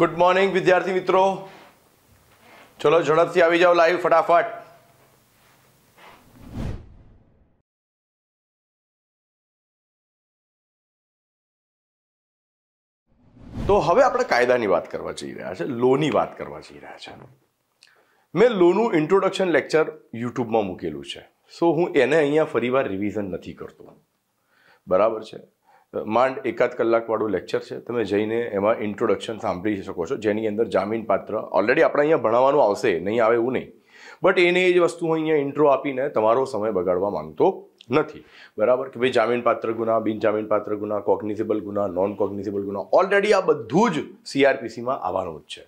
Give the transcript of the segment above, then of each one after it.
good morning વિદ્યાર્થી મિત્રો ચલો ઝડપથી આવી જાઓ લાઈવ ફટાફટ તો હવે આપણે કાયદાની વાત કરવા જઈ રહ્યા છે લોની વાત કરવા જઈ રહ્યા છે મેં લોનું ઇન્ટ્રોડક્શન લેક્ચર યુટ્યુબમાં મૂકેલું છે સો હું એને અહીંયા ફરીવાર રિવિઝન નથી કરતો બરાબર છે માંડ એકાદ કલાકવાળું લેક્ચર છે તમે જઈને એમાં ઇન્ટ્રોડક્શન સાંભળી શકો છો જેની અંદર જામીન પાત્ર ઓલરેડી આપણે અહીંયા ભણાવવાનું આવશે નહીં આવે એવું નહીં બટ એને એ જ વસ્તુ હું અહીંયા ઇન્ટ્રો આપીને તમારો સમય બગાડવા માંગતો નથી બરાબર કે ભાઈ જામીનપાત્ર ગુના બિનજામીનપાત્ર ગુના કોગ્નિઝેબલ ગુના નોન કોગ્નિઝેબલ ગુના ઓલરેડી આ બધું જ સીઆરપીસીમાં આવવાનું જ છે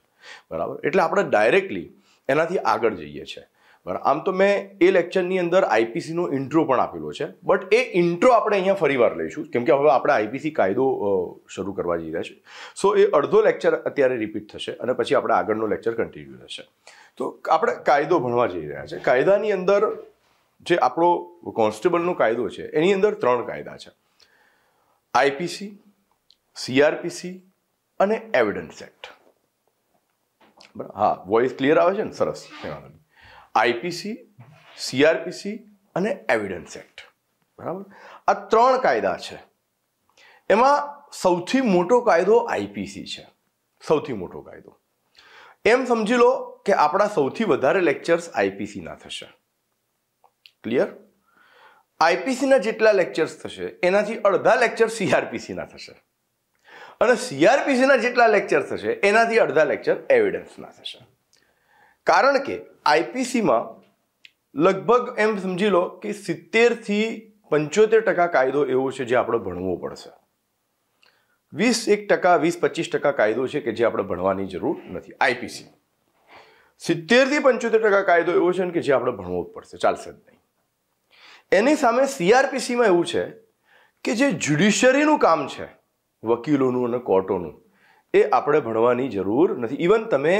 બરાબર એટલે આપણે ડાયરેક્ટલી એનાથી આગળ જઈએ છીએ બરાબર આમ તો મેં એ લેક્ચરની અંદર આઈપીસીનો ઇન્ટ્રો પણ આપેલો છે બટ એ ઇન્ટ્રો આપણે અહીંયા ફરીવાર લઈશું કેમ કે હવે આપણે આઈપીસી કાયદો શરૂ કરવા જઈ રહ્યા છે સો એ અડધો લેક્ચર અત્યારે રિપીટ થશે અને પછી આપણે આગળનો લેક્ચર કન્ટિન્યુ થશે તો આપણે કાયદો ભણવા જઈ રહ્યા છે કાયદાની અંદર જે આપણો કોન્સ્ટેબલનો કાયદો છે એની અંદર ત્રણ કાયદા છે આઈપીસી સીઆરપીસી અને એવિડન્સ એક્ટ બરાબર હા વોઇસ ક્લિયર આવે છે ને સરસ આઈપીસી સીઆરપીસી અને એવિડન્સ એક્ટ બરાબર આ ત્રણ કાયદા છે એમાં સૌથી મોટો કાયદો આઈપીસી છે સૌથી મોટો કાયદો એમ સમજી લો કે આપણા સૌથી વધારે લેક્ચર્સ આઈપીસીના થશે ક્લિયર આઈપીસીના જેટલા લેક્ચર્સ થશે એનાથી અડધા લેક્ચર સીઆરપીસીના થશે અને સીઆરપીસીના જેટલા લેક્ચર થશે એનાથી અડધા લેક્ચર એવિડન્સના થશે કારણ કે આઈપીસીમાં લગભગ એમ સમજી લો કે સિત્તેરથી પંચોતેર ટકા કાયદો એવો છે જે આપણે ભણવો પડશે વીસ એક ટકા વીસ પચીસ ટકા કાયદો છે કે જે આપણે ભણવાની જરૂર નથી આઈપીસી સિત્તેરથી પંચોતેર ટકા કાયદો એવો છે કે જે આપણે ભણવો જ પડશે ચાલશે જ નહીં એની સામે સીઆરપીસીમાં એવું છે કે જે જ્યુડિશરીનું કામ છે વકીલોનું અને કોર્ટોનું એ આપણે ભણવાની જરૂર નથી ઇવન તમે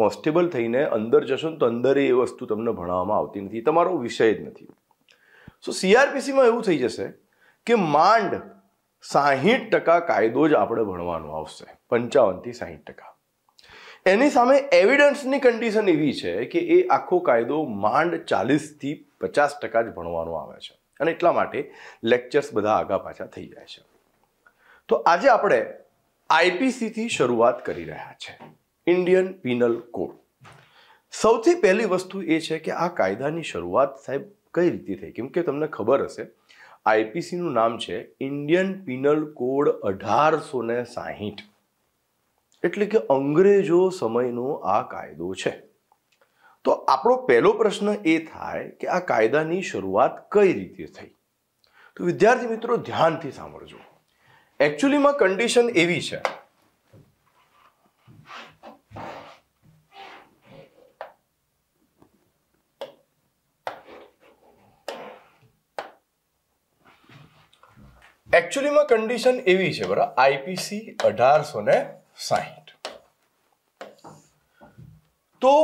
કોન્સ્ટેબલ થઈને અંદર જશો ને તો અંદર એ વસ્તુ તમને ભણાવવામાં આવતી નથી તમારો વિષય જ નથી સો સીઆરપીસીમાં એવું થઈ જશે કે માંડ સાહીઠ ટકા કાયદો જ આપણે ભણવાનો આવશે પંચાવનથી સાહીઠ ટકા એની સામે એવિડન્સની કન્ડિશન એવી છે કે એ આખો કાયદો માંડ ચાલીસથી પચાસ ટકા જ ભણવાનો આવે છે અને એટલા માટે લેક્ચર્સ બધા આગા પાછા થઈ જાય છે તો આજે આપણે આઈપીસીથી શરૂઆત કરી રહ્યા છે ઇન્ડિયન પિનલ કોડ સૌથી પહેલી વસ્તુ એ છે કે આ કાયદાની શરૂઆત સાહેબ કઈ રીતે થઈ કેમ કે તમને ખબર હશે આઈપીસીનું નામ છે ઇન્ડિયન પિનલ કોડ અઢારસો ને સાહીઠ એટલે કે અંગ્રેજો સમયનો આ કાયદો છે તો આપણો પહેલો પ્રશ્ન એ થાય કે આ કાયદાની શરૂઆત કઈ રીતે થઈ તો વિદ્યાર્થી મિત્રો ધ્યાનથી સાંભળજો એકચ્યુઅલીમાં કન્ડિશન એવી છે એકચ્યુઅલીમાં કન્ડિશન એવી છે બરાબર આઈપીસી અઢારસો ને સાહીઠ તો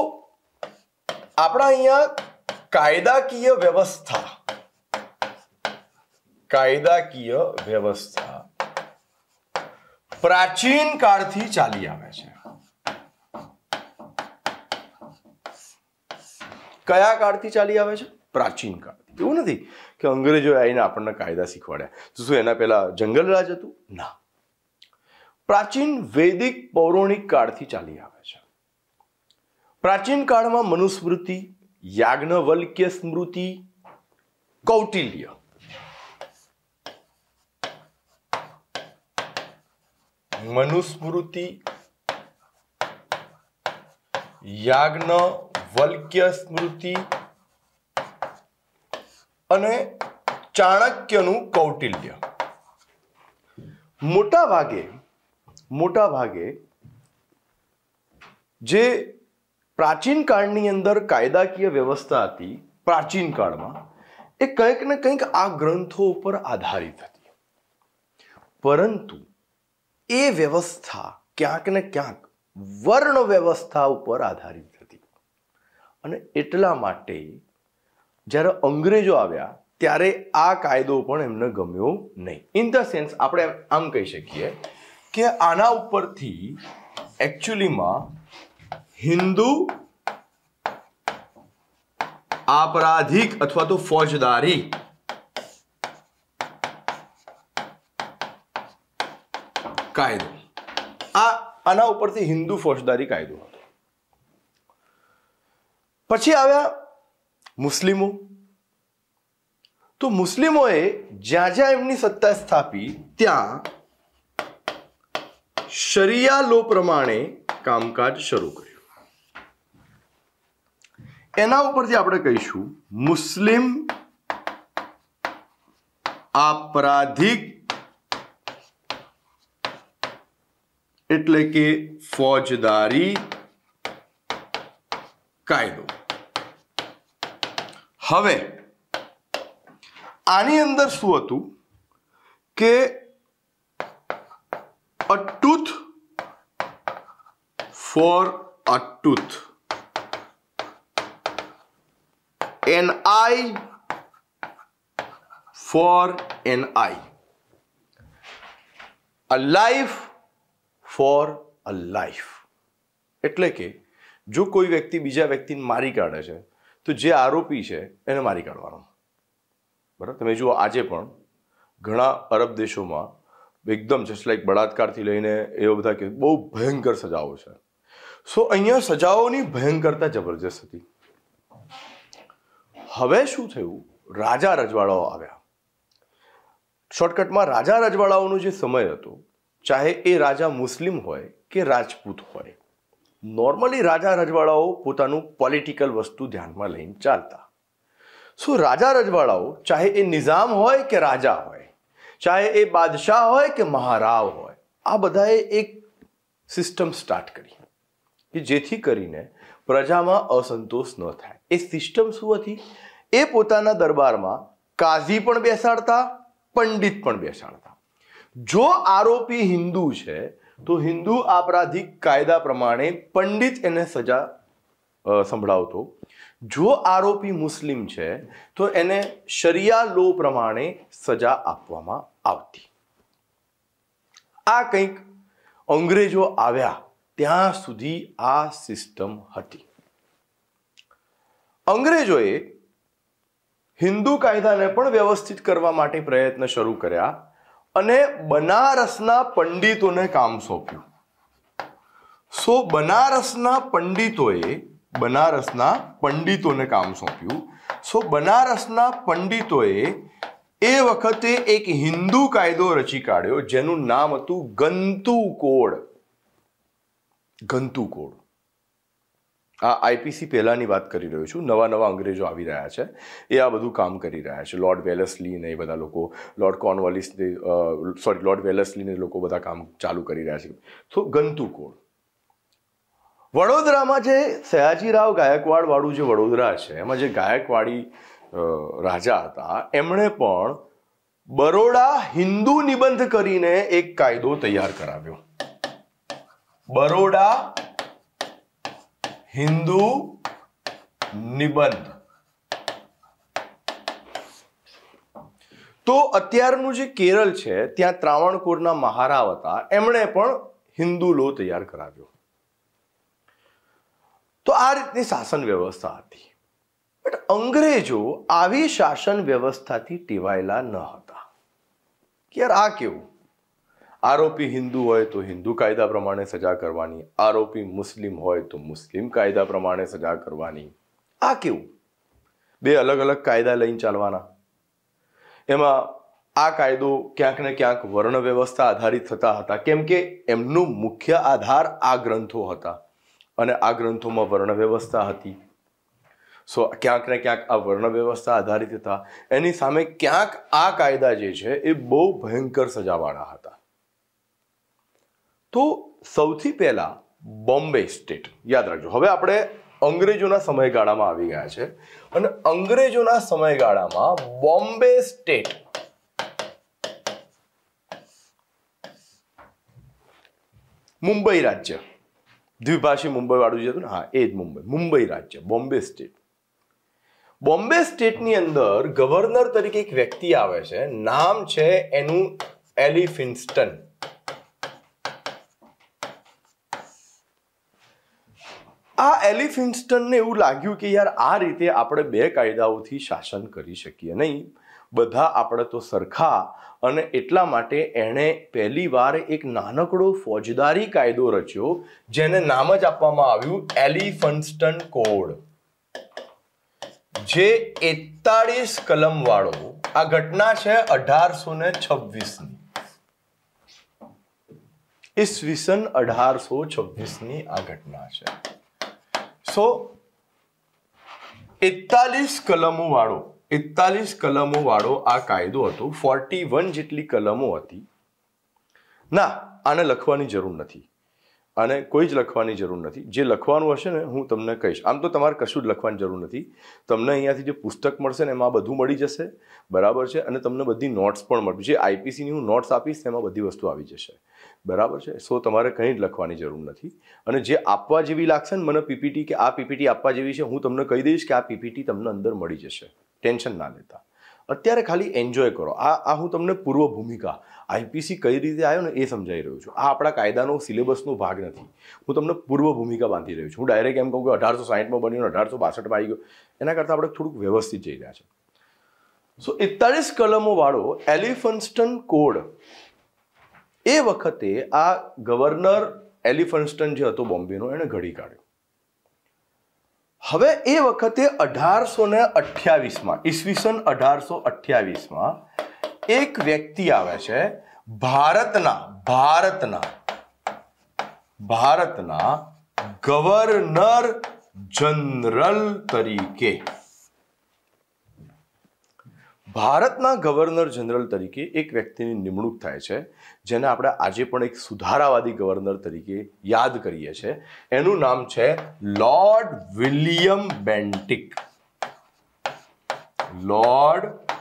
આપણા અહીંયા કાયદાકીય વ્યવસ્થા કાયદાકીય વ્યવસ્થા પ્રાચીન કાળથી ચાલી આવે છે કયા કાળથી ચાલી આવે છે પ્રાચીન કાળ એવું નથી કે અંગ્રેજો આવીને આપણને કાયદા શીખવાડ્યા તો શું એના જંગલ રાજ હતું ના પ્રાચીન વૈદિક પૌરાણિક કાળથી ચાલી આવે છે પ્રાચીન કાળમાં મનુસ્મૃતિ યાજ્ઞવલ્ક્ય સ્મૃતિ કૌટિલ્ય મનુસ્મૃતિ યાજ્ઞ વલ્ક્ય સ્મૃતિ અને ચાણક્યનું કૌટિલ્ય મોટા ભાગે મોટા ભાગે જે પ્રાચીન કાળની અંદર કાયદાકીય વ્યવસ્થા હતી પ્રાચીન કાળમાં એ કંઈક ને કંઈક આ ગ્રંથો ઉપર આધારિત હતી પરંતુ એ વ્યવસ્થા ક્યાંક ને ક્યાંક વર્ણ વ્યવસ્થા ઉપર આધારિત હતી અને એટલા માટે જ્યારે અંગ્રેજો આવ્યા ત્યારે આ કાયદો પણ એમને ગમ્યો નહીં ઇન ધ સેન્સ આપણે આમ કહી શકીએ કે આના ઉપરથી એકચ્યુઅલીમાં હિન્દુ આપરાધિક અથવા તો ફોજદારી કાયદો આ આના ઉપરથી હિન્દુ ફોજદારી કાયદો હતો પછી આવ્યા મુસ્લિમો તો મુસ્લિમોએ જ્યાં જ્યાં એમની સત્તા સ્થાપી ત્યાં શરિયા લો પ્રમાણે કામકાજ શરૂ કર્યું એના ઉપરથી આપણે કહીશું મુસ્લિમ આપરાધિક એટલે કે ફોજદારી કાયદો હવે આની અંદર શું હતું કે a tooth for a tooth an eye for an eye a life for a life એટલે કે જો કોઈ વ્યક્તિ બીજા વ્યક્તિને મારી કાઢે છે તો જે આરોપી છે એને મારી કાઢવાનો બરાબર તમે જુઓ આજે પણ ઘણા અરબ દેશોમાં એકદમ જસ્ટ લાઈક બળાત્કારથી લઈને એવા બધા કે બહુ ભયંકર સજાઓ છે સો અહીંયા સજાઓની ભયંકરતા જબરજસ્ત હતી હવે શું થયું રાજા રજવાડાઓ આવ્યા શોર્ટકટમાં રાજા રજવાડાઓનો જે સમય હતો ચાહે એ રાજા મુસ્લિમ હોય કે રાજપૂત હોય નોર્મલી રાજા રજવાડાઓ પોતાનું પોલિટિકલ વસ્તુ ધ્યાનમાં લઈને ચાલતા સો રાજા રજવાડાઓ ચાહે એ નિઝામ હોય કે રાજા હોય ચાહે એ બાદશાહ હોય કે મહારાવ હોય આ બધાએ એક સિસ્ટમ સ્ટાર્ટ કરી કે જેથી કરીને પ્રજામાં અસંતોષ ન થાય એ સિસ્ટમ શું હતી એ પોતાના દરબારમાં કાઝી પણ બેસાડતા પંડિત પણ બેસાડતા જો આરોપી હિન્દુ છે તો હિન્દુ આપરાધિક કાયદા પ્રમાણે પંડિત એને સજા સંભળાવતો જો આરોપી મુસ્લિમ છે તો એને શરિયા લો પ્રમાણે સજા આપવામાં આવતી આ કંઈક અંગ્રેજો આવ્યા ત્યાં સુધી આ સિસ્ટમ હતી અંગ્રેજોએ હિન્દુ કાયદાને પણ વ્યવસ્થિત કરવા માટે પ્રયત્ન શરૂ કર્યા અને બનારસના પંડિતોને કામ સોંપ્યું સો બનારસના પંડિતોએ બનારસના પંડિતોને કામ સોંપ્યું સો બનારસના પંડિતોએ એ વખતે એક હિન્દુ કાયદો રચી કાઢ્યો જેનું નામ હતું ગંતુ કોડ ગંતુ કોડ આ આઈપીસી પહેલાંની વાત કરી રહ્યો છું નવા નવા અંગ્રેજો આવી રહ્યા છે એ આ બધું કામ કરી રહ્યા છે લોર્ડ વેલસલી ને એ બધા લોકો Lord Cornwallis sorry Lord Wellesley ને લોકો બધા કામ ચાલુ કરી રહ્યા છે તો ગંતુ કોળ વડોદરામાં જે સયાજીરાવ ગાયકવાડવાળું જે વડોદરા છે એમાં જે ગાયકવાડી રાજા હતા એમણે પણ બરોડા હિન્દુ નિબંધ કરીને એક કાયદો તૈયાર કરાવ્યો બરોડા હિન્દુ નિબંધ તો અત્યારનું જે કેરળ છે ત્યાં ત્રાવણકોરના મહારાવ હતા એમણે પણ હિન્દુ લો તૈયાર કરાવ્યો તો આ રીતની શાસન વ્યવસ્થા હતી બટ અંગ્રેજો આવી શાસન વ્યવસ્થાથી ટેવાયેલા ન હતા કે યાર આ કેવું આરોપી હિન્દુ હોય તો હિન્દુ કાયદા પ્રમાણે સજા કરવાની આરોપી મુસ્લિમ હોય તો મુસ્લિમ કાયદા પ્રમાણે સજા કરવાની આ કેવું બે અલગ અલગ કાયદા લઈને ચાલવાના એમાં આ કાયદો ક્યાંક ને ક્યાંક વર્ણ વ્યવસ્થા આધારિત થતા હતા કેમ કે એમનું મુખ્ય આધાર આ ગ્રંથો હતા અને આ ગ્રંથોમાં વર્ણ વ્યવસ્થા હતી સો ક્યાંક ને ક્યાંક આ વર્ણ વ્યવસ્થા આધારિત હતા એની સામે ક્યાંક આ કાયદા જે છે એ બહુ ભયંકર સજાવાળા હતા તો સૌથી પહેલાં બોમ્બે સ્ટેટ યાદ રાખજો હવે આપણે અંગ્રેજોના સમયગાળામાં આવી ગયા છે અને અંગ્રેજોના સમયગાળામાં બોમ્બે સ્ટેટ મુંબઈ રાજ્ય દ્વિભાષી મુંબઈ વાળું જે હતું ને હા એ જ મુંબઈ મુંબઈ રાજ્ય બોમ્બે સ્ટેટ બોમ્બે સ્ટેટની અંદર ગવર્નર તરીકે એક વ્યક્તિ આવે છે નામ છે એનું એલિફિન્સ્ટન આ એલિફિન્સ્ટનને એવું લાગ્યું કે યાર આ રીતે આપણે બે કાયદાઓથી શાસન કરી શકીએ નહીં બધા આપણે તો સરખા અને એટલા માટે એણે પહેલીવાર એક નાનકડો ફોજદારી કાયદો રચ્યો જેને નામ જ આપવામાં આવ્યું એલિફન્સ્ટન કોડ જે એકતાળીસ કલમવાળો આ ઘટના છે અઢારસો ને છવ્વીસની ઈસવીસન અઢારસો છવ્વીસની આ ઘટના છે સાતસો એકતાલીસ કલમો વાળો એકતાલીસ કલમો વાળો આ કાયદો હતો ફોર્ટી વન જેટલી કલમો હતી ના આને લખવાની જરૂર નથી અને કોઈ જ લખવાની જરૂર નથી જે લખવાનું હશે ને હું તમને કહીશ આમ તો તમારે કશું જ લખવાની જરૂર નથી તમને અહીંયાથી જે પુસ્તક મળશે ને એમાં બધું મળી જશે બરાબર છે અને તમને બધી નોટ્સ પણ મળશે જે આઈપીસીની હું નોટ્સ આપીશ એમાં બધી વસ્તુ આવી જશે બરાબર છે સો તમારે કંઈ જ લખવાની જરૂર નથી અને જે આપવા જેવી લાગશે ને મને પીપીટી કે આ પીપીટી આપવા જેવી છે હું તમને કહી દઈશ કે આ પીપીટી તમને અંદર મળી જશે ટેન્શન ના લેતા અત્યારે ખાલી એન્જોય કરો આ આ હું તમને પૂર્વ ભૂમિકા આઈપીસી કઈ રીતે આવ્યો ને એ સમજાવી રહ્યો છું આ આપણા કાયદાનો સિલેબસનો ભાગ નથી હું તમને પૂર્વ ભૂમિકા બાંધી રહ્યો છું હું ડાયરેક્ટ એમ કહું કે અઢારસો સાહીઠમાં બન્યો અઢારસો બાસઠમાં આવી ગયો એના કરતાં આપણે થોડુંક વ્યવસ્થિત જઈ રહ્યા છે સો એકતાળીસ કલમોવાળો એલિફન્સ્ટન કોડ એ વખતે આ ગવર્નર એલિફન્સ્ટન જે હતો બોમ્બેનો એણે ઘડી કાઢ્યો હવે એ વખતે અઢારસો ને અઠ્યાવીસમાં ઈસવીસન અઢારસો અઠ્યાવીસમાં એક વ્યક્તિ આવે છે ભારતના ભારતના ભારતના ગવર્નર જનરલ તરીકે ભારતના ગવર્નર જનરલ તરીકે એક વ્યક્તિની નિમણૂક થાય છે જેને આપણે આજે પણ એક સુધારાવાદી ગવર્નર તરીકે યાદ કરીએ છીએ એનું નામ છે Lord William Bentinck Lord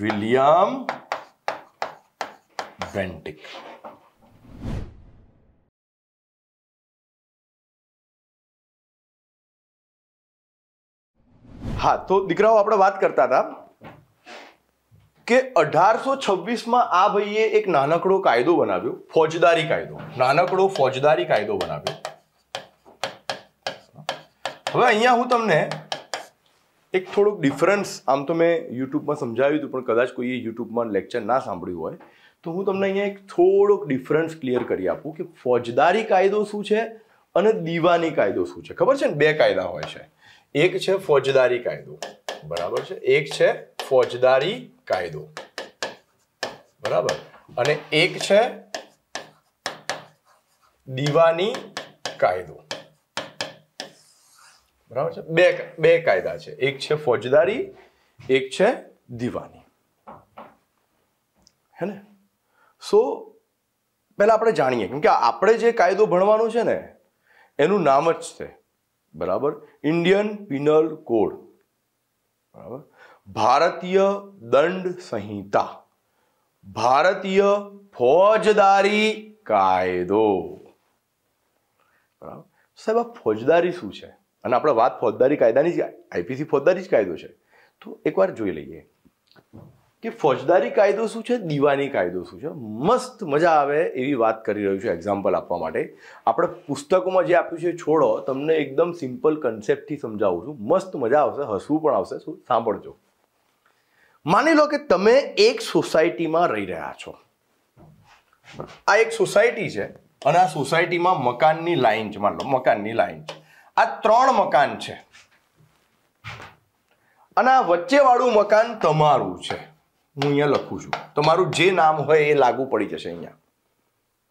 William Bentinck હા તો દીકરાઓ આપણે વાત કરતા હતા કે અઢારસો છવ્વીસમાં આ ભાઈએ એક નાનકડો કાયદો બનાવ્યો ફોજદારી કાયદો નાનકડો ફોજદારી કાયદો બનાવ્યો હવે અહીંયા હું તમને એક થોડુંક ડિફરન્સ આમ તો મેં યુટ્યુબમાં સમજાવ્યું હતું પણ કદાચ કોઈએ યુટ્યુબમાં લેક્ચર ના સાંભળ્યું હોય તો હું તમને અહીંયા એક થોડોક ડિફરન્સ ક્લિયર કરી આપું કે ફોજદારી કાયદો શું છે અને દીવાની કાયદો શું છે ખબર છે ને બે કાયદા હોય છે એક છે ફોજદારી કાયદો બરાબર છે એક છે ફોજદારી કાયદો બરાબર અને એક છે દીવાની કાયદો બરાબર છે બે બે કાયદા છે એક છે ફોજદારી એક છે દીવાની હે ને સો પહેલાં આપણે જાણીએ કેમ કે આપણે જે કાયદો ભણવાનો છે ને એનું નામ જ છે બરાબર ઇન્ડિયન પિનલ કોડ બરાબર ભારતીય દંડ સંહિતા ભારતીય ફોજદારી કાયદો બરાબર સાહેબ આ ફોજદારી શું છે અને આપણે વાત ફોજદારી કાયદાની જ આઈપીસી ફોજદારી જ કાયદો છે તો એકવાર જોઈ લઈએ કે ફોજદારી કાયદો શું છે દીવાની કાયદો શું છે મસ્ત મજા આવે એવી વાત કરી રહ્યું છું એક્ઝામ્પલ આપવા માટે આપણે પુસ્તકોમાં જે આપ્યું છે છોડો તમને એકદમ સિમ્પલ કન્સેપ્ટથી સમજાવું છું મસ્ત મજા આવશે હસવું પણ આવશે શું સાંભળજો માની લો કે તમે એક સોસાયટીમાં રહી રહ્યા છો આ એક સોસાયટી છે અને આ સોસાયટીમાં મકાનની લાઈન છે માની લો મકાનની લાઈન આ ત્રણ મકાન છે અને આ વચ્ચેવાળું મકાન તમારું છે હું અહીંયા લખું છું તમારું જે નામ હોય એ લાગુ પડી જશે અહીંયા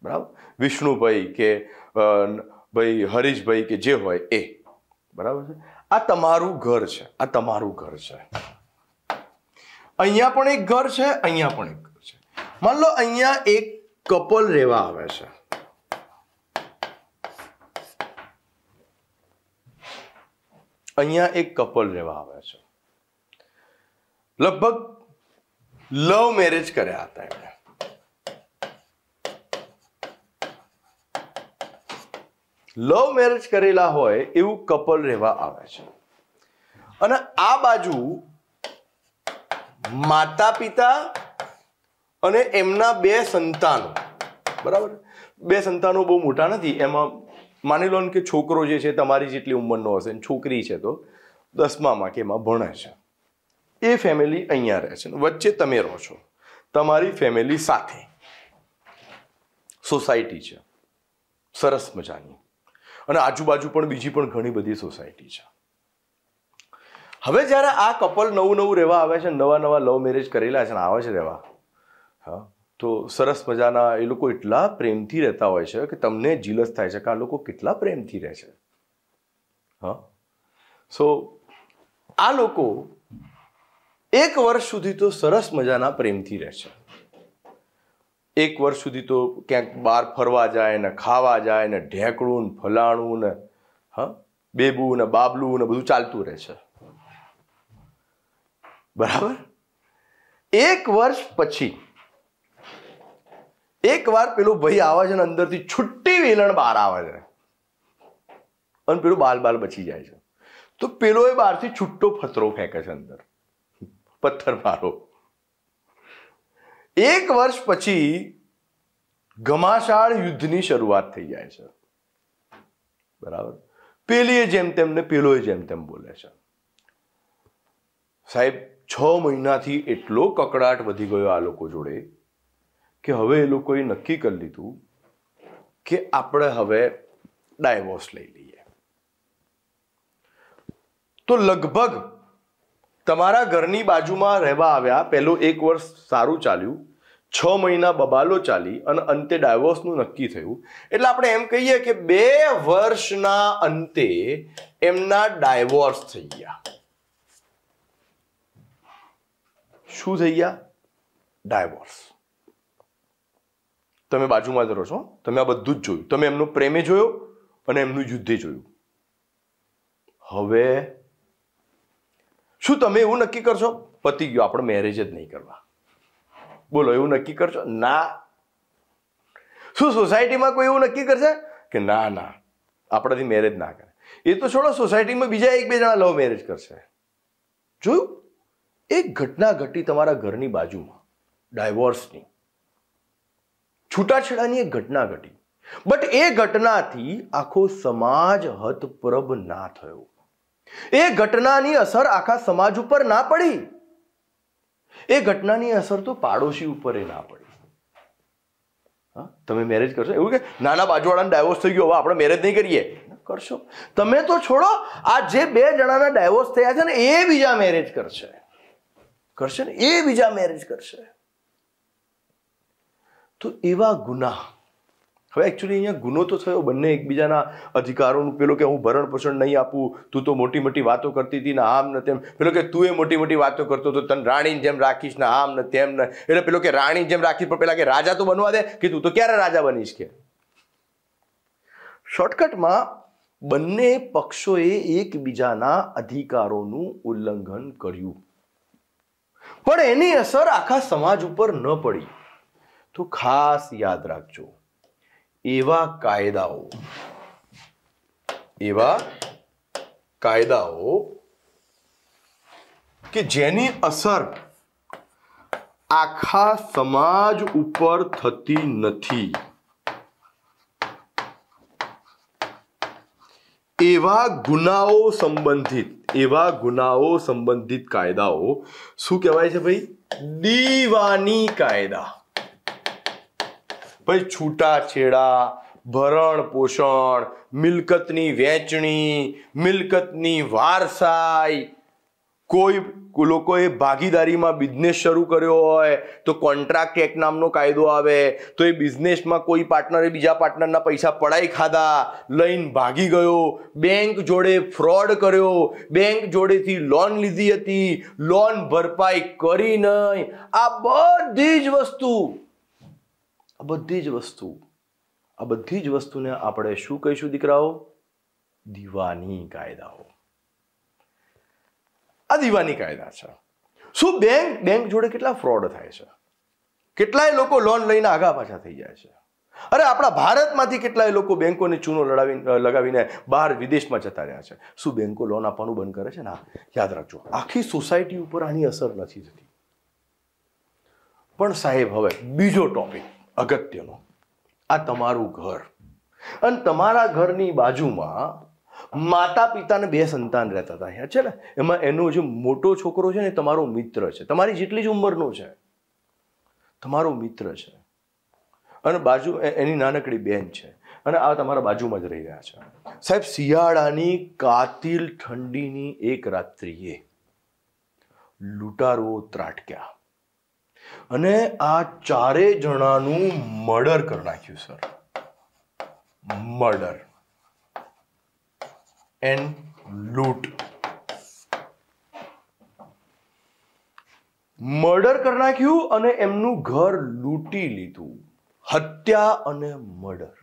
બરાબર વિષ્ણુભાઈ કે ભાઈ હરીશભાઈ કે જે હોય એ બરાબર છે આ તમારું ઘર છે આ તમારું ઘર છે અહીંયા પણ એક ઘર છે અહીંયા પણ એક ઘર છે માન લો અહીંયા એક કપલ રહેવા આવે છે અહીંયા એક કપલ રહેવા આવે છે લગભગ લવ મેરેજ કર્યા હતા એમણે લવ મેરેજ કરેલા હોય એવું કપલ રહેવા આવે છે અને આ બાજુ માતા પિતા અને એમના બે સંતાનો બરાબર બે સંતાનો બહુ મોટા નથી એમાં માની લો કે છોકરો જે છે તમારી જેટલી ઉંમરનો હશે છોકરી છે તો દસમામાં કે એમાં ભણે છે એ ફેમિલી અહીંયા રહે છે વચ્ચે તમે રહો છો તમારી ફેમિલી સાથે સોસાયટી છે સરસ મજાની અને આજુબાજુ પણ બીજી પણ ઘણી બધી સોસાયટી છે હવે જ્યારે આ કપલ નવું નવું રહેવા આવે છે નવા નવા લવ મેરેજ કરેલા છે ને આવે છે રહેવા હા તો સરસ મજાના એ લોકો એટલા પ્રેમથી રહેતા હોય છે કે તમને જીલસ થાય છે કે આ લોકો કેટલા પ્રેમથી રહે છે હા સો આ લોકો એક વર્ષ સુધી તો સરસ મજાના પ્રેમથી રહે છે એક વર્ષ સુધી તો ક્યાંક બહાર ફરવા જાય ને ખાવા જાય ને ઢેકડું ને ફલાણું ને હા બેબુ ને બાબલું ને બધું ચાલતું રહે છે બરાબર એક વર્ષ પછી એક વાર પેલું ભાઈ આવે છે ને અંદરથી છુટ્ટી વેલણ બહાર આવે છે અને પેલું બાલ બાલ બચી જાય છે તો પેલો એ બહારથી છુટ્ટો ફતરો ફેંકે છે અંદર પથ્થર મારો એક વર્ષ પછી ઘમાસાળ યુદ્ધની શરૂઆત થઈ જાય છે બરાબર પેલીએ જેમ તેમને પેલોએ જેમ તેમ બોલે છે સાહેબ છ મહિનાથી એટલો કકડાટ વધી ગયો આ લોકો જોડે કે હવે એ લોકોએ નક્કી કરી લીધું કે આપણે હવે ડાયવોર્સ લઈ લઈએ તો લગભગ તમારા ઘરની બાજુમાં રહેવા આવ્યા પહેલું એક વર્ષ સારું ચાલ્યું છ મહિના બબાલો ચાલી અને અંતે ડાયવોર્સનું નક્કી થયું એટલે આપણે એમ કહીએ કે બે વર્ષના અંતે એમના ડાયવોર્સ થઈ ગયા શું થઈ ગયા ડાયવોર્સ તમે બાજુમાં જ રહો છો તમે આ બધું જ જોયું તમે એમનો પ્રેમે જોયું અને એમનું યુદ્ધે જોયું હવે શું તમે એવું નક્કી કરશો પતી ગયો આપણે મેરેજ જ નહીં કરવા બોલો એવું નક્કી કરશો ના શું સોસાયટીમાં કોઈ એવું નક્કી કરશે કે ના ના આપણાથી મેરેજ ના કરે એ તો છોડો સોસાયટીમાં બીજા એક બે જણા લવ મેરેજ કરશે જોયું એક ઘટના ઘટી તમારા ઘરની બાજુમાં ડાયવોર્સની છૂટાછેડાની એક ઘટના ઘટી બટ એ ઘટનાથી આખો સમાજ હતપ્રભ ના થયો એ ઘટનાની અસર આખા સમાજ ઉપર ના પડી એ ઘટનાની અસર તો પાડોશી ઉપર ના પડી તમે મેરેજ કરશો એવું કે નાના બાજુવાળાને ડાયવોર્સ થઈ ગયો હવે આપણે મેરેજ નહીં કરીએ કરશો તમે તો છોડો આ જે બે જણાના ડાયવોર્સ થયા છે ને એ બીજા મેરેજ કરશે કરશે ને એ બીજા મેરેજ કરશે તો એવા ગુના હવે એકચ્યુઅલી અહીંયા ગુનો તો થયો બંને એકબીજાના અધિકારોનું પેલો કે હું ભરણ પોષણ નહીં આપું તું તો મોટી મોટી વાતો કરતી હતી ને આમ ને તેમ પેલો કે તું એ મોટી મોટી વાતો કરતો હતો તને રાણીની જેમ રાખીશ ને આમ ને તેમ ને એટલે પેલો કે રાણીની જેમ રાખીશ પણ પેલા કે રાજા તો બનવા દે કે તું તો ક્યારે રાજા બનીશ કે શોર્ટકટમાં બંને પક્ષોએ એકબીજાના અધિકારોનું ઉલ્લંઘન કર્યું પણ એની અસર આખા સમાજ ઉપર ન પડી તો ખાસ યાદ રાખજો એવા કાયદાઓ એવા કાયદાઓ કે જેની અસર આખા સમાજ ઉપર થતી નથી એવા ગુનાઓ સંબંધિત એવા ગુનાઓ સંબંધિત કાયદાઓ શું કહેવાય છે ભાઈ દીવાની કાયદા ભાઈ છૂટાછેડા ભરણ પોષણ મિલકતની વહેંચણી મિલકતની વારસાઈ કોઈ લોકોએ ભાગીદારીમાં બિઝનેસ શરૂ કર્યો હોય તો કોન્ટ્રાક્ટ એક્ટ નામનો કાયદો આવે તો એ બિઝનેસમાં કોઈ પાર્ટનરે બીજા પાર્ટનરના પૈસા પડાઈ ખાધા લઈને ભાગી ગયો બેંક જોડે ફ્રોડ કર્યો બેંક જોડેથી લોન લીધી હતી લોન ભરપાઈ કરી નહીં આ બધી જ વસ્તુ આ બધી જ વસ્તુ આ બધી જ વસ્તુને આપણે શું કહીશું દીકરાઓ દિવાની કાયદાઓ આ દિવાની કાયદા છે શું બેંક બેંક જોડે કેટલા ફ્રોડ થાય છે કેટલાય લોકો લોન લઈને આગા પાછા થઈ જાય છે અરે આપણા ભારતમાંથી કેટલાય લોકો બેંકોને ચૂનો લડાવી લગાવીને બહાર વિદેશમાં જતા રહ્યા છે શું બેંકો લોન આપવાનું બંધ કરે છે ને યાદ રાખજો આખી સોસાયટી ઉપર આની અસર નથી થતી પણ સાહેબ હવે બીજો ટોપિક અગત્યનો આ તમારું ઘર અને તમારા ઘરની બાજુમાં માતા પિતાને બે સંતાન રહેતા હતા અહીંયા છે ને એમાં એનો જે મોટો છોકરો છે ને તમારો મિત્ર છે તમારી જેટલી જ ઉંમરનો છે તમારો મિત્ર છે અને બાજુ એની નાનકડી બેન છે અને આ તમારા બાજુમાં જ રહી રહ્યા છે સાહેબ શિયાળાની કાતિલ ઠંડીની એક રાત્રિએ લૂંટારો ત્રાટક્યા અને આ ચારે જણાનું મર્ડર કરી નાખ્યું સર મર્ડર એન્ડ લૂંટ મર્ડર કરી નાખ્યું અને એમનું ઘર લૂંટી લીધું હત્યા અને મર્ડર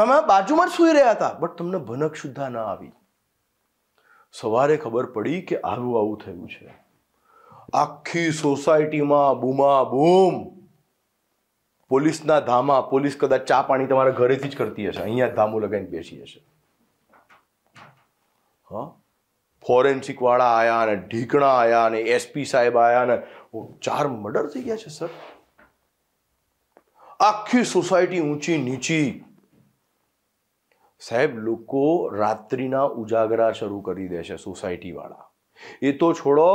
તમે બાજુમાં જ સૂઈ રહ્યા હતા બટ તમને ભનક સુદ્ધા ના આવી સવારે ખબર પડી કે આવું આવું થયું છે આખી સોસાયટીમાં બુમા બૂમ પોલીસના ધામા પોલીસ કદાચ ચા પાણી તમારા ઘરેથી જ કરતી હશે અહીંયા ધામો લગાવીને બેસી હશે હા ફોરેન્સિક વાળા આયા અને ઢીકણા આવ્યા અને એસપી સાહેબ આવ્યા અને ચાર મર્ડર થઈ ગયા છે સર આખી સોસાયટી ઊંચી નીચી સાહેબ લોકો રાત્રિના ઉજાગરા શરૂ કરી દે છે સોસાયટી વાળા એ તો છોડો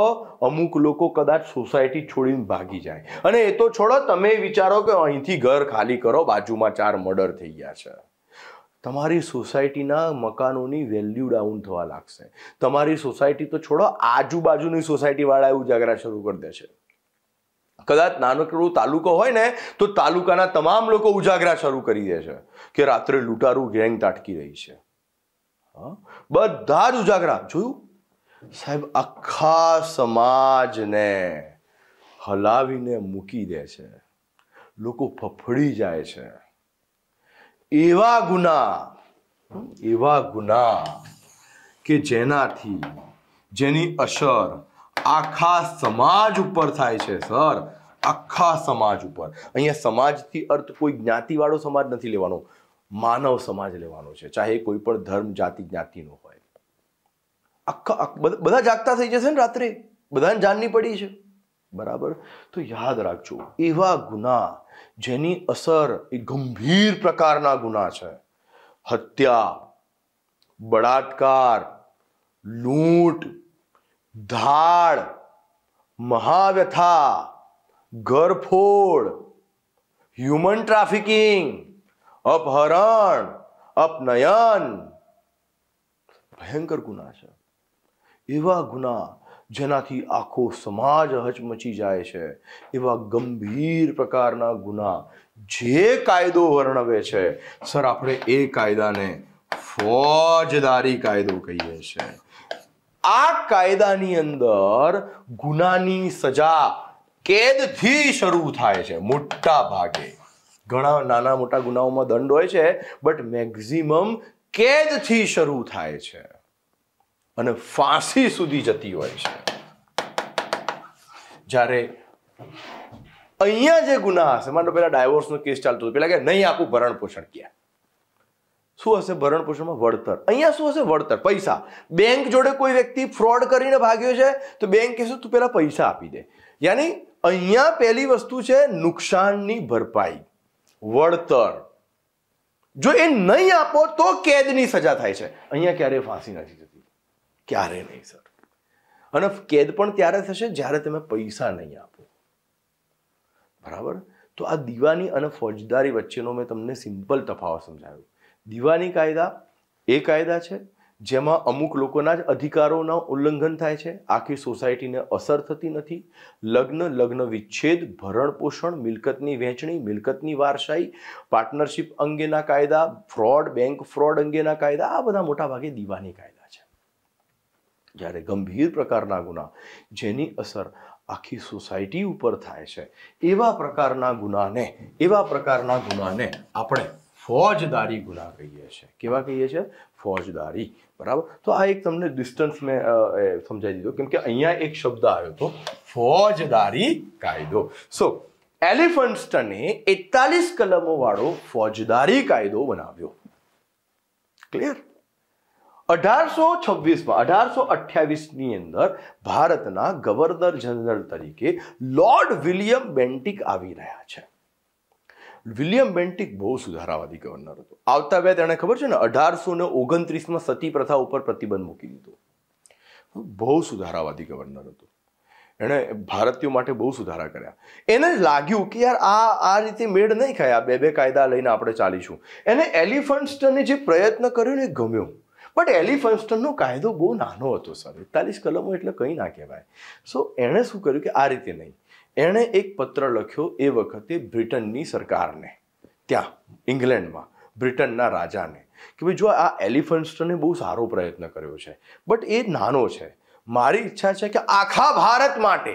અમુક લોકો કદાચ સોસાયટી છોડીને ભાગી જાય અને એ તો છોડો તમે વિચારો કે અહીંથી ઘર ખાલી કરો બાજુમાં ચાર મર્ડર થઈ ગયા છે તમારી સોસાયટીના મકાનોની વેલ્યુ ડાઉન થવા લાગશે તમારી સોસાયટી તો છોડો આજુબાજુની સોસાયટીવાળા એવું જાગરા શરૂ કરી દેશે કદાચ નાનકડું તાલુકો હોય ને તો તાલુકાના તમામ લોકો ઉજાગરા શરૂ કરી દે છે કે રાત્રે લૂંટારું ગેંગ તાટકી રહી છે બધા જ ઉજાગરા જોયું સાહેબ આખા સમાજને હલાવીને મૂકી દે છે લોકો ફફડી જાય છે એવા ગુના એવા ગુના કે જેનાથી જેની અસર આખા સમાજ ઉપર થાય છે સર આખા સમાજ ઉપર અહીંયા સમાજથી અર્થ કોઈ જ્ઞાતિવાળો સમાજ નથી લેવાનો માનવ સમાજ લેવાનો છે ચાહે કોઈ પણ ધર્મ જાતિ જ્ઞાતિનો હોય આખા બધા જાગતા થઈ જશે ને રાત્રે બધાને જાનની પડી છે બરાબર તો યાદ રાખજો એવા ગુના જેની અસર એ ગંભીર પ્રકારના ગુના છે હત્યા બળાત્કાર લૂંટ ધાડ મહાવ્યથા ઘરફોડ હ્યુમન ટ્રાફિકિંગ અપહરણ અપનયન ભયંકર ગુના છે એવા ગુના જેનાથી આખો સમાજ હચમચી જાય છે એવા ગંભીર પ્રકારના ગુના જે કાયદો વર્ણવે છે સર આપણે એ કાયદાને ફોજદારી કાયદો કહીએ છીએ આ કાયદાની અંદર ગુનાની સજા કેદથી શરૂ થાય છે મોટા ભાગે ઘણા નાના મોટા ગુનાઓમાં દંડ હોય છે બટ મેક્ઝિમમ કેદથી શરૂ થાય છે અને ફાંસી સુધી જતી હોય છે જ્યારે અહીંયા જે ગુના હશે માનો પેલા ડાયવોર્સનો કેસ ચાલતો હતો પેલા કે નહીં આપું ભરણ પોષણ ક્યાં શું હશે ભરણ પોષણમાં વળતર અહીંયા શું હશે વળતર પૈસા બેંક જોડે કોઈ વ્યક્તિ ફ્રોડ કરીને ભાગ્યો છે તો બેંક કહેશું તું પેલા પૈસા આપી દે યાની અહીંયા પહેલી વસ્તુ છે નુકસાનની ભરપાઈ વળતર જો એ નહીં આપો તો કેદની સજા થાય છે અહીંયા ક્યારેય ફાંસી નથી જતી ક્યારે નહીં સર અને કેદ પણ ત્યારે થશે જ્યારે તમે પૈસા નહીં આપો બરાબર તો આ દીવાની અને ફોજદારી વચ્ચેનો મેં તમને સિમ્પલ તફાવત સમજાવ્યો દીવાની કાયદા એ કાયદા છે જેમાં અમુક લોકોના જ અધિકારોના ઉલ્લંઘન થાય છે આખી સોસાયટીને અસર થતી નથી લગ્ન લગ્ન વિચ્છેદ ભરણપોષણ મિલકતની વહેંચણી મિલકતની વારસાઈ પાર્ટનરશિપ અંગેના કાયદા ફ્રોડ બેંક ફ્રોડ અંગેના કાયદા આ બધા મોટાભાગે દિવાની કાયદા જ્યારે ગંભીર પ્રકારના ગુના જેની અસર આખી સોસાયટી ઉપર થાય છે એવા પ્રકારના ગુનાને એવા પ્રકારના ગુનાને આપણે ફોજદારી ગુના કહીએ છીએ કેવા કહીએ છીએ ફોજદારી બરાબર તો આ એક તમને ડિસ્ટન્સ મેં સમજાવી દીધો કેમ કે અહીંયા એક શબ્દ આવ્યો હતો ફોજદારી કાયદો સો એલિફન્સ્ટને એકતાલીસ કલમો વાળો ફોજદારી કાયદો બનાવ્યો ક્લિયર અઢારસો છવ્વીસમાં અઢારસો અઠ્યાવીસની અંદર ભારતના ગવર્નર જનરલ તરીકે લોર્ડ વિલિયમ બેન્ટિક આવી રહ્યા છે વિલિયમ બેન્ટિક બહુ સુધારાવાદી ગવર્નર હતો આવતા બે તેણે ખબર છે ને અઢારસો ને ઓગણત્રીસમાં સતી પ્રથા ઉપર પ્રતિબંધ મૂકી દીધો બહુ સુધારાવાદી ગવર્નર હતો એણે ભારતીયો માટે બહુ સુધારા કર્યા એને લાગ્યું કે યાર આ આ રીતે મેળ નહીં ખાય આ બે બે કાયદા લઈને આપણે ચાલીશું એને એલિફન્ટ્સને જે પ્રયત્ન કર્યો ને એ ગમ્યો બટ એલિફન્સ્ટનનો કાયદો બહુ નાનો હતો સર એકતાલીસ કલમો એટલે કંઈ ના કહેવાય સો એણે શું કર્યું કે આ રીતે નહીં એણે એક પત્ર લખ્યો એ વખતે બ્રિટનની સરકારને ત્યાં ઇંગ્લેન્ડમાં બ્રિટનના રાજાને કે ભાઈ જો આ એલિફન્સ્ટને બહુ સારો પ્રયત્ન કર્યો છે બટ એ નાનો છે મારી ઈચ્છા છે કે આખા ભારત માટે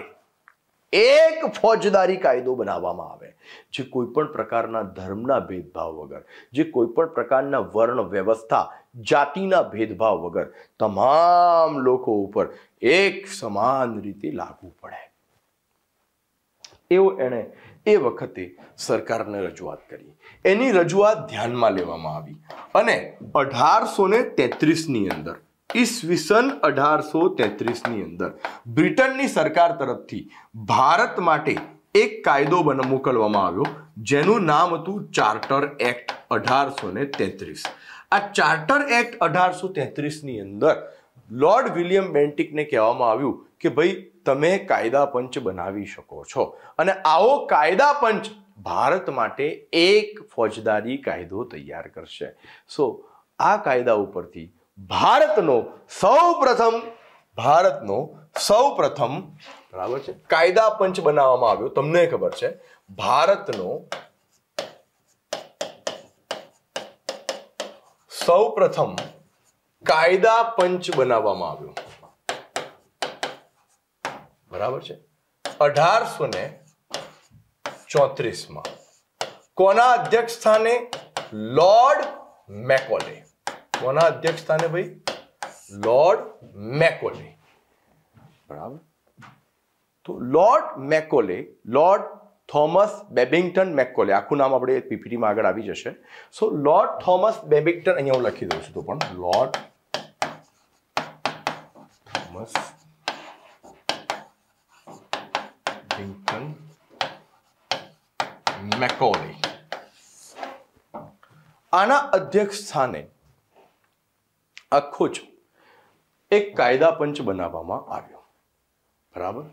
એક ફોજદારી કાયદો બનાવવામાં આવે જે કોઈ પણ પ્રકારના ધર્મના ભેદભાવ વગર જે કોઈ પણ પ્રકારના વર્ણ વ્યવસ્થા જાતિના ભેદભાવ વગર તમામ લોકો ઉપર એક સમાન રીતે લાગુ પડે એવો એણે એ વખતે સરકારને રજૂઆત કરી એની રજૂઆત ધ્યાનમાં લેવામાં આવી અને અઢારસો ને તેત્રીસની અંદર ઈસવીસન અઢારસો તેત્રીસની અંદર બ્રિટનની સરકાર તરફથી ભારત માટે એક કાયદો બન મોકલવામાં આવ્યો જેનું નામ હતું ચાર્ટર એક્ટ અઢારસો ને તેત્રીસ આ ચાર્ટર એક્ટ અઢારસો તેત્રીસની અંદર લોર્ડ વિલિયમ બેન્ટિકને કહેવામાં આવ્યું કે ભાઈ તમે કાયદા પંચ બનાવી શકો છો અને આવો કાયદા પંચ ભારત માટે એક ફોજદારી કાયદો તૈયાર કરશે સો આ કાયદા ઉપરથી ભારતનો સૌ પ્રથમ ભારતનો સૌ પ્રથમ બરાબર છે કાયદા પંચ બનાવવામાં આવ્યો તમને ખબર છે ભારતનો સૌ પ્રથમ કાયદા પંચ બનાવવામાં આવ્યો બરાબર છે અઢારસો ને ચોત્રીસમાં કોના અધ્યક્ષ સ્થાને લોર્ડ મેકોલે કોના અધ્યક્ષ સ્થાને ભાઈ લોર્ડ મેકોલે બરાબર તો Lord Macaulay Lord Thomas Babington Macaulay આખું નામ આપણે પીપીટીમાં આગળ આવી જશે સો લોર્ડ થોમસ બેબિંગ્ટન અહીંયા હું લખી દઉં છું તો પણ લોર્ડ થોમસ બેબિંગ્ટન મેકોલે આના અધ્યક્ષ સ્થાને આખો જ એક કાયદા પંચ બનાવવામાં આવ્યો બરાબર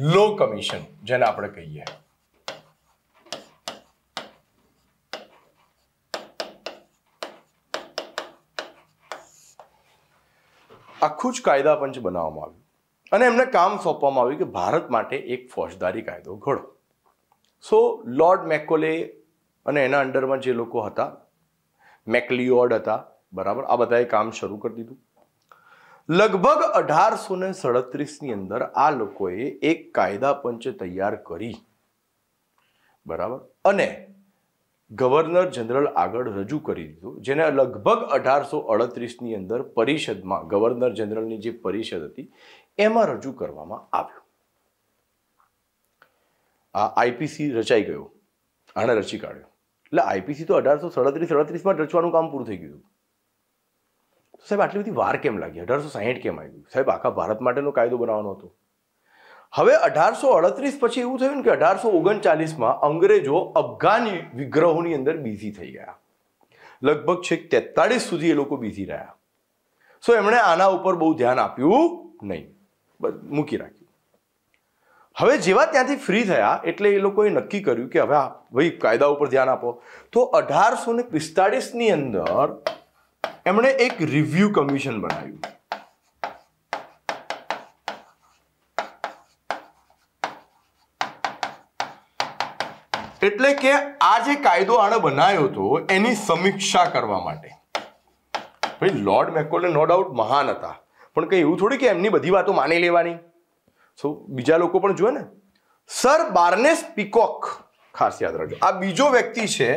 લો કમિશન જેને આપણે કહીએ આખું જ કાયદા પંચ બનાવવામાં આવ્યું અને એમને કામ સોંપવામાં આવ્યું કે ભારત માટે એક ફોજદારી કાયદો ઘડો સો લોર્ડ મેકોલે અને એના અંડરમાં જે લોકો હતા મેકલિયોડ હતા બરાબર આ બધાએ કામ શરૂ કરી દીધું લગભગ અઢારસો ને સડત્રીસની અંદર આ લોકોએ એક કાયદા પંચ તૈયાર કરી બરાબર અને ગવર્નર જનરલ આગળ રજૂ કરી દીધું જેને લગભગ અઢારસો અડત્રીસની અંદર પરિષદમાં ગવર્નર જનરલની જે પરિષદ હતી એમાં રજૂ કરવામાં આવ્યું આ આઈપીસી રચાઈ ગયો આણે રચી કાઢ્યો એટલે આઈપીસી તો અઢારસો સડત્રીસ સડત્રીસમાં રચવાનું કામ પૂરું થઈ ગયું હતું તો સાહેબ આટલી બધી વાર કેમ લાગી અઢારસો સાહીઠ કેમ આવી સાહેબ આખા ભારત માટેનો કાયદો બનાવવાનો હતો હવે અઢારસો અડત્રીસ પછી એવું થયું ને કે અઢારસો ઓગણચાલીસમાં અંગ્રેજો અફઘાન વિગ્રહોની અંદર બિઝી થઈ ગયા લગભગ છેક તેતાળીસ સુધી એ લોકો બિઝી રહ્યા સો એમણે આના ઉપર બહુ ધ્યાન આપ્યું નહીં મૂકી રાખ્યું હવે જેવા ત્યાંથી ફ્રી થયા એટલે એ લોકોએ નક્કી કર્યું કે હવે ભાઈ કાયદા ઉપર ધ્યાન આપો તો અઢારસો ને પિસ્તાળીસની અંદર એમણે એક રિવ્યુ કમિશન બનાવ્યું એટલે કે આ જે કાયદો આણે બનાવ્યો હતો એની સમીક્ષા કરવા માટે ભાઈ લોર્ડ મેકોલે નો ડાઉટ મહાન હતા પણ કંઈ એવું થોડી કે એમની બધી વાતો માની લેવાની સો બીજા લોકો પણ જુએ ને સર બાર્નેસ પીકોક ખાસ યાદ રાખજો આ બીજો વ્યક્તિ છે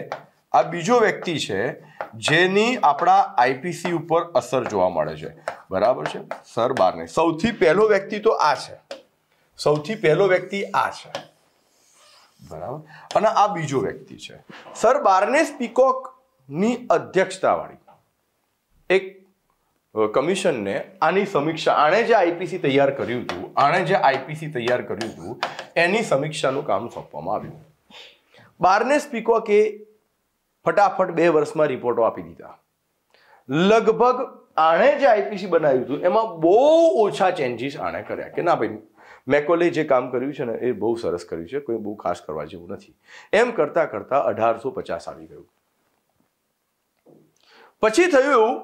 આ બીજો વ્યક્તિ છે જેની આપણા આઈપીસી ઉપર અસર જોવા મળે છે બરાબર છે સર બારને સૌથી પહેલો વ્યક્તિ તો આ છે સૌથી પહેલો વ્યક્તિ આ છે બરાબર અને આ બીજો વ્યક્તિ છે સર બાર્નેસ પીકોકની અધ્યક્ષતાવાળી એક કમિશનને આની સમીક્ષા આણે જે આઈપીસી તૈયાર કર્યું હતું આણે જે આઈપીસી તૈયાર કર્યું હતું એની સમીક્ષાનું કામ સોંપવામાં આવ્યું બાર્નેસ પીકોકે ફટાફટ બે વર્ષમાં રિપોર્ટો આપી દીધા લગભગ આણે જે આઈપીસી બનાવ્યું હતું એમાં બહુ ઓછા ચેન્જીસ આણે કર્યા કે ના ભાઈ મેકોલે જે કામ કર્યું છે ને એ બહુ સરસ કર્યું છે કોઈ બહુ ખાસ કરવા જેવું નથી એમ કરતાં કરતાં અઢારસો પચાસ આવી ગયું પછી થયું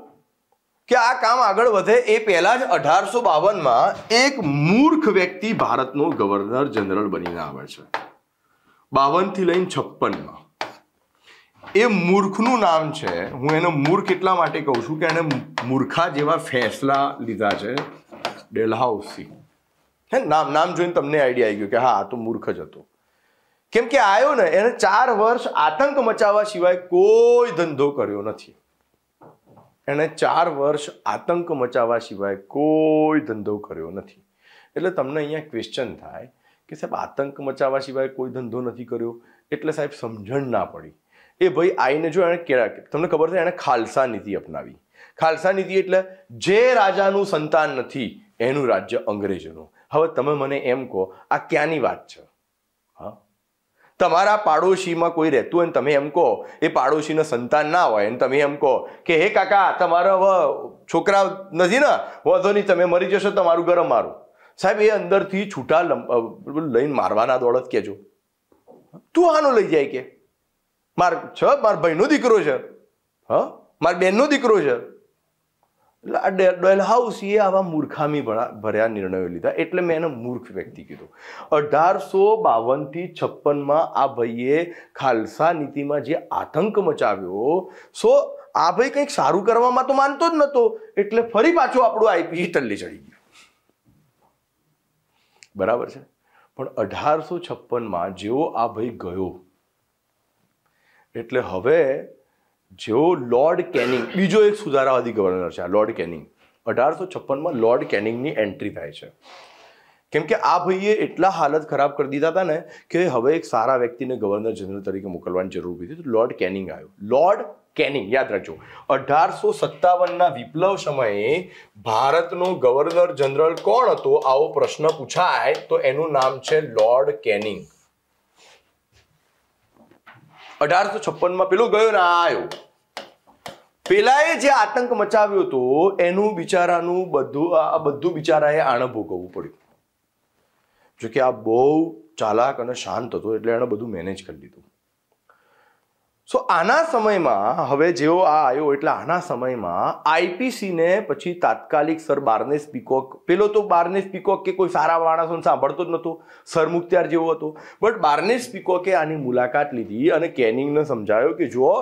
કે આ કામ આગળ વધે એ પહેલાં જ અઢારસો બાવનમાં એક મૂર્ખ વ્યક્તિ ભારતનો ગવર્નર જનરલ બનીને આવે છે બાવનથી લઈને છપ્પનમાં એ મૂર્ખનું નામ છે હું એને મૂર્ખ એટલા માટે કહું છું કે એણે મૂર્ખા જેવા ફેસલા લીધા છે ડેલહાઉસી હે નામ નામ જોઈને તમને આઈડિયા આવી ગયો કે હા આ તો મૂર્ખ જ હતો કેમ કે આવ્યો ને એને ચાર વર્ષ આતંક મચાવવા સિવાય કોઈ ધંધો કર્યો નથી એણે ચાર વર્ષ આતંક મચાવવા સિવાય કોઈ ધંધો કર્યો નથી એટલે તમને અહીંયા ક્વેશ્ચન થાય કે સાહેબ આતંક મચાવવા સિવાય કોઈ ધંધો નથી કર્યો એટલે સાહેબ સમજણ ના પડી એ ભાઈ આઈને જો એને કેળા તમને ખબર છે એણે ખાલસા નીતિ અપનાવી ખાલસા નીતિ એટલે જે રાજાનું સંતાન નથી એનું રાજ્ય અંગ્રેજોનું હવે તમે મને એમ કહો આ ક્યાંની વાત છે હા તમારા પાડોશીમાં કોઈ રહેતું હોય ને તમે એમ કહો એ પાડોશીને સંતાન ના હોય અને તમે એમ કહો કે હે કાકા તમારા છોકરા નથી ને વધો નહીં તમે મરી જશો તમારું ઘર અમારું સાહેબ એ અંદરથી છૂટા લઈને મારવાના દોડત કહેજો તું આનો લઈ જાય કે માર છ માર ભાઈનો દીકરો છે હ માર બેનનો દીકરો છે એટલે આ ડેલહાઉસીએ આવા મૂર્ખામી ભર્યા નિર્ણયો લીધા એટલે મેં એને મૂર્ખ વ્યક્તિ કીધું અઢારસો બાવનથી છપ્પનમાં આ ભાઈએ ખાલસા નીતિમાં જે આતંક મચાવ્યો સો આ ભાઈ કંઈક સારું કરવામાં તો માનતો જ નહોતો એટલે ફરી પાછું આપણું આઈપી ટલ્લી ચડી ગયું બરાબર છે પણ અઢારસો છપ્પનમાં જેવો આ ભાઈ ગયો એટલે હવે જેઓ લોર્ડ કેનિંગ બીજો એક સુધારાવાદી ગવર્નર છે આ લોર્ડ કેનિંગ અઢારસો છપ્પનમાં લોર્ડ કેનિંગની એન્ટ્રી થાય છે કેમ કે આ ભાઈએ એટલા હાલત ખરાબ કરી દીધા હતા ને કે હવે એક સારા વ્યક્તિને ગવર્નર જનરલ તરીકે મોકલવાની જરૂર પડી હતી લોર્ડ કેનિંગ આવ્યો લોર્ડ કેનિંગ યાદ રાખજો અઢારસો સત્તાવનના વિપ્લવ સમયે ભારતનો ગવર્નર જનરલ કોણ હતો આવો પ્રશ્ન પૂછાય તો એનું નામ છે લોર્ડ કેનિંગ અઢારસો છપ્પનમાં પેલો ગયો ને આયો પેલાએ જે આતંક મચાવ્યો હતો એનું બિચારાનું બધું આ બધું બિચારાએ આણે ભોગવવું પડ્યું જોકે આ બહુ ચાલાક અને શાંત હતો એટલે એણે બધું મેનેજ કરી લીધું સો આના સમયમાં હવે જેવો આ આવ્યો એટલે આના સમયમાં આઈપીસીને પછી તાત્કાલિક સર બારનેસ પીકોક પેલો તો બારનેસ પીકોક કે કોઈ સારા માણસોને સાંભળતો જ નહોતો સર મુખ્તિયાર જેવો હતો બટ બારનેસ પીકોકે આની મુલાકાત લીધી અને કેનિંગને સમજાયો કે જુઓ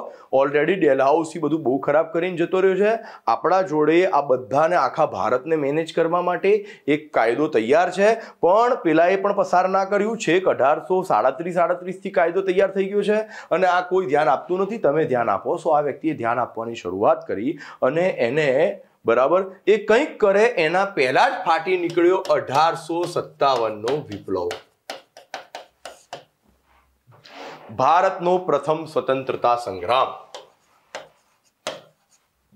ઓલરેડી ડેલહાઉસી બધું બહુ ખરાબ કરીને જતો રહ્યો છે આપણા જોડે આ બધાને આખા ભારતને મેનેજ કરવા માટે એક કાયદો તૈયાર છે પણ પેલાએ પણ પસાર ના કર્યું છેક અઢારસો સાડત્રીસ સાડત્રીસથી કાયદો તૈયાર થઈ ગયો છે અને આ કોઈ ધ્યાન આપતું નથી તમે ધ્યાન આપો સો આ વ્યક્તિએ ધ્યાન આપવાની શરૂઆત કરી અને એને બરાબર એ કંઈક કરે એના પહેલા જ ફાટી નીકળ્યો અઢારસો સત્તાવનનો વિપ્લવ ભારતનો પ્રથમ સ્વતંત્રતા સંગ્રામ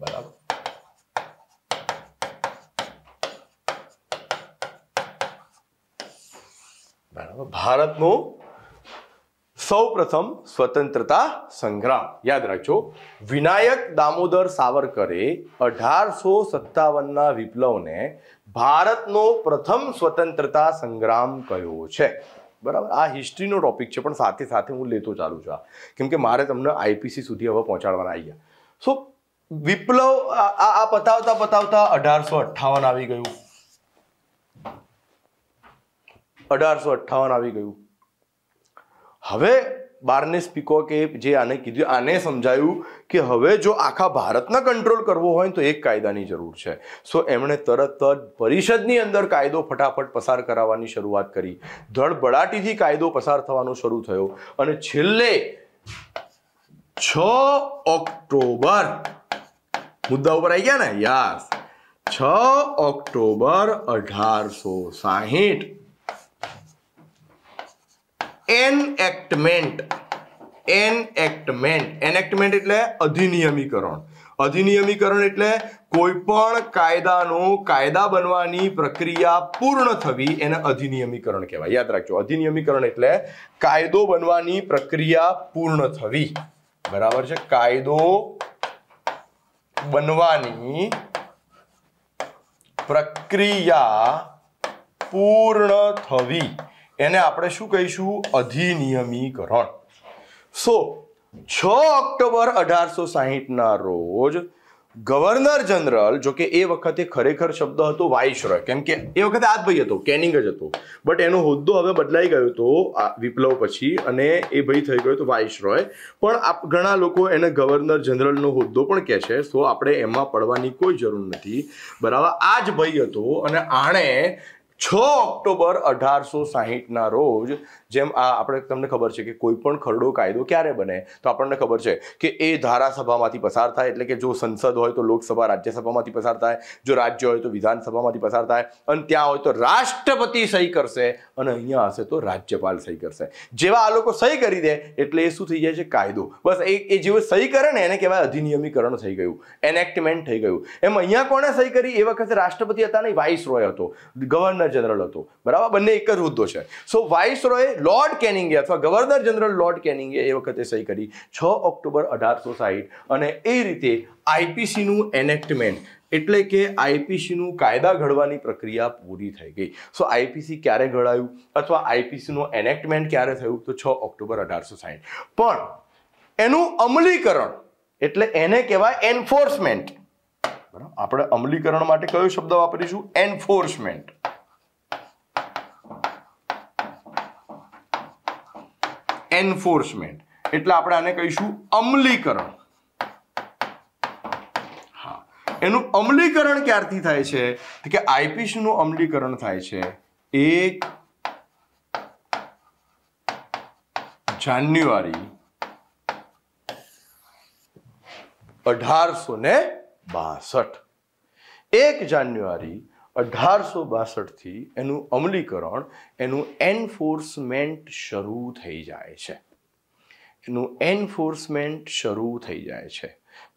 બરાબર બરાબર ભારતનો સૌપ્રથમ સ્વતંત્રતા સંગ્રામ યાદ રાખજો વિનાયક દામોદર સાવરકરે અઢારસો સત્તાવનના વિપ્લવને ભારતનો પ્રથમ સ્વતંત્રતા સંગ્રામ કયો છે બરાબર આ હિસ્ટ્રીનો ટોપિક છે પણ સાથે સાથે હું લેતો ચાલુ છું આ કેમ મારે તમને આઈપીસી સુધી હવે પહોંચાડવાના આવી ગયા સો વિપ્લવ આ પતાવતા પતાવતા અઢારસો અઠ્ઠાવન આવી ગયું અઢારસો અઠ્ઠાવન આવી ગયું હવે બાર્નેસ પીકોક એ જે આને કીધું આને સમજાયું કે હવે જો આખા ભારતને કંટ્રોલ કરવો હોય તો એક કાયદાની જરૂર છે સો એમણે તરત જ પરિષદની અંદર કાયદો ફટાફટ પસાર કરાવવાની શરૂઆત કરી ધડબડાટીથી કાયદો પસાર થવાનો શરૂ થયો અને છેલ્લે છ ઓક્ટોબર મુદ્દા ઉપર આવી ગયા ને યાસ છ ઓક્ટોબર અઢારસો સાહીઠ એનએક્ટમેન્ટ એનએક્ટમેન્ટ એનેક્ટમેન્ટ એટલે અધિનિયમીકરણ અધિનિયમીકરણ એટલે કોઈ પણ કાયદાનો કાયદા બનવાની પ્રક્રિયા પૂર્ણ થવી એને અધિનિયમીકરણ કહેવાય યાદ રાખજો અધિનિયમીકરણ એટલે કાયદો બનવાની પ્રક્રિયા પૂર્ણ થવી બરાબર છે કાયદો બનવાની પ્રક્રિયા પૂર્ણ થવી એને આપણે શું કહીશું અધિનિયમીકરણ સો છ ઓક્ટોબર અઢારસો સાહીઠના રોજ ગવર્નર જનરલ જો કે એ વખતે ખરેખર શબ્દ હતો વાઇસરોય કેમ કે એ વખતે આ જ ભાઈ હતો કેનિંગ જ હતો બટ એનો હોદ્દો હવે બદલાઈ ગયો હતો વિપ્લવ પછી અને એ ભાઈ થઈ ગયો હતો વાઇસરોય પણ ઘણા લોકો એને ગવર્નર જનરલનો હોદ્દો પણ કહે છે સો આપણે એમાં પડવાની કોઈ જરૂર નથી બરાબર આ જ ભાઈ હતો અને આણે છ ઓક્ટોબર અઢારસો સાહીઠના રોજ જેમ આ આપણે તમને ખબર છે કે કોઈ પણ ખરડો કાયદો ક્યારે બને તો આપણને ખબર છે કે એ ધારાસભામાંથી પસાર થાય એટલે કે જો સંસદ હોય તો લોકસભા રાજ્યસભામાંથી પસાર થાય જો રાજ્ય હોય તો વિધાનસભામાંથી પસાર થાય અને ત્યાં હોય તો રાષ્ટ્રપતિ સહી કરશે અને અહીંયા હશે તો રાજ્યપાલ સહી કરશે જેવા આ લોકો સહી કરી દે એટલે એ શું થઈ જાય છે કાયદો બસ એ એ જેવું સહી કરે ને એને કહેવાય અધિનિયમીકરણ થઈ ગયું એનેક્ટમેન્ટ થઈ ગયું એમ અહીંયા કોણે સહી કરી એ વખતે રાષ્ટ્રપતિ હતા નહીં વાઇસ રોય હતો ગવર્નર જનરલ હતો બરાબર બંને એક જ હોદ્દો છે સો વાઇસ રોય લોર્ડ કેનિંગે અથવા ગવર્નર જનરલ લોર્ડ કેનિંગે એ વખતે સહી કરી છ ઓક્ટોબર અઢારસો સાહીઠ અને એ રીતે આઈપીસીનું એનેક્ટમેન્ટ એટલે કે આઈપીસીનું કાયદા ઘડવાની પ્રક્રિયા પૂરી થઈ ગઈ સો આઈપીસી ક્યારે ઘડાયું અથવા આઈપીસીનું એનેક્ટમેન્ટ ક્યારે થયું તો છ ઓક્ટોબર અઢારસો સાહીઠ પણ એનું અમલીકરણ એટલે એને કહેવાય એન્ફોર્સમેન્ટ બરાબર આપણે અમલીકરણ માટે કયો શબ્દ વાપરીશું એન્ફોર્સમેન્ટ એન્ફોર્સમેન્ટ એટલે આપણે આને કહીશું અમલીકરણ હા એનું અમલીકરણ ક્યારથી થાય છે તો કે આઈપીસીનું અમલીકરણ થાય છે એક જાન્યુઆરી અઢારસો ને બાસઠ એક જાન્યુઆરી અઢારસો બાસઠથી એનું અમલીકરણ એનું એન્ફોર્સમેન્ટ શરૂ થઈ જાય છે એનું એન્ફોર્સમેન્ટ શરૂ થઈ જાય છે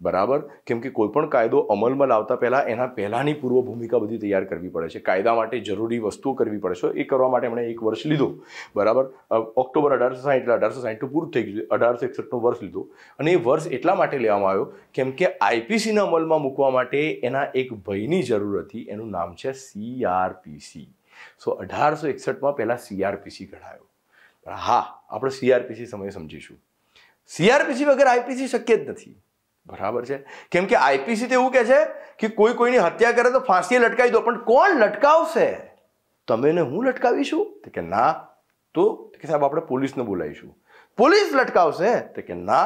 બરાબર કેમ કે કોઈપણ કાયદો અમલમાં લાવતા પહેલાં એના પહેલાંની પૂર્વ ભૂમિકા બધી તૈયાર કરવી પડે છે કાયદા માટે જરૂરી વસ્તુઓ કરવી પડે છે એ કરવા માટે એમણે એક વર્ષ લીધું બરાબર ઓક્ટોબર અઢારસો સાઠ એટલે અઢારસો સાઠનું પૂરું થઈ ગયું અઢારસો એકસઠનું વર્ષ લીધો અને એ વર્ષ એટલા માટે લેવામાં આવ્યો કેમ કે આઈપીસીને અમલમાં મૂકવા માટે એના એક ભયની જરૂર હતી એનું નામ છે સીઆરપીસી સો અઢારસો એકસઠમાં પહેલાં સીઆરપીસી ઘડાયો હા આપણે સીઆરપીસી સમય સમજીશું સીઆરપીસી વગર આઈપીસી શક્ય જ નથી બરાબર છે કેમ કે આઈપીસી તો એવું કહે છે કે કોઈ કોઈની હત્યા કરે તો ફાંસી લટકાવી દો પણ કોણ લટકાવશે તમે એને હું લટકાવીશું તો કે ના તો કે સાહેબ આપણે પોલીસને બોલાવીશું પોલીસ લટકાવશે તો કે ના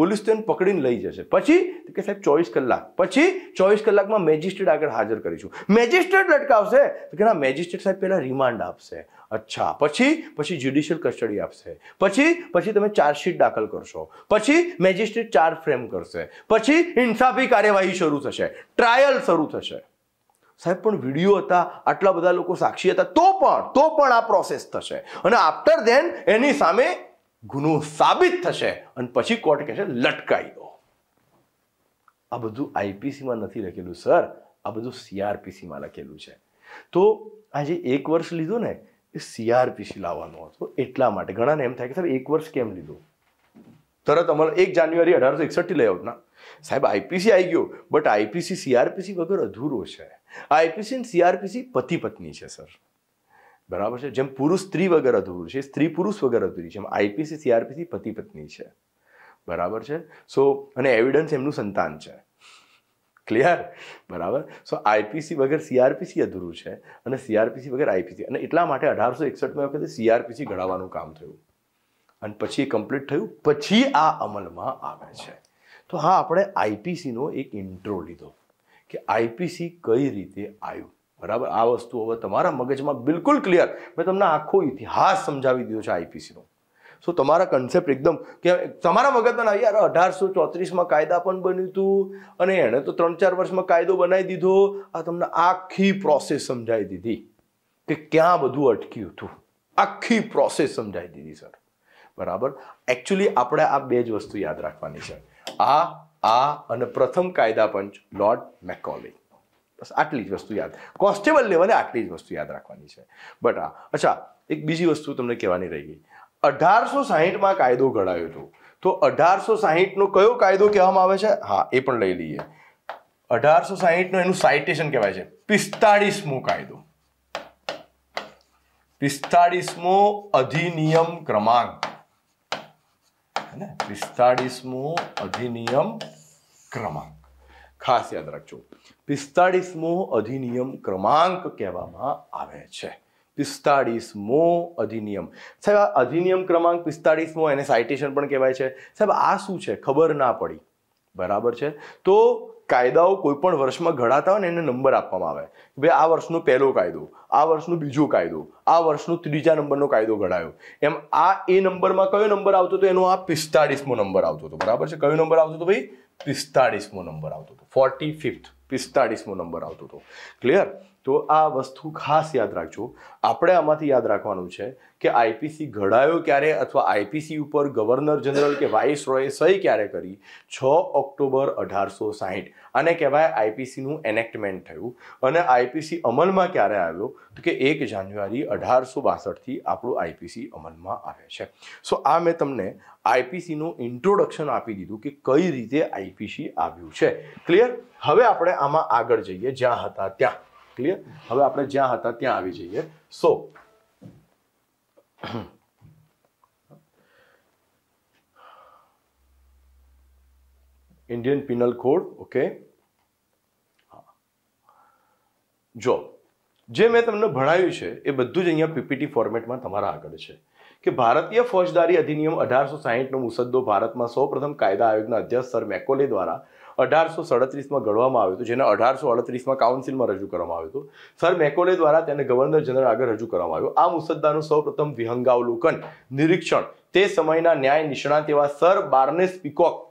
પોલીસ તેને પકડીને લઈ જશે પછી કે સાહેબ ચોવીસ કલાક પછી ચોવીસ કલાકમાં મેજિસ્ટ્રેટ આગળ હાજર કરીશું મેજિસ્ટ્રેટ લટકાવશે તો કે ના મેજિસ્ટ્રેટ સાહેબ પહેલાં રિમાન્ડ આપશે અચ્છા પછી પછી જ્યુડિશિયલ કસ્ટડી આપશે પછી પછી તમે ચાર્જશીટ દાખલ કરશો પછી મેજિસ્ટ્રેટ ચાર ફ્રેમ કરશે પછી ઇન્સાફી કાર્યવાહી શરૂ થશે ટ્રાયલ શરૂ થશે સાહેબ પણ વિડીયો હતા આટલા બધા લોકો સાક્ષી હતા તો પણ તો પણ આ પ્રોસેસ થશે અને આફ્ટર ધેન એની સામે ગુનો સાબિત થશે અને પછી કોર્ટ કહેશે લટકાઈ દો આ બધું આઈપીસીમાં નથી લખેલું સર આ બધું સીઆરપીસીમાં લખેલું છે તો આજે એક વર્ષ લીધું ને કે સીઆરપીસી લાવવાનો હતો એટલા માટે ઘણાને એમ થાય કે સાહેબ એક વર્ષ કેમ લીધું તરત અમારે એક જાન્યુઆરી અઢારસો એકસઠથી લઈ આવતા સાહેબ આઈપીસી આવી ગયો બટ આઈપીસી સીઆરપીસી વગર અધૂરો છે આઈપીસી સીઆરપીસી પતિ પત્ની છે સર બરાબર છે જેમ પુરુષ સ્ત્રી વગર અધૂરું છે સ્ત્રી પુરુષ વગર અધૂરી છે એમ આઈપીસી સીઆરપીસી પતિ પત્ની છે બરાબર છે સો અને એવિડન્સ એમનું સંતાન છે ક્લિયર બરાબર સો આઈપીસી વગર સીઆરપીસી અધૂરું છે અને સીઆરપીસી વગર આઈપીસી અને એટલા માટે અઢારસો એકસઠમાં વખતે સીઆરપીસી ઘડાવાનું કામ થયું અને પછી એ કમ્પ્લીટ થયું પછી આ અમલમાં આવે છે તો હા આપણે આઈપીસીનો એક ઇન્ટ્રો લીધો કે આઈપીસી કઈ રીતે આવ્યું બરાબર આ વસ્તુ હવે તમારા મગજમાં બિલકુલ ક્લિયર મેં તમને આખો ઇતિહાસ સમજાવી દીધો છે આઈપીસીનો સો તમારા કન્સેપ્ટ એકદમ કે તમારા મગજમાં આવી યાર અઢારસો ચોત્રીસમાં કાયદા પણ બન્યું હતું અને એણે તો ત્રણ ચાર વર્ષમાં કાયદો બનાવી દીધો આ તમને આખી પ્રોસેસ સમજાવી દીધી કે ક્યાં બધું અટક્યું હતું આખી પ્રોસેસ સમજાવી દીધી સર બરાબર એકચ્યુઅલી આપણે આ બે જ વસ્તુ યાદ રાખવાની છે આ આ અને પ્રથમ કાયદા પંચ લોર્ડ મેકોલે બસ આટલી જ વસ્તુ યાદ કોન્સ્ટેબલ લેવલે આટલી જ વસ્તુ યાદ રાખવાની છે બટ આ અચ્છા એક બીજી વસ્તુ તમને કહેવાની રહી ગઈ અઢારસો સાહીઠમાં કાયદો ઘડાયો હતો તો અઢારસો સાહીઠનો કયો કાયદો કહેવામાં આવે છે હા એ પણ લઈ લઈએ અઢારસો સાહીઠનો એનું સાઇટેશન કહેવાય છે પિસ્તાળીસમો કાયદો પિસ્તાળીસમો અધિનિયમ ક્રમાંક ને પિસ્તાળીસમો અધિનિયમ ક્રમાંક ખાસ યાદ રાખજો પિસ્તાળીસમો અધિનિયમ ક્રમાંક કહેવામાં આવે છે પિસ્તાળીસમો અધિનિયમ સાહેબ આ અધિનિયમ ક્રમાંક પિસ્તાળીસમો એને સાઇટેશન પણ કહેવાય છે સાહેબ આ શું છે ખબર ના પડી બરાબર છે તો કાયદાઓ કોઈ પણ વર્ષમાં ઘડાતા હોય ને એને નંબર આપવામાં આવે ભાઈ આ વર્ષનો પહેલો કાયદો આ વર્ષનો બીજો કાયદો આ વર્ષનો ત્રીજા નંબરનો કાયદો ઘડાયો એમ આ એ નંબરમાં કયો નંબર આવતો હતો એનો આ પિસ્તાળીસમો નંબર આવતો હતો બરાબર છે કયો નંબર આવતો હતો ભાઈ પિસ્તાળીસમો નંબર આવતો હતો ફોર્ટી ફિફ્થ પિસ્તાળીસમો નંબર આવતો હતો ક્લિયર તો આ વસ્તુ ખાસ યાદ રાખજો આપણે આમાંથી યાદ રાખવાનું છે કે આઈપીસી ઘડાયો ક્યારે અથવા આઈપીસી ઉપર ગવર્નર જનરલ કે વાઇસ રોયે સહી ક્યારે કરી છ ઓક્ટોબર અઢારસો સાહીઠ અને કહેવાય આઈપીસીનું એનેક્ટમેન્ટ થયું અને આઈપીસી અમલમાં ક્યારે આવ્યો તો કે એક જાન્યુઆરી અઢારસો બાસઠથી આપણું આઈપીસી અમલમાં આવે છે સો આ મેં તમને આઈપીસીનું ઇન્ટ્રોડક્શન આપી દીધું કે કઈ રીતે આઈપીસી આવ્યું છે ક્લિયર હવે આપણે આમાં આગળ જઈએ જ્યાં હતા ત્યાં ક્લિયર હવે આપણે જ્યાં હતા ત્યાં આવી જઈએ so Indian penal code okay જો જે મેં તમને ભણાવ્યું છે એ બધું જ અહીંયા પીપીટી ફોર્મેટમાં તમારા આગળ છે કે ભારતીય ફોજદારી અધિનિયમ અઢારસો સાહીઠનો મુસદ્દો ભારતમાં સૌપ્રથમ કાયદા આયોગના અધ્યક્ષ સર મેકોલે દ્વારા અઢારસો સડત્રીસમાં ઘડવામાં આવ્યું હતું જેને અઢારસો અડત્રીસમાં કાઉન્સિલમાં રજૂ કરવામાં આવ્યું હતું સર મેકોલે દ્વારા તેને ગવર્નર જનરલ આગળ રજૂ કરવામાં આવ્યું આ મુસદ્દાનું સૌપ્રથમ વિહંગાવલોકન નિરીક્ષણ તે સમયના ન્યાય નિષ્ણાત એવા સર બાર્નેસ પિકોક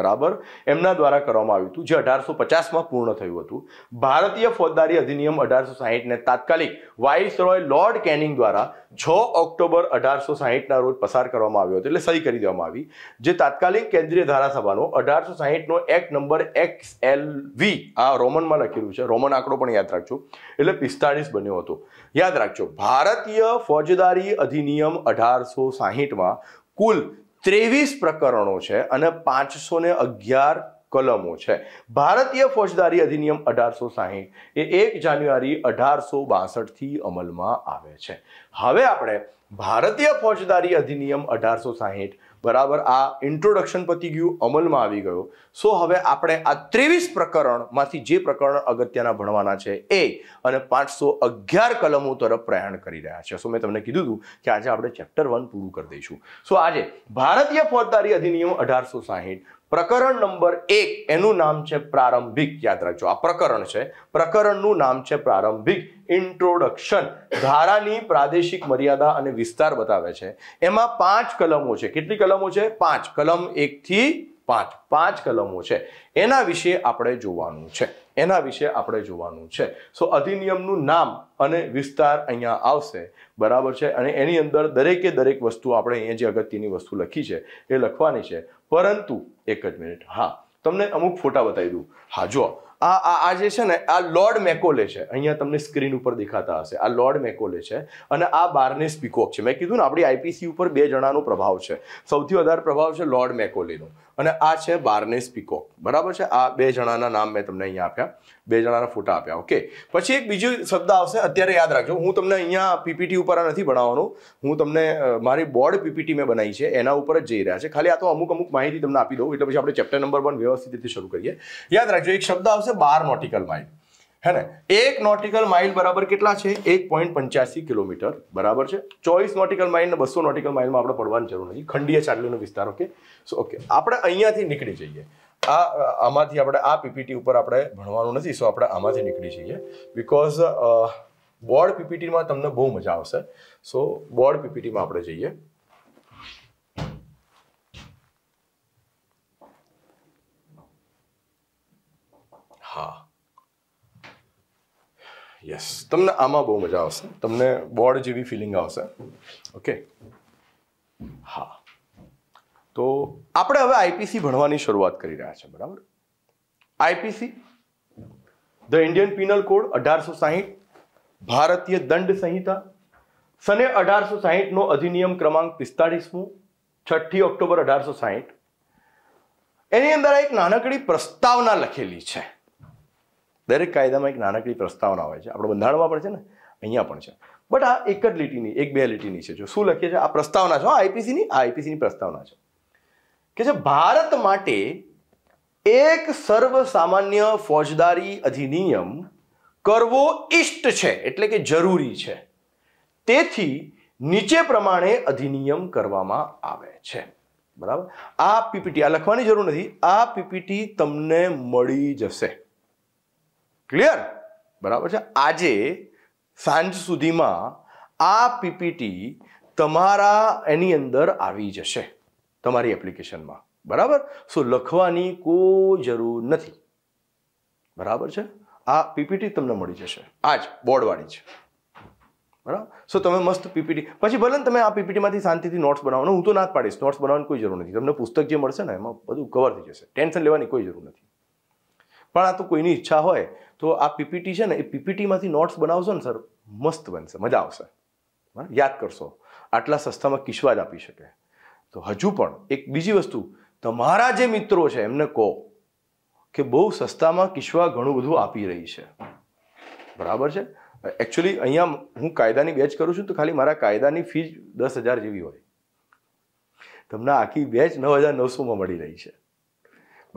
બરાબર એમના દ્વારા કરવામાં આવ્યું હતું જે અઢારસો પચાસમાં પૂર્ણ થયું હતું ભારતીય ફોજદારી અધિનિયમ અઢારસો સાહીઠને તાત્કાલિક વાઇસરોય લોર્ડ કેનિંગ દ્વારા છ ઓક્ટોબર અઢારસો સાહીઠના રોજ પસાર કરવામાં આવ્યો હતો એટલે સહી કરી દેવામાં આવી જે તાત્કાલિક કેન્દ્રીય ધારાસભાનો અઢારસો સાહીઠનો act number X L V આ રોમનમાં લખેલું છે રોમન આંકડો પણ યાદ રાખજો એટલે પિસ્તાળીસ બન્યો હતો યાદ રાખજો ભારતીય ફોજદારી અધિનિયમ અઢારસો સાહીઠમાં કુલ ત્રેવીસ પ્રકરણો છે અને પાંચસો ને અગિયાર કલમો છે ભારતીય ફોજદારી અધિનિયમ અઢારસો સાહીઠ એ એક જાન્યુઆરી અઢારસો બાસઠથી અમલમાં આવે છે હવે આપણે ભારતીય ફોજદારી અધિનિયમ અઢારસો સાહીઠ બરાબર આ ઇન્ટ્રોડક્શન પતી ગયું અમલમાં આવી ગયો સો હવે આપણે આ ત્રેવીસ પ્રકરણમાંથી જે પ્રકરણ અગત્યના ભણવાના છે એ અને પાંચસો અગિયાર કલમો તરફ પ્રયાણ કરી રહ્યા છે સો મેં તમને કીધું હતું કે આજે આપણે ચેપ્ટર વન પૂરું કરી દઈશું સો આજે ભારતીય ફોજદારી અધિનિયમ અઢારસો સાહીઠ પ્રકરણ નંબર એક એનું નામ છે પ્રારંભિક યાદ રાખજો આ પ્રકરણ છે પ્રકરણનું નામ છે પ્રારંભિક ઇન્ટ્રોડક્શન ધારાની પ્રાદેશિક મર્યાદા અને વિસ્તાર બતાવે છે એમાં પાંચ કલમો છે કેટલી કલમો છે પાંચ કલમ એકથી પાંચ પાંચ કલમો છે એના વિશે આપણે જોવાનું છે એના વિશે આપણે જોવાનું છે સો અધિનિયમનું નામ અને વિસ્તાર અહીંયા આવશે બરાબર છે અને એની અંદર દરેકે દરેક વસ્તુ આપણે અહીંયા જે અગત્યની વસ્તુ લખી છે એ લખવાની છે પરંતુ એક જ મિનિટ હા તમને અમુક ફોટા બતાવી દઉં હા જો આ આ જે છે ને આ લોર્ડ મેકોલે છે અહીંયા તમને સ્ક્રીન ઉપર દેખાતા હશે આ લોર્ડ મેકોલે છે અને આ બાર્નેસ પીકોક છે મેં કીધું ને આપણી આઈપીસી ઉપર બે જણાનો પ્રભાવ છે સૌથી વધારે પ્રભાવ છે લોર્ડ મેકોલેનો અને આ છે બાર્નેસ પીકોક બરાબર છે આ બે જણાના નામ મેં તમને અહીંયા આપ્યા બે જણાના ફોટા આપ્યા ઓકે પછી એક બીજો શબ્દ આવશે અત્યારે યાદ રાખજો હું તમને અહીંયા પીપીટી ઉપર નથી ભણાવવાનું હું તમને મારી બોર્ડ પીપીટી મેં બનાવી છે એના ઉપર જ જઈ રહ્યા છે ખાલી આ તો અમુક અમુક માહિતી તમને આપી દઉં એટલે પછી આપણે ચેપ્ટર નંબર વન વ્યવસ્થિત રીતે શરૂ કરીએ યાદ રાખજો એક શબ્દ આવશે બાર નોટિકલ માઇલ હે ને એક નોટિકલ માઇલ બરાબર કેટલા છે એક પોઈન્ટ પંચ્યાસી કિલોમીટર બરાબર છે ચોવીસ નોટિકલ માઇલ ને બસો નોટિકલ માઇલમાં આપણે પડવાની જરૂર નથી ખંડીય ચાટલીનો વિસ્તાર ઓકે સો ઓકે આપણે અહીંયાથી નીકળી જઈએ આ આમાંથી આપણે આ પીપીટી ઉપર આપણે ભણવાનું નથી સો આપણે આમાંથી નીકળી જઈએ બિકોઝ બોર્ડ પીપીટીમાં તમને બહુ મજા આવશે સો બોર્ડ પીપીટીમાં આપણે જઈએ હા યસ તમને આમાં બહુ મજા આવશે તમને બોર્ડ જેવી ફિલિંગ આવશે ઓકે હા તો આપણે હવે આઈપીસી ભણવાની શરૂઆત કરી રહ્યા છે બરાબર IPC the Indian penal code અઢારસો સાહીઠ ભારતીય દંડ સંહિતા સને અઢારસો સાહીઠનો અધિનિયમ ક્રમાંક પિસ્તાળીસમું છઠ્ઠી ઓક્ટોબર અઢારસો સાહીઠ એની અંદર એક નાનકડી પ્રસ્તાવના લખેલી છે દરેક કાયદામાં એક નાનકડી પ્રસ્તાવના હોય છે આપણે બંધારણમાં પણ છે ને અહીંયા પણ છે બટ આ એક જ લીટીની એક બે લીટીની છે જો શું લખીએ છે આ પ્રસ્તાવના છે હા આઈપીસીની આ આઈપીસીની પ્રસ્તાવના છે કે જે ભારત માટે એક સર્વસામાન્ય ફોજદારી અધિનિયમ કરવો ઇષ્ટ છે એટલે કે જરૂરી છે તેથી નીચે પ્રમાણે અધિનિયમ કરવામાં આવે છે બરાબર આ પીપીટી આ લખવાની જરૂર નથી આ પીપીટી તમને મળી જશે ક્લિયર બરાબર છે આજે સાંજ સુધીમાં આ પીપીટી તમારા એની અંદર આવી જશે તમારી એપ્લિકેશનમાં બરાબર સો લખવાની કોઈ જરૂર નથી બરાબર છે આ પીપીટી તમને મળી જશે આ જ બોર્ડવાળી છે બરાબર સો તમે મસ્ત પીપીટી પછી ભલે તમે આ પીપીટીમાંથી શાંતિથી નોટ્સ બનાવો હું તો ના જ પાડીશ નોટ્સ બનાવવાની કોઈ જરૂર નથી તમને પુસ્તક જે મળશે ને એમાં બધું કવર થઈ જશે ટેન્શન લેવાની કોઈ જરૂર નથી પણ આ તો કોઈની ઈચ્છા હોય તો આ પીપીટી છે ને એ પીપીટીમાંથી નોટ્સ બનાવશો ને સર મસ્ત બનશે મજા આવશે બરાબર યાદ કરશો આટલા સસ્તામાં કિશવા જ આપી શકે તો હજુ પણ એક બીજી વસ્તુ તમારા જે મિત્રો છે એમને કહો કે બહુ સસ્તામાં કિશ્વા ઘણું બધું આપી રહી છે બરાબર છે એકચ્યુઅલી અહીંયા હું કાયદાની બેચ કરું છું તો ખાલી મારા કાયદાની ફી દસ હજાર જેવી હોય તમને આખી બેચ નવ હજાર નવસોમાં મળી રહી છે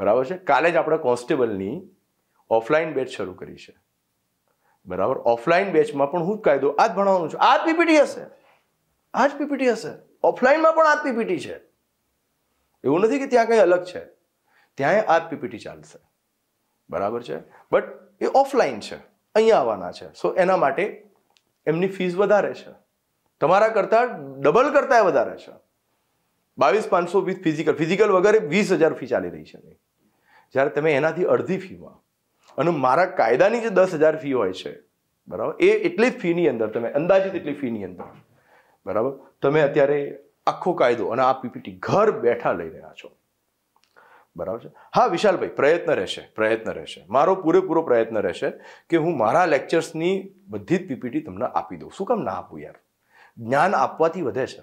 બરાબર છે કાલે જ આપણે કોન્સ્ટેબલની ઓફલાઈન બેચ શરૂ કરી છે બરાબર ઓફલાઈન બેચમાં પણ હું જ કાયદો આ જ ભણવાનું છું આ જ પીપીટી હશે આ જ પીપીટી હશે ઓફલાઈનમાં પણ આજ પીપીટી છે એવું નથી કે ત્યાં કંઈ અલગ છે ત્યાં આજ પીપીટી ચાલશે બરાબર છે બટ એ ઓફલાઈન છે અહીંયા આવવાના છે સો એના માટે એમની ફીસ વધારે છે તમારા કરતાં ડબલ કરતાં વધારે છે બાવીસ પાંચસો વીસ ફિઝિકલ ફિઝિકલ વગેરે વીસ હજાર ફી ચાલી રહી છે જ્યારે તમે એનાથી અડધી ફીમાં અને મારા કાયદાની જે દસ હજાર ફી હોય છે બરાબર એ એટલી જ ફીની અંદર તમે અંદાજિત એટલી ફીની અંદર બરાબર તમે અત્યારે આખો કાયદો અને આ પીપીટી ઘર બેઠા લઈ રહ્યા છો બરાબર છે હા વિશાલભાઈ પ્રયત્ન રહેશે પ્રયત્ન રહેશે મારો પૂરેપૂરો પ્રયત્ન રહેશે કે હું મારા લેક્ચર્સની બધી જ પીપીટી તમને આપી દઉં શું કામ ના આપું યાર જ્ઞાન આપવાથી વધે છે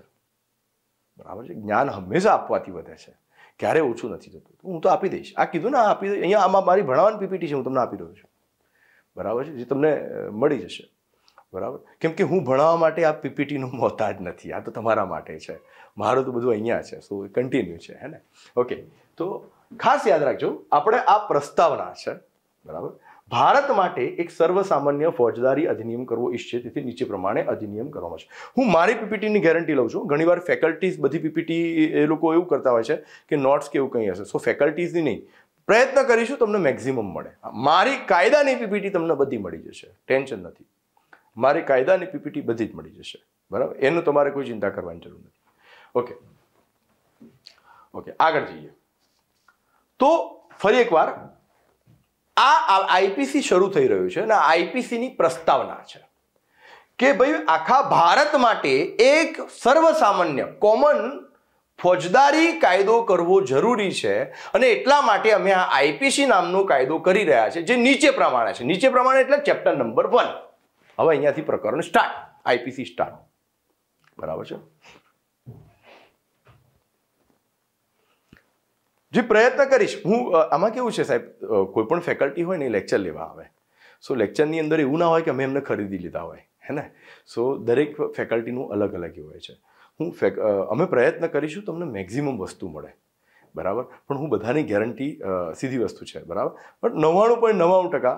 બરાબર છે જ્ઞાન હંમેશા આપવાથી વધે છે ક્યારે ઓછું નથી થતું હું તો આપી દઈશ આ કીધું ને આપી દઈશ અહીંયા આમાં મારી ભણાવવાની પીપીટી છે હું તમને આપી દઉં છું બરાબર છે જે તમને મળી જશે બરાબર કેમ કે હું ભણાવવા માટે આ પીપીટીનો મોહતાજ નથી આ તો તમારા માટે છે મારું તો બધું અહીંયા છે સો કન્ટિન્યુ છે હે ને ઓકે તો ખાસ યાદ રાખજો આપણે આ પ્રસ્તાવના છે બરાબર ભારત માટે એક સર્વસામાન્ય ફોજદારી અધિનિયમ કરવો ઈચ્છે તેથી નીચે પ્રમાણે અધિનિયમ કરવામાં છે હું મારી પીપીટીની ગેરંટી લઉં છું ઘણીવાર ફેકલ્ટીઝ બધી પીપીટી એ લોકો એવું કરતા હોય છે કે નોટ્સ કે એવું કંઈ હશે સો ફેકલ્ટીઝની નહીં પ્રયત્ન કરીશું તમને મેક્ઝિમમ મળે મારી કાયદાની પીપીટી તમને બધી મળી જશે ટેન્શન નથી મારે કાયદાની પીપીટી બધી જ મળી જશે બરાબર એનું તમારે કોઈ ચિંતા કરવાની જરૂર નથી ઓકે ઓકે આગળ જઈએ તો ફરી એકવાર આ આઈપીસી શરૂ થઈ રહ્યું છે અને આઈપીસીની પ્રસ્તાવના છે કે ભાઈ આખા ભારત માટે એક સર્વસામાન્ય કોમન ફોજદારી કાયદો કરવો જરૂરી છે અને એટલા માટે અમે આ આઈપીસી નામનો કાયદો કરી રહ્યા છે જે નીચે પ્રમાણે છે નીચે પ્રમાણે એટલે ચેપ્ટર નંબર વન હવે અહીંયાથી પ્રકરણ સ્ટાર્ટ આઈપીસી સ્ટાર્ટ બરાબર છે જે પ્રયત્ન કરીશ હું આમાં કેવું છે સાહેબ કોઈ પણ ફેકલ્ટી હોય ને લેક્ચર લેવા આવે સો લેક્ચરની અંદર એવું ના હોય કે અમે એમને ખરીદી લીધા હોય હે ને સો દરેક ફેકલ્ટીનું અલગ અલગ હોય છે હું ફેક અમે પ્રયત્ન કરીશું તમને મેક્ઝિમમ વસ્તુ મળે બરાબર પણ હું બધાની ગેરંટી સીધી વસ્તુ છે બરાબર પણ નવ્વાણું પોઈન્ટ નવ્વાણું ટકા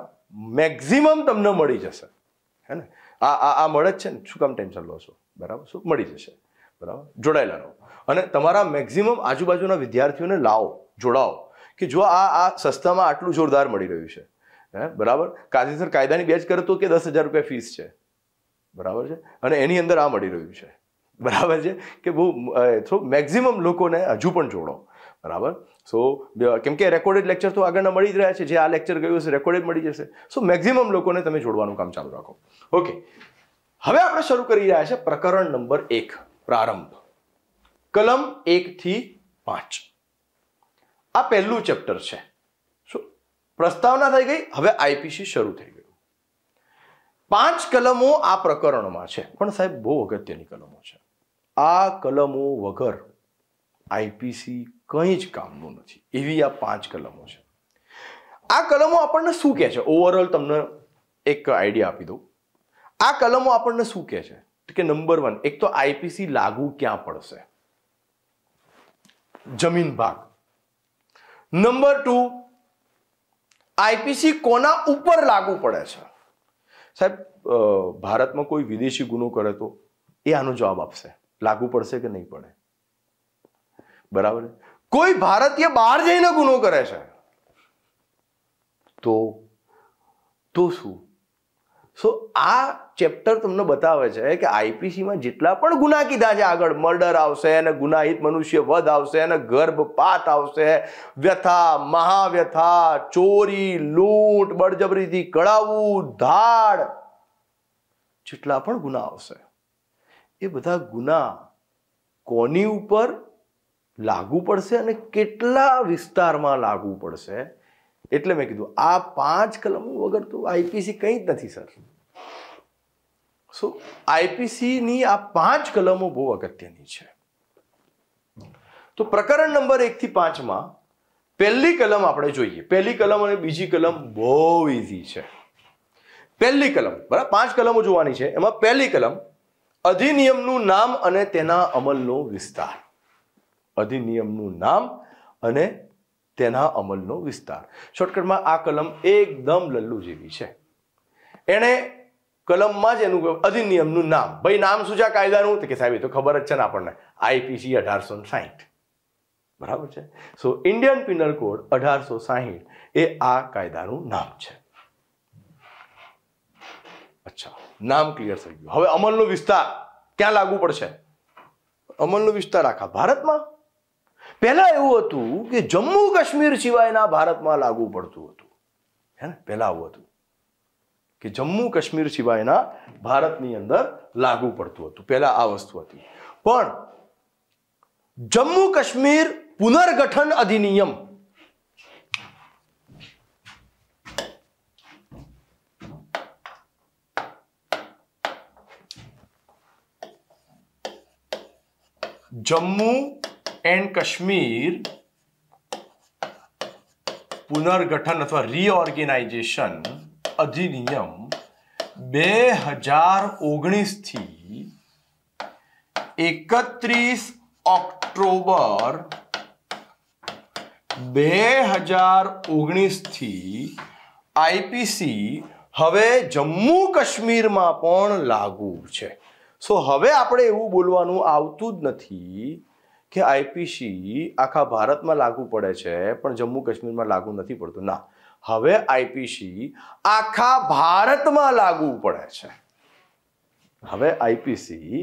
મેક્ઝિમમ તમને મળી જશે હે ને આ આ આ મળે જ છે ને શું કામ ટેન્શન લો છો બરાબર શું મળી જશે બરાબર જોડાયેલા રહો અને તમારા મેક્ઝિમમ આજુબાજુના વિદ્યાર્થીઓને લાવો જોડાઓ કે જો આ આ સસ્તામાં આટલું જોરદાર મળી રહ્યું છે હે બરાબર કાયદેસર કાયદાની બેચ કરે તો કે દસ હજાર રૂપિયા ફીસ છે બરાબર છે અને એની અંદર આ મળી રહ્યું છે બરાબર છે કે બહુ થોડું મેક્ઝિમમ લોકોને હજુ પણ જોડો બરાબર સો કેમ કે રેકોર્ડેડ લેક્ચર તો આગળના મળી જ રહ્યા છે જે આ લેક્ચર ગયું હશે રેકોર્ડેડ મળી જશે સો મેક્ઝિમમ લોકોને તમે જોડવાનું કામ ચાલુ રાખો ઓકે હવે આપણે શરૂ કરી રહ્યા છે પ્રકરણ નંબર એક પ્રારંભ કલમ એકથી પાંચ આ પહેલું ચેપ્ટર છે શું પ્રસ્તાવના થઈ ગઈ હવે આઈપીસી શરૂ થઈ ગયું પાંચ કલમો આ પ્રકરણમાં છે પણ સાહેબ બહુ અગત્યની કલમો છે આ કલમો વગર આઈપીસી કંઈ જ કામનું નથી એવી આ પાંચ કલમો છે આ કલમો આપણને શું કહે છે ઓવરઓલ તમને એક આઈડિયા આપી દઉં આ કલમો આપણને શું કહે છે કે નંબર વન એક તો આઈપીસી લાગુ ક્યાં પડશે જમીન ભાગ નંબર ટુ આઈપીસી કોના ઉપર લાગુ પડે છે સાહેબ ભારતમાં કોઈ વિદેશી ગુનો કરે તો એ આનો જવાબ આપશે લાગુ પડશે કે નહીં પડે બરાબર કોઈ ભારતીય બહાર જઈને ગુનો કરે છે તો તો શું સો આ ચેપ્ટર તમને બતાવે છે કે આઈપીસીમાં જેટલા પણ ગુના કીધા છે આગળ મર્ડર આવશે અને ગુનાહિત મનુષ્ય વધ આવશે અને ગર્ભપાત આવશે વ્યથા મહાવ્યથા ચોરી લૂંટ બળજબરીથી કળાવું ધાડ જેટલા પણ ગુના આવશે એ બધા ગુના કોની ઉપર લાગુ પડશે અને કેટલા વિસ્તારમાં લાગુ પડશે એટલે મેં કીધું આ પાંચ કલમો વગર તો આઈપીસી કંઈ જ નથી સર સો આઈપીસીની આ પાંચ કલમો બહુ અગત્યની છે તો પ્રકરણ નંબર એકથી પાંચમાં પહેલી કલમ આપણે જોઈએ પહેલી કલમ અને બીજી કલમ બહુ ઇઝી છે પહેલી કલમ બરાબર પાંચ કલમો જોવાની છે એમાં પહેલી કલમ અધિનિયમનું નામ અને તેના અમલનો વિસ્તાર અધિનિયમનું નામ અને તેના અમલનો વિસ્તાર શોર્ટકટમાં આ કલમ એકદમ લલ્લુ જેવી છે એણે કલમમાં જ એનું અધિનિયમનું નામ ભાઈ નામ શું છે કાયદાનું તો કે સાહેબ એ તો ખબર જ છે ને આપણને આઈપીસી અઢારસો સાહીઠ બરાબર છે સો ઇન્ડિયન પિનલ કોડ અઢારસો સાહીઠ એ આ કાયદાનું નામ છે અચ્છા નામ ક્લિયર થઈ ગયું હવે અમલનો વિસ્તાર ક્યાં લાગુ પડશે અમલનો વિસ્તાર આખા ભારતમાં પહેલાં એવું હતું કે જમ્મુ કાશ્મીર સિવાયના ભારતમાં લાગુ પડતું હતું હે ને પહેલાં આવું હતું કે જમ્મુ કાશ્મીર સિવાયના ભારતની અંદર લાગુ પડતું હતું પહેલાં આ વસ્તુ હતી પણ જમ્મુ કાશ્મીર પુનર્ગઠન અધિનિયમ જમ્મુ એન્ડ કશ્મીર પુનર્ગઠન અથવા રીઓર્ગેનાઇઝેશન અધિનિયમ બે હજાર ઓગણીસથી એકત્રીસ ઓક્ટોબર બે હજાર ઓગણીસથી આઈપીસી હવે જમ્મુ કાશ્મીરમાં પણ લાગુ છે સો હવે આપણે એવું બોલવાનું આવતું જ નથી કે આઈપીસી આખા ભારતમાં લાગુ પડે છે પણ જમ્મુ કાશ્મીરમાં લાગુ નથી પડતું ના હવે આઈપીસી આખા ભારતમાં લાગુ પડે છે હવે આઈપીસી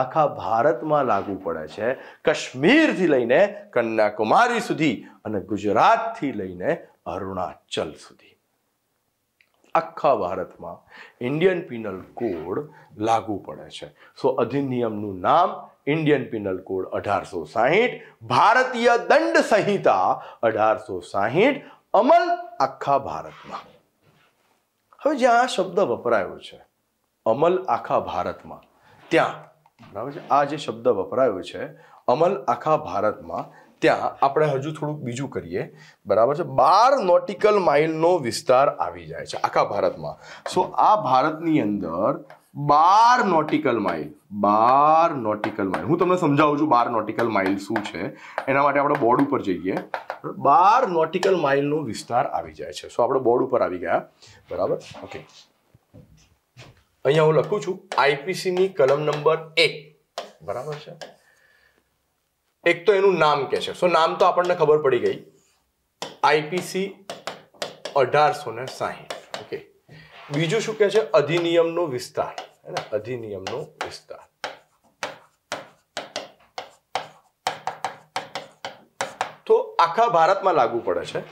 આખા ભારતમાં લાગુ પડે છે કાશ્મીરથી લઈને કન્યાકુમારી સુધી અને ગુજરાતથી લઈને અરુણાચલ સુધી આખા ભારતમાં ઇન્ડિયન પિનલ કોડ લાગુ પડે છે સો અધિનિયમનું નામ ઇન્ડિયન પિનલ કોડ અઢારસો સાહીઠ ભારતીય દંડ સંહિતા અઢારસો સાહીઠ અમલ આખા ભારતમાં હવે જ્યાં આ શબ્દ વપરાયો છે અમલ આખા ભારતમાં ત્યાં બરાબર છે આ જે શબ્દ વપરાયો છે અમલ આખા ભારતમાં ત્યાં આપણે હજુ થોડુંક બીજું કરીએ બરાબર છે બાર નોટિકલ માઇલનો વિસ્તાર આવી જાય છે આખા ભારતમાં સો આ ભારતની અંદર બાર નોટિકલ માઇલ બાર નોટિકલ માઇલ હું તમને સમજાવું છું બાર નોટિકલ માઇલ શું છે એના માટે આપણે બોર્ડ ઉપર જઈએ બાર નોટિકલ માઇલનો વિસ્તાર આવી જાય છે સો આપણે બોર્ડ ઉપર આવી ગયા બરાબર ઓકે અહીંયા હું લખું છું આઈપીસીની કલમ નંબર એક બરાબર છે એક તો એનું નામ કે છે સો નામ તો આપણને ખબર પડી ગઈ આઈપીસી અઢારસો ને સાહીઠ ઓકે બીજું શું કહે છે અધિનિયમનો વિસ્તાર હે અધિનિયમનો વિસ્તાર તો આખા ભારતમાં લાગુ પડે છે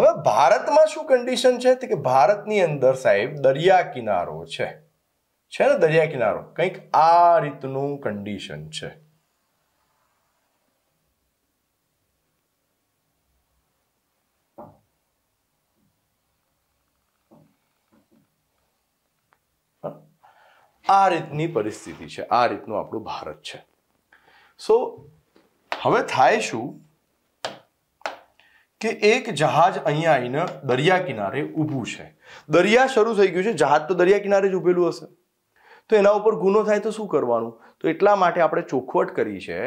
હવે ભારતમાં શું કન્ડિશન છે કે ભારતની અંદર સાહેબ દરિયા કિનારો છે છે ને દરિયા કિનારો કંઈક આ રીતનું કન્ડિશન છે આ રીતની પરિસ્થિતિ છે આ રીતનું આપણું ભારત છે સો હવે થાય શું કે એક જહાજ અહીંયા આવીને દરિયા કિનારે ઊભું છે દરિયા શરૂ થઈ ગયું છે જહાજ તો દરિયા કિનારે જ ઊભેલું હશે તો એના ઉપર ગુનો થાય તો શું કરવાનું તો એટલા માટે આપણે ચોખવટ કરી છે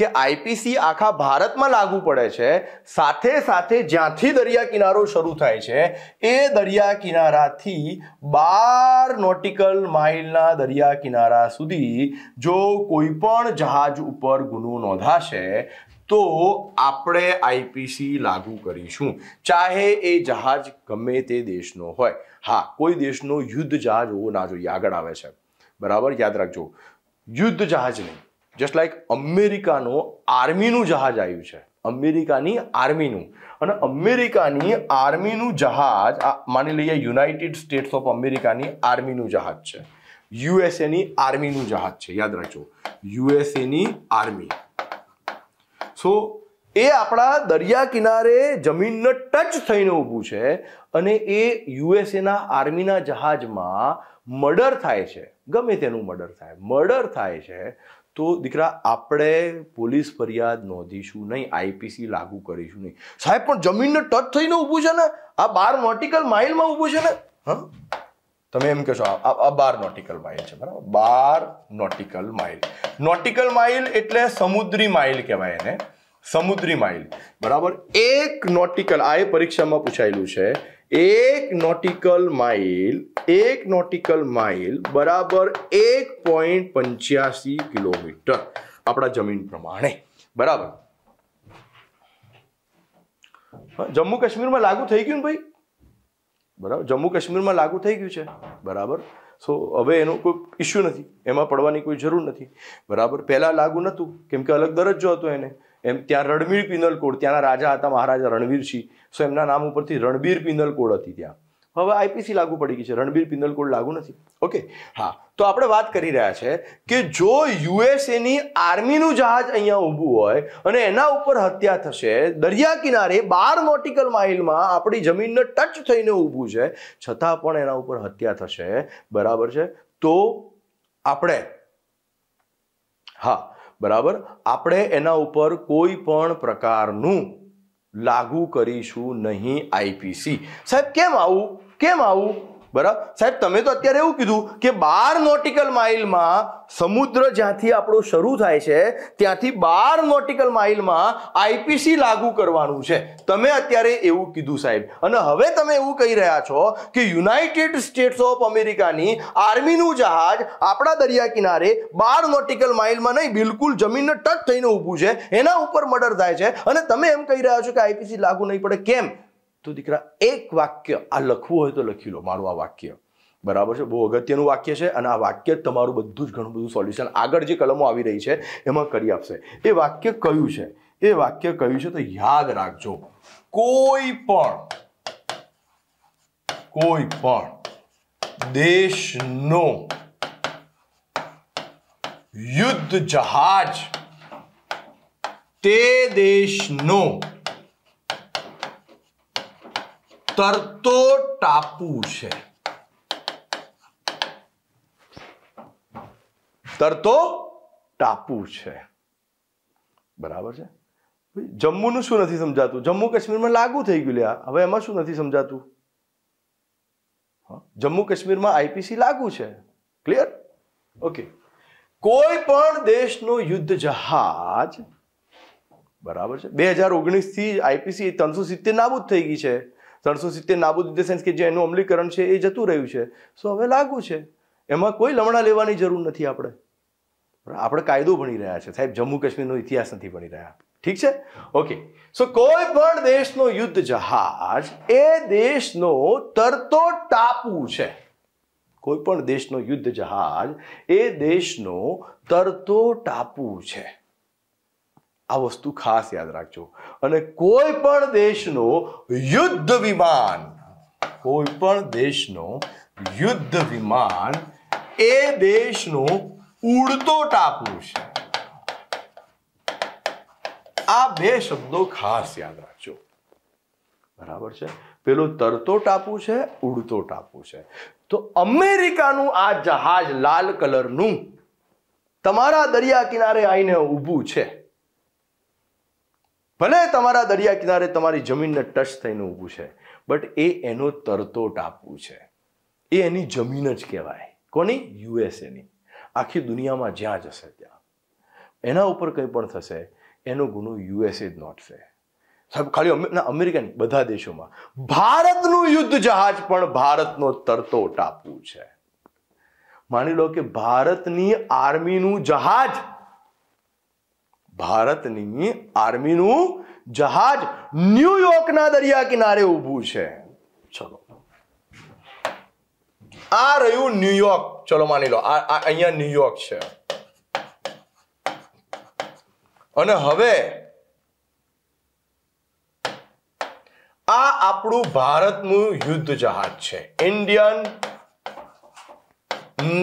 કે આઈપીસી આખા ભારતમાં લાગુ પડે છે સાથે સાથે જ્યાંથી દરિયા કિનારો શરૂ થાય છે એ દરિયા કિનારાથી બાર નોટિકલ માઇલના દરિયા કિનારા સુધી જો કોઈ પણ જહાજ ઉપર ગુનો નોંધાશે તો આપણે આઈપીસી લાગુ કરીશું ચાહે એ જહાજ ગમે તે દેશનો હોય હા કોઈ દેશનો યુદ્ધ જહાજ હોવો ના જોઈએ આગળ આવે છે બરાબર યાદ રાખજો યુદ્ધ જહાજ નહીં જસ્ટ લાઈક અમેરિકાનું આર્મીનું જહાજ આવ્યું છે અમેરિકાની આર્મીનું અને અમેરિકાની આર્મીનું જહાજ આ માની લઈએ યુનાઇટેડ સ્ટેટ્સ ઓફ અમેરિકાની આર્મીનું જહાજ છે યુએસએની આર્મીનું જહાજ છે યાદ રાખજો યુએસએની આર્મી સો એ આપણા દરિયા કિનારે જમીનને ટચ થઈને ઊભું છે અને એ યુએસએના આર્મીના જહાજમાં મર્ડર થાય છે ગમે તેનું મર્ડર થાય મર્ડર થાય છે તો દીકરા આપણે પોલીસ ફરિયાદ નોંધીશું નહીં આઈપીસી લાગુ કરીશું નહીં સાહેબ પણ જમીનને ટચ થઈને ઊભું છે ને આ બાર નોટિકલ માઇલમાં ઊભું છે ને હા તમે એમ કહેશો આ બાર નોટિકલ માઇલ છે બરાબર બાર નોટિકલ માઇલ નોટિકલ માઇલ એટલે સમુદ્રી માઇલ કહેવાય એને સમુદ્રી માઇલ બરાબર એક નોટિકલ આ એ પરીક્ષામાં પૂછાયેલું છે એક નોટિકલ માઇલ એક નોટિકલ માઇલ બરાબર એક પોઈન્ટ પંચ્યાસી કિલોમીટર આપણા જમીન પ્રમાણે બરાબર જમ્મુ કાશ્મીરમાં લાગુ થઈ ગયું ને ભાઈ બરાબર જમ્મુ કાશ્મીરમાં લાગુ થઈ ગયું છે બરાબર સો હવે એનો કોઈ ઇશ્યુ નથી એમાં પડવાની કોઈ જરૂર નથી બરાબર પહેલાં લાગુ નહોતું કેમ કે અલગ દરજ્જો હતો એને એમ ત્યાં રણવીર પિનલ કોડ ત્યાંના રાજા હતા મહારાજા રણવીરસિંહ સો એમના નામ ઉપરથી રણબીર પિંદલ કોડ હતી ત્યાં હવે આઈપીસી લાગુ પડી ગઈ છે રણબીર પિંદલ કોડ લાગુ નથી ઓકે હા તો આપણે વાત કરી રહ્યા છે કે જો યુએસએની આર્મીનું જહાજ અહીંયા ઊભું હોય અને એના ઉપર હત્યા થશે દરિયા કિનારે બાર નોટિકલ માઇલમાં આપણી જમીનને ટચ થઈને ઊભું છે છતાં પણ એના ઉપર હત્યા થશે બરાબર છે તો આપણે હા બરાબર આપણે એના ઉપર કોઈ પણ પ્રકારનું લાગુ કરીશું નહીં આઈપીસી સાહેબ કેમ આવું કેમ આવું બરાબર સાહેબ તમે તો અત્યારે એવું કીધું કે બાર નોટિકલ માઇલમાં સમુદ્ર જ્યાંથી આપણો શરૂ થાય છે ત્યાંથી બાર નોટિકલ માઇલમાં આઈપીસી લાગુ કરવાનું છે તમે અત્યારે એવું કીધું સાહેબ અને હવે તમે એવું કહી રહ્યા છો કે યુનાઇટેડ સ્ટેટ્સ ઓફ અમેરિકાની આર્મીનું જહાજ આપણા દરિયા કિનારે બાર નોટિકલ માઇલમાં નહીં બિલકુલ જમીનને ટચ થઈને ઊભું છે એના ઉપર મર્ડર થાય છે અને તમે એમ કહી રહ્યા છો કે આઈપીસી લાગુ નહીં પડે કેમ તો દીકરા એક વાક્ય આ લખવું હોય તો લખી લો મારું આ વાક્ય બરાબર છે બહુ અગત્યનું વાક્ય છે અને આ વાક્ય તમારું બધું જ ઘણું બધું સોલ્યુશન આગળ જે કલમો આવી રહી છે એમાં કરી આપશે એ વાક્ય કયું છે એ વાક્ય કયું છે તો યાદ રાખજો કોઈ પણ કોઈ પણ દેશનો યુદ્ધ જહાજ તે દેશનો તરતો ટાપુ છે તરતો ટાપુ છે બરાબર છે જમ્મુનું શું નથી સમજાતું જમ્મુ કાશ્મીરમાં લાગુ થઈ ગયું લ્યા હવે એમાં શું નથી સમજાતું જમ્મુ કાશ્મીરમાં આઈપીસી લાગુ છે ક્લિયર ઓકે કોઈ પણ દેશનું યુદ્ધ જહાજ બરાબર છે બે હજાર ઓગણીસથી આઈપીસી ત્રણસો સિત્તેર નાબૂદ થઈ ગઈ છે ત્રણસો સિત્તેર નાબૂદ ઇન ધ સેન્સ કે જે એનું અમલીકરણ છે એ જતું રહ્યું છે સો હવે લાગુ છે એમાં કોઈ લમણા લેવાની જરૂર નથી આપણે આપણે કાયદો ભણી રહ્યા છે સાહેબ જમ્મુ કાશ્મીરનો ઇતિહાસ નથી ભણી રહ્યા ઠીક છે ઓકે સો કોઈ પણ દેશનો યુદ્ધ જહાજ એ દેશનો તરતો ટાપુ છે કોઈ પણ દેશનો યુદ્ધ જહાજ એ દેશનો તરતો ટાપુ છે આ વસ્તુ ખાસ યાદ રાખજો અને કોઈ પણ દેશનો યુદ્ધ વિમાન કોઈ પણ દેશનો યુદ્ધ વિમાન એ દેશનો ઉડતો ટાપુ છે આ બે શબ્દો ખાસ યાદ રાખજો બરાબર છે પેલો તરતો ટાપુ છે ઉડતો ટાપુ છે તો અમેરિકાનું આ જહાજ લાલ કલરનું તમારા દરિયા કિનારે આવીને ઊભું છે ભલે તમારા દરિયા કિનારે તમારી જમીનને ટચ થઈને ઊભું છે બટ એ એનો તરતો ટાપુ છે એ એની જમીન જ કહેવાય કોની યુએસએની આખી દુનિયામાં જ્યાં જશે ત્યાં એના ઉપર કંઈ પણ થશે એનો ગુનો યુએસએ જ નોંધશે સાહેબ ખાલી અમેરિકન બધા દેશોમાં ભારતનું યુદ્ધ જહાજ પણ ભારતનો તરતો ટાપુ છે માની લો કે ભારતની આર્મીનું જહાજ ભારતની આર્મીનું જહાજ ન્યુયોર્કના દરિયા કિનારે ઊભું છે ચલો આ રહ્યું ન્યુયોર્ક ચલો માની લો આ અહીંયા ન્યુયોર્ક છે અને હવે આ આપણું ભારતનું યુદ્ધ જહાજ છે ઇન્ડિયન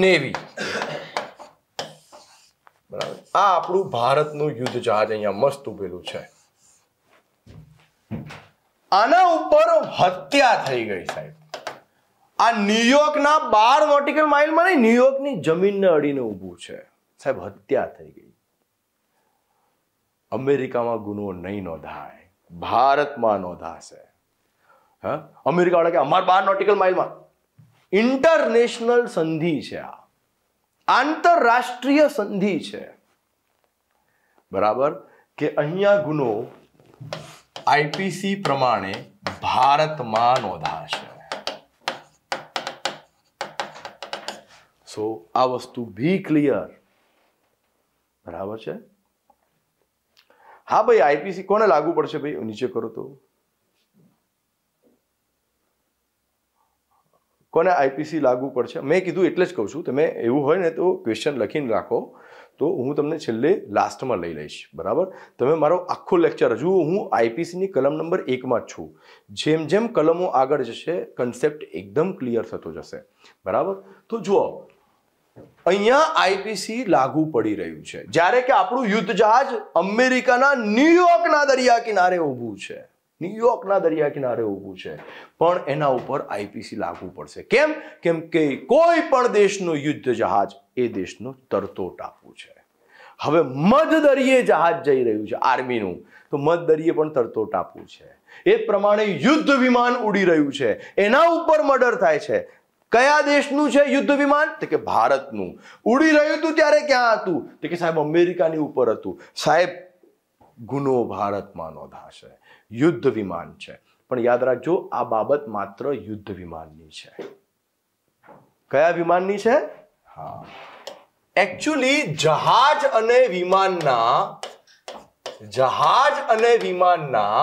નેવી બરાબર આ આપણું ભારતનું યુદ્ધ જહાજ અહીંયા મસ્ત ઉભેલું છે આના ઉપર હત્યા થઈ ગઈ સાહેબ આ ન્યુયોર્કના બાર નોટિકલ માઇલમાં નહીં ન્યુયોર્કની જમીનને અડીને ઊભું છે સાહેબ હત્યા થઈ ગઈ અમેરિકામાં ગુનો નહીં નોંધાય ભારતમાં નોંધાશે હા અમેરિકા વાળા કે અમાર બાર નોટિકલ માઇલમાં ઇન્ટરનેશનલ સંધિ છે આ આંતરરાષ્ટ્રીય સંધિ છે બરાબર કે અહીંયા ગુનો આઈપીસી પ્રમાણે ભારતમાં નોંધાશે સો આ વસ્તુ બી ક્લિયર બરાબર છે હા ભાઈ આઈપીસી કોને લાગુ પડશે ભાઈ નીચે કરો તો કોને આઈપીસી લાગુ પડશે મેં કીધું એટલે જ કહું છું તમે એવું હોય ને તો ક્વેશ્ચન લખીને રાખો તો હું તમને છેલ્લે લાસ્ટમાં લઈ લઈશ બરાબર તમે મારો આખો લેક્ચર હજુ હું આઈપીસીની કલમ નંબર એકમાં જ છું જેમ જેમ કલમો આગળ જશે કન્સેપ્ટ એકદમ ક્લિયર થતો જશે બરાબર તો જુઓ અહીંયા આઈપીસી લાગુ પડી રહ્યું છે જ્યારે કે આપણું યુદ્ધ જહાજ અમેરિકાના ન્યુયોર્કના દરિયા કિનારે ઊભું છે ન્યુયોર્કના દરિયા કિનારે ઊભું છે પણ એના ઉપર આઈપીસી લાગુ પડશે કેમ કેમ કે કોઈ પણ દેશનું યુદ્ધ જહાજ એ દેશનો તરતો ટાપુ છે હવે મધ દરિયે જહાજ જઈ રહ્યું છે આર્મીનું તો મધ દરિયે પણ તરતો ટાપુ છે એ પ્રમાણે યુદ્ધ વિમાન ઉડી રહ્યું છે એના ઉપર મર્ડર થાય છે કયા દેશનું છે યુદ્ધ વિમાન તો કે ભારતનું ઉડી રહ્યું હતું ત્યારે ક્યાં હતું તો કે સાહેબ અમેરિકાની ઉપર હતું સાહેબ ગુનો ભારતમાં નોંધાશે યુદ્ધ વિમાન છે પણ યાદ રાખજો આ બાબત માત્ર યુદ્ધ વિમાનની છે કયા વિમાનની છે હા એકચ્યુઅલી જહાજ અને વિમાનના જહાજ અને વિમાનના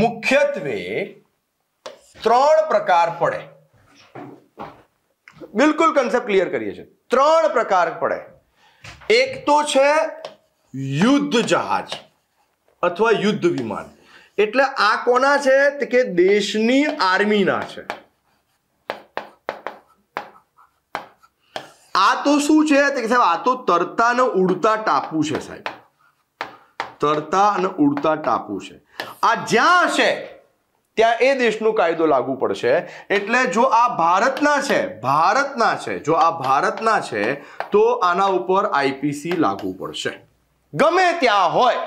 મુખ્યત્વે ત્રણ પ્રકાર પડે બિલકુલ કન્સેપ્ટ ક્લિયર કરીએ છીએ ત્રણ પ્રકાર પડે એક તો છે યુદ્ધ જહાજ અથવા યુદ્ધ વિમાન એટલે આ કોના છે કે દેશની આર્મીના છે આ તો શું છે કે સાહેબ આ તો તરતા અને ઉડતા ટાપુ છે સાહેબ તરતા અને ઉડતા ટાપુ છે આ જ્યાં હશે ત્યાં એ દેશનો કાયદો લાગુ પડશે એટલે જો આ ભારતના છે ભારતના છે જો આ ભારતના છે તો આના ઉપર આઈપીસી લાગુ પડશે ગમે ત્યાં હોય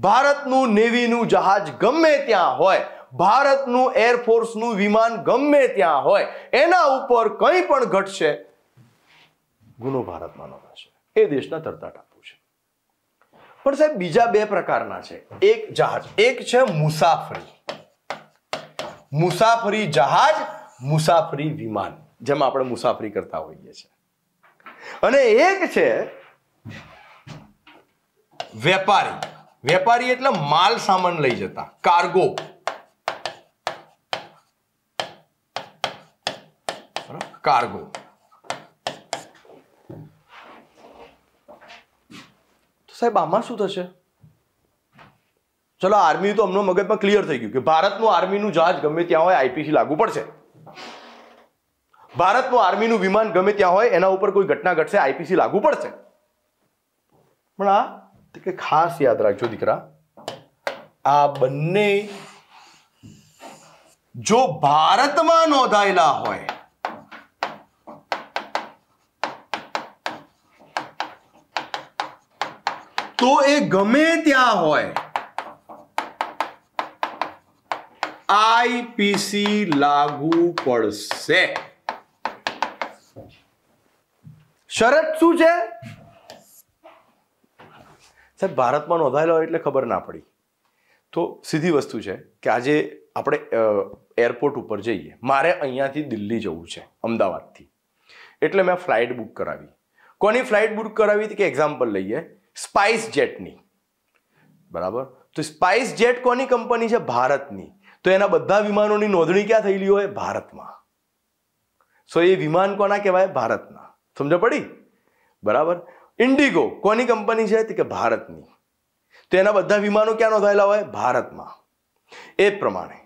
ભારતનું નેવીનું જહાજ ગમે ત્યાં હોય ભારતનું એરફોર્સનું વિમાન ગમે ત્યાં હોય એના ઉપર કંઈ પણ ઘટશે ગુનો ભારતમાં નોંધાશે એ દેશના તરતાટ આપવું છે પણ સાહેબ બીજા બે પ્રકારના છે એક જહાજ એક છે મુસાફરી મુસાફરી જહાજ મુસાફરી વિમાન જેમાં આપણે મુસાફરી કરતા હોઈએ છીએ અને એક છે વેપારી વેપારી એટલે માલ સામાન લઈ જતા કાર્ગો કાર્ગો સાહેબ આમાં શું થશે ચલો આર્મી તો અમનો મગજમાં ક્લિયર થઈ ગયું કે ભારતનું આર્મીનું જહાજ ગમે ત્યાં હોય આઈપીસી લાગુ પડશે ભારતનું આર્મીનું વિમાન ગમે ત્યાં હોય એના ઉપર કોઈ ઘટના ઘટશે આઈપીસી લાગુ પડશે પણ આ તો કે ખાસ યાદ રાખજો દીકરા આ બંને જો ભારતમાં નોંધાયેલા હોય તો એ ગમે ત્યાં હોય આઈપીસી લાગુ પડશે શરત શું છે સાહેબ ભારતમાં નોંધાયેલા હોય એટલે ખબર ના પડી તો સીધી વસ્તુ છે કે આજે આપણે એરપોર્ટ ઉપર જઈએ મારે અહીંયાથી દિલ્હી જવું છે અમદાવાદથી એટલે મેં ફ્લાઇટ બુક કરાવી કોની ફ્લાઇટ બુક કરાવી હતી કે એક્ઝામ્પલ લઈએ સ્પાઇસ જેટની બરાબર તો સ્પાઇસ જેટ કોની કંપની છે ભારતની તો એના બધા વિમાનોની નોંધણી ક્યાં થયેલી હોય ભારતમાં સો એ વિમાન કોના કહેવાય ભારતના સમજ પડી બરાબર ઇન્ડિગો કોની કંપની છે કે ભારતની તો એના બધા વિમાનો ક્યાં નોંધાયેલા હોય ભારતમાં એ પ્રમાણે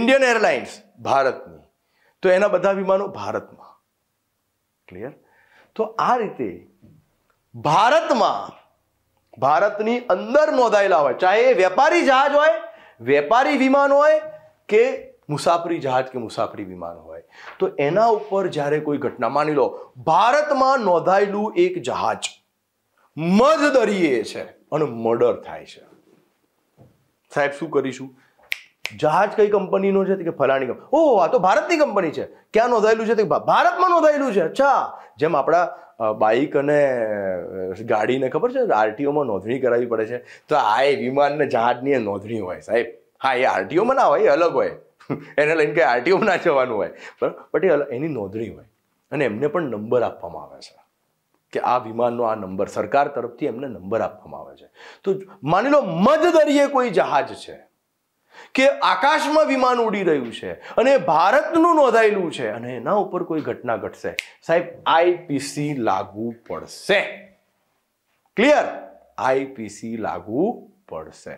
ઇન્ડિયન એરલાઇન્સ ભારતની તો એના બધા વિમાનો ભારતમાં ક્લિયર તો આ રીતે ભારતમાં ભારતની અંદર નોંધાયેલા હોય ચાહે એ વેપારી જહાજ હોય વેપારી વિમાન હોય કે મુસાફરી જહાજ કે મુસાફરી વિમાન હોય તો એના ઉપર જ્યારે કોઈ ઘટના માની લો ભારતમાં નોંધાયેલું એક જહાજ મધ દરીએ છે અને મર્ડર થાય છે સાહેબ શું કરીશું જહાજ કઈ કંપનીનો છે કે ફલાણી કંપની ઓ આ તો ભારતની કંપની છે ક્યાં નોંધાયેલું છે ભારતમાં નોંધાયેલું છે અચ્છા જેમ આપણા બાઇક અને ગાડીને ખબર છે આરટીઓમાં નોંધણી કરાવવી પડે છે તો આ એ વિમાનને જહાજની એ નોંધણી હોય સાહેબ હા એ આરટીઓમાં ના હોય એ અલગ હોય એને લઈને કે આરટીઓમાં ના જવાનું હોય બરાબર બટ એ એની નોંધણી હોય અને એમને પણ નંબર આપવામાં આવે છે કે આ વિમાનનો આ નંબર સરકાર તરફથી એમને નંબર આપવામાં આવે છે તો માની લો મધ કોઈ જહાજ છે કે આકાશમાં વિમાન ઉડી રહ્યું છે અને ભારતનું નોંધાયેલું છે અને એના ઉપર કોઈ ઘટના ઘટશે સાહેબ આઈપીસી લાગુ પડશે ક્લિયર આઈપીસી લાગુ પડશે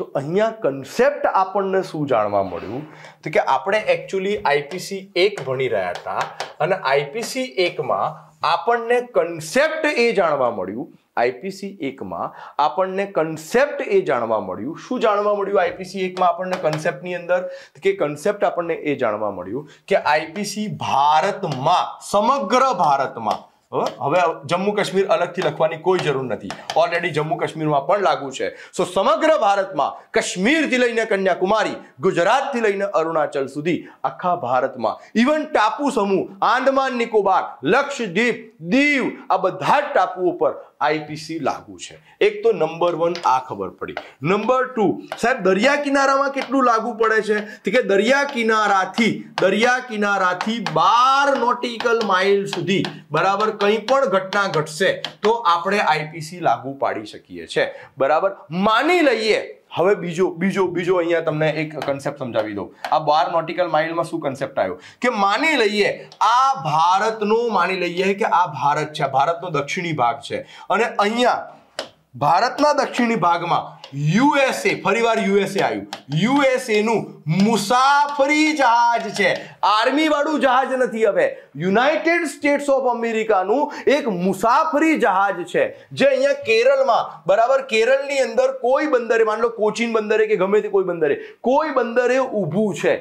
તો અહીંયા કન્સેપ્ટ આપણને શું જાણવા મળ્યું તો કે આપણે એકચ્યુઅલી આઈપીસી એક ભણી રહ્યા હતા અને આઈપીસી એકમાં આપણને કન્સેપ્ટ એ જાણવા મળ્યું આઈપીસી એકમાં આપણને કન્સેપ્ટ એ જાણવા મળ્યું શું જાણવા મળ્યું આઈપીસી એકમાં આપણને કન્સેપ્ટની અંદર કે કન્સેપ્ટ આપણને એ જાણવા મળ્યું કે આઈપીસી ભારતમાં સમગ્ર ભારતમાં હવે જમ્મુ કાશ્મીર અલગથી લખવાની કોઈ જરૂર નથી ઓલરેડી જમ્મુ કાશ્મીરમાં પણ લાગુ છે સો સમગ્ર ભારતમાં કાશ્મીરથી લઈને કન્યાકુમારી ગુજરાતથી લઈને અરુણાચલ સુધી આખા ભારતમાં ઇવન ટાપુ સમૂહ આંદમાન નિકોબાર લક્ષદ્વીપ દીવ આ બધા જ ટાપુઓ પર આઈપીસી લાગુ છે એક તો નંબર વન આ ખબર પડી નંબર ટુ સાહેબ દરિયા કિનારામાં કેટલું લાગુ પડે છે કે દરિયા કિનારાથી દરિયા કિનારાથી બાર નોટિકલ માઇલ સુધી બરાબર કંઈ પણ ઘટના ઘટશે તો આપણે આઈપીસી લાગુ પાડી શકીએ છીએ બરાબર માની લઈએ હવે બીજો બીજો બીજો અહીંયા તમને એક કન્સેપ્ટ સમજાવી દઉં આ બાર નોટિકલ માઇલમાં શું કન્સેપ્ટ આવ્યો કે માની લઈએ આ ભારતનું માની લઈએ કે આ ભારત છે ભારતનો દક્ષિણી ભાગ છે અને અહીંયા ભારતના દક્ષિણી ભાગમાં યુએસએ ફરીવાર યુએસએ આવ્યું યુએસએનું મુસાફરી જહાજ છે આર્મી વાળું જહાજ નથી હવે યુનાઇટેડ સ્ટેટ્સ ઓફ અમેરિકાનું એક મુસાફરી જહાજ છે જે અહીંયા કેરળમાં બરાબર કેરળની અંદર કોઈ બંદરે માન લો કોચીન બંદરે કે ગમે તે કોઈ બંદરે કોઈ બંદરે ઊભું છે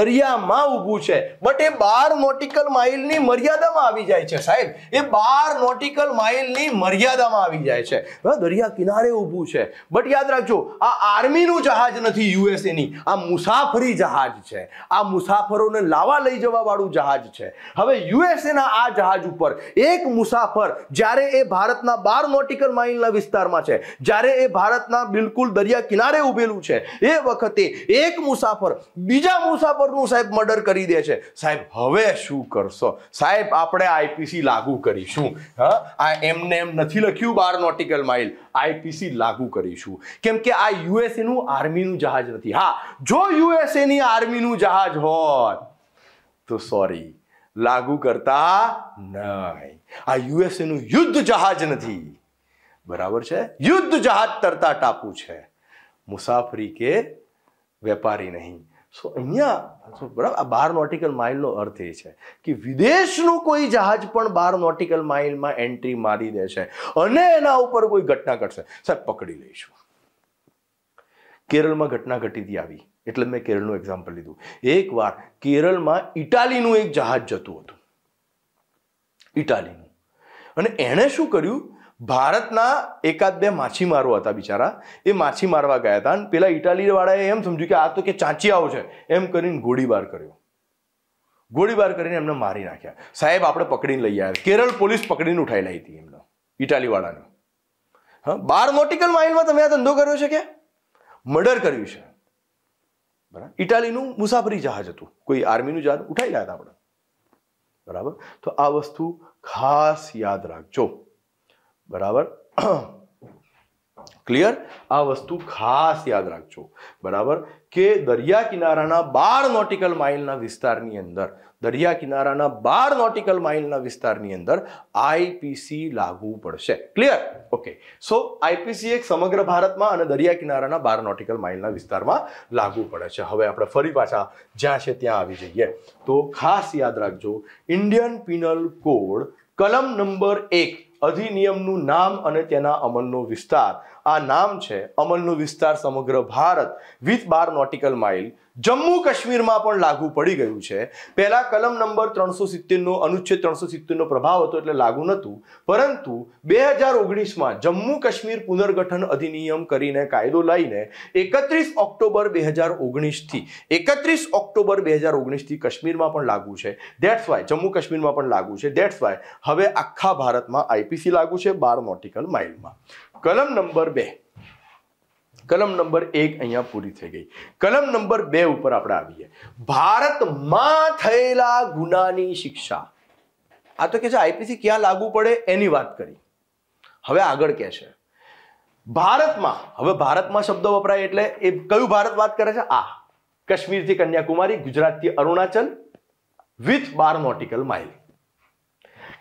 દરિયામાં ઊભું છે બટ એ બાર નોટિકલ માઇલની મર્યાદામાં આવી જાય છે સાહેબ એ બાર નોટિકલ માઇલની મર્યાદામાં આવી જાય છે દરિયા કિનારે ઊભું છે બટ યાદ રાખજો આ આર્મીનું જહાજ નથી યુએસએની આ મુસા મુસાફરી જહાજ છે આ મુસાફરોને લાવા લઈ જવા વાળું જહાજ છે હવે યુએસએના આ જહાજ ઉપર એક મુસાફર જ્યારે એ ભારતના બાર નોટિકલ માઇલના વિસ્તારમાં છે જ્યારે એ ભારતના બિલકુલ દરિયા કિનારે ઉભેલું છે એ વખતે એક મુસાફર બીજા મુસાફરનું સાહેબ મર્ડર કરી દે છે સાહેબ હવે શું કરશો સાહેબ આપણે આઈપીસી લાગુ કરીશું હા આ એમને એમ નથી લખ્યું બાર નોટિકલ માઇલ આઈપીસી લાગુ કરીશું કેમ કે આ યુએસએનું આર્મીનું જહાજ નથી હા જો યુ યુએસએની આર્મીનું જહાજ હોત તો સોરી લાગુ કરતા નહીં આ યુએસએનું યુદ્ધ જહાજ નથી બરાબર છે યુદ્ધ જહાજ તરતા ટાપુ છે મુસાફરી કે વેપારી નહીં સો અહીંયા બરાબર આ બાર નોટિકલ માઇલનો અર્થ એ છે કે વિદેશનું કોઈ જહાજ પણ બાર નોટિકલ માઇલમાં એન્ટ્રી મારી દે છે અને એના ઉપર કોઈ ઘટના ઘટશે સાહેબ પકડી લઈશું કેરળમાં ઘટના ઘટી હતી આવી એટલે મેં કેરળનું એક્ઝામ્પલ લીધું એકવાર કેરળમાં ઇટાલીનું એક જહાજ જતું હતું ઇટાલીનું અને એણે શું કર્યું ભારતના એકાદ બે માછીમારો હતા બિચારા એ માછી મારવા ગયા હતા અને પેલા ઇટાલીવાળાએ એમ સમજ્યું કે આ તો કે ચાંચિયાઓ છે એમ કરીને ગોળીબાર કર્યો ગોળીબાર કરીને એમને મારી નાખ્યા સાહેબ આપણે પકડીને લઈ આવ્યા કેરળ પોલીસ પકડીને ઉઠાઈ લઈ હતી એમને ઇટાલીવાળાને હા બાર નોટિકલ માઇલમાં તમે આ ધંધો કર્યો છે કે મર્ડર કર્યું છે બરાબર ઇટાલીનું મુસાફરી જહાજ હતું કોઈ આર્મીનું જહાજ ઉઠાઈ ગયા હતા આપણે બરાબર તો આ વસ્તુ ખાસ યાદ રાખજો બરાબર ક્લિયર આ વસ્તુ ખાસ યાદ રાખજો બરાબર કે દરિયા કિનારાના બાર નોટિકલ માઇલના વિસ્તારની અંદર દરિયા કિનારાના બાર નોટિકલ માઇલના વિસ્તારની અંદર આઈપીસી લાગુ પડશે ક્લિયર ઓકે સો આઈપીસી એક સમગ્ર ભારતમાં અને દરિયા કિનારાના બાર નોટિકલ માઇલના વિસ્તારમાં લાગુ પડે છે હવે આપણે ફરી પાછા જ્યાં છે ત્યાં આવી જઈએ તો ખાસ યાદ રાખજો ઇન્ડિયન પિનલ કોડ કલમ નંબર એક અધિનિયમનું નામ અને તેના અમલનો વિસ્તાર આ નામ છે અમલનો વિસ્તાર સમગ્ર ભારત વિથ બાર નોટિકલ માઇલ જમ્મુ કાશ્મીરમાં પણ લાગુ પડી ગયું છે પહેલા કલમ નંબર ત્રણસો સિત્તેરનો અનુચ્છેદ ત્રણસો સિત્તેરનો પ્રભાવ હતો એટલે લાગુ નહોતું પરંતુ બે હજાર ઓગણીસમાં જમ્મુ કાશ્મીર પુનર્ગઠન અધિનિયમ કરીને કાયદો લઈને એકત્રીસ ઓક્ટોબર બે હજાર ઓગણીસથી એકત્રીસ ઓક્ટોબર બે હજાર ઓગણીસથી કાશ્મીરમાં પણ લાગુ છે દેટ્સ વાય જમ્મુ કાશ્મીરમાં પણ લાગુ છે દેટ્સ વાય હવે આખા ભારતમાં આઈપીસી લાગુ છે બાર નોટિકલ માઇલમાં કલમ નંબર બે કલમ નંબર એક અહીંયા પૂરી થઈ ગઈ કલમ નંબર બે ઉપર આપણે આવીએ ભારતમાં થયેલા ગુનાની શિક્ષા આ તો કે છે આઈપીસી ક્યાં લાગુ પડે એની વાત કરી હવે આગળ કે છે ભારતમાં હવે ભારતમાં શબ્દ વપરાય એટલે એ કયું ભારત વાત કરે છે આ કાશ્મીરથી કન્યાકુમારી ગુજરાતથી અરુણાચલ વિથ બાર નોટિકલ માઇલ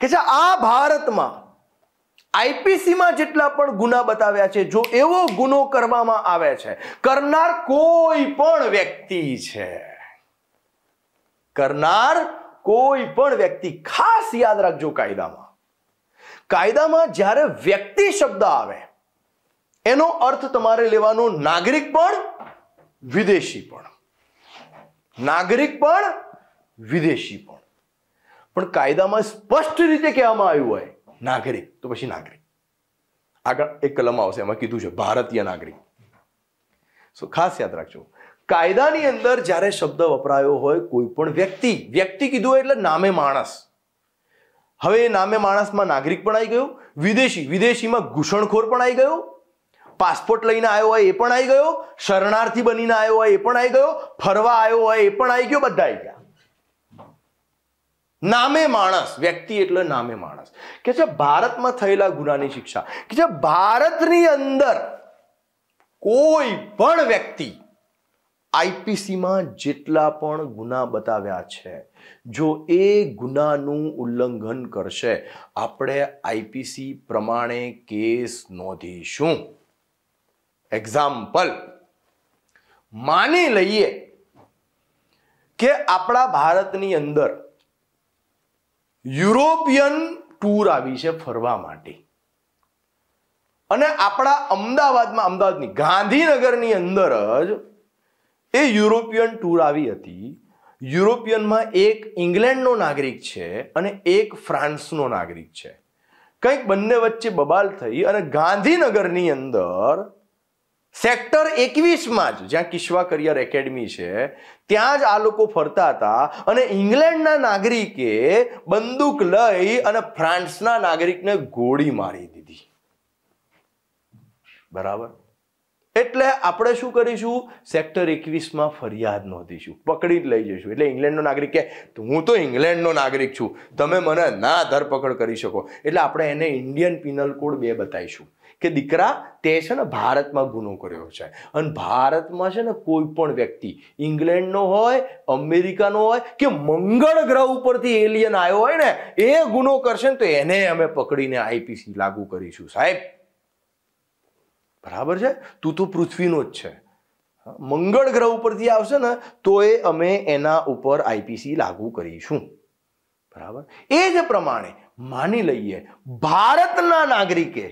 કે છે આ ભારતમાં આઈપીસીમાં જેટલા પણ ગુના બતાવ્યા છે જો એવો ગુનો કરવામાં આવે છે કરનાર કોઈ પણ વ્યક્તિ છે કરનાર કોઈ પણ વ્યક્તિ ખાસ યાદ રાખજો કાયદામાં કાયદામાં જ્યારે વ્યક્તિ શબ્દ આવે એનો અર્થ તમારે લેવાનો નાગરિક પણ વિદેશી પણ નાગરિક પણ વિદેશી પણ પણ કાયદામાં સ્પષ્ટ રીતે કહેવામાં આવ્યું હોય નાગરિક તો પછી નાગરિક આગળ એક કલમ આવશે એમાં કીધું છે ભારતીય નાગરિક સો ખાસ યાદ રાખજો કાયદાની અંદર જ્યારે શબ્દ વપરાયો હોય કોઈ પણ વ્યક્તિ વ્યક્તિ કીધું એટલે નામે માણસ હવે એ નામે માણસમાં નાગરિક પણ આવી ગયો વિદેશી વિદેશીમાં ઘૂસણખોર પણ આવી ગયો પાસપોર્ટ લઈને આવ્યો હોય એ પણ આવી ગયો શરણાર્થી બનીને આવ્યો હોય એ પણ આવી ગયો ફરવા આવ્યો હોય એ પણ આવી ગયો બધા આવી ગયા નામે માણસ વ્યક્તિ એટલે નામે માણસ કે છે ભારતમાં થયેલા ગુનાની શિક્ષા કે છે ભારતની અંદર કોઈ પણ વ્યક્તિ આઈપીસીમાં જેટલા પણ ગુના બતાવ્યા છે જો એ ગુનાનું ઉલ્લંઘન કરશે આપણે આઈપીસી પ્રમાણે કેસ નોંધીશું એક્ઝામ્પલ માની લઈએ કે આપણા ભારતની અંદર યુરોપિયન ટૂર આવી છે ફરવા માટે અને આપણા અમદાવાદમાં અમદાવાદની ગાંધીનગરની અંદર જ એ યુરોપિયન ટૂર આવી હતી યુરોપિયનમાં એક ઇંગ્લેન્ડનો નાગરિક છે અને એક ફ્રાન્સનો નાગરિક છે કંઈક બંને વચ્ચે બબાલ થઈ અને ગાંધીનગરની અંદર સેક્ટર એકવીસમાં જ જ્યાં કિશ્વા કરિયર એકેડમી છે ત્યાં જ આ લોકો ફરતા હતા અને ઇંગ્લેન્ડના નાગરિકે બંદૂક લઈ અને ફ્રાન્સના નાગરિકને ગોળી મારી દીધી બરાબર એટલે આપણે શું કરીશું સેક્ટર એકવીસમાં ફરિયાદ નોંધીશું પકડી જ લઈ જઈશું એટલે ઇંગ્લેન્ડનો નાગરિક કહે હું તો ઇંગ્લેન્ડનો નાગરિક છું તમે મને ના ધરપકડ કરી શકો એટલે આપણે એને ઇન્ડિયન પિનલ કોડ બે બતાવીશું કે દીકરા તે છે ને ભારતમાં ગુનો કર્યો છે અને ભારતમાં છે ને કોઈ પણ વ્યક્તિ ઇંગ્લેન્ડનો હોય અમેરિકાનો હોય કે મંગળ ગ્રહ ઉપરથી એલિયન આવ્યો હોય ને એ ગુનો કરશે ને તો એને અમે પકડીને આઈપીસી લાગુ કરીશું સાહેબ બરાબર છે તું તો પૃથ્વીનો જ છે મંગળ ગ્રહ ઉપરથી આવશે ને તો એ અમે એના ઉપર આઈપીસી લાગુ કરીશું બરાબર એ જ પ્રમાણે માની લઈએ ભારતના નાગરિકે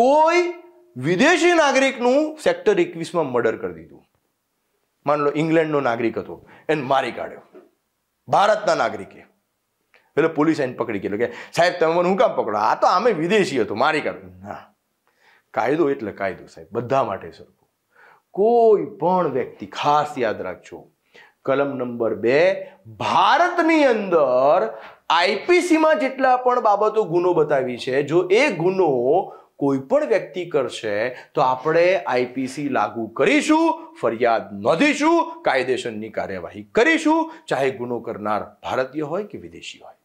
કોઈ વિદેશી નાગરિકનું સેક્ટર એકવીસમાં મર્ડર કરી દીધું માની લો ઇંગ્લેન્ડનો નાગરિક હતો એને મારી કાઢ્યો ભારતના નાગરિકે એટલે પોલીસ એને પકડી ગયેલો કે સાહેબ તમે મને હું કામ પકડો આ તો આમે વિદેશી હતો મારી કાઢ્યો ના કાયદો એટલે કાયદો સાહેબ બધા માટે સરખો કોઈ પણ વ્યક્તિ ખાસ યાદ રાખજો કલમ નંબર બે ભારતની અંદર આઈપીસીમાં જેટલા પણ બાબતો ગુનો બતાવી છે જો એ ગુનો કોઈ પણ વ્યક્તિ કરશે તો આપણે આઈપીસી લાગુ કરીશું ફરિયાદ નોંધીશું કાયદેસરની કાર્યવાહી કરીશું ચાહે ગુનો કરનાર ભારતીય હોય કે વિદેશી હોય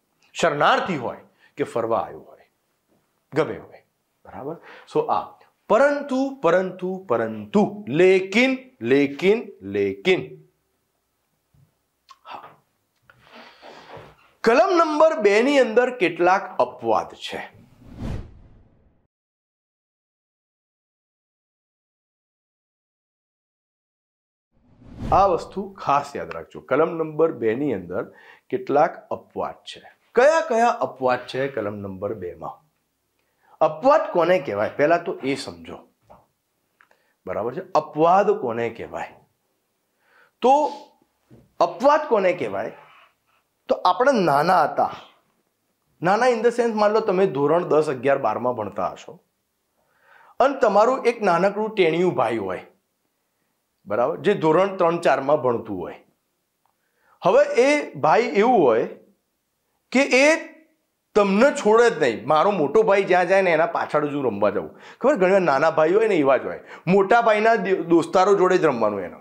શરણાર્થી હોય કે ફરવા આવ્યો હોય ગમે હોય બરાબર સો આ परंतु परंतु परंतु लेकिन लेकिन लेकिन कलम नंबर 2 के अंदर કેટલાક અપવાદ છે આ વસ્તુ ખાસ યાદ રાખજો कलम નંબર 2 ની અંદર કેટલાક અપવાદ છે કયા કયા અપવાદ છે कलम નંબર 2 માં અપવાદ કોને કહેવાય પહેલાં તો એ સમજો બરાબર છે અપવાદ કોને કહેવાય તો અપવાદ કોને કહેવાય તો આપણે નાના હતા નાના ઇન ધ સેન્સ માન લો તમે ધોરણ દસ અગિયાર બારમાં ભણતા હશો અને તમારું એક નાનકડું ટેણિયું ભાઈ હોય બરાબર જે ધોરણ ત્રણ ચારમાં ભણતું હોય હવે એ ભાઈ એવું હોય કે એ તમને છોડે જ નહીં મારો મોટો ભાઈ જ્યાં જાય ને એના પાછળ જ હું રમવા જાઉં ખબર ઘણી નાના ભાઈ હોય ને એવા જ હોય મોટા ભાઈના દોસ્તારો જોડે જ રમવાનું એનો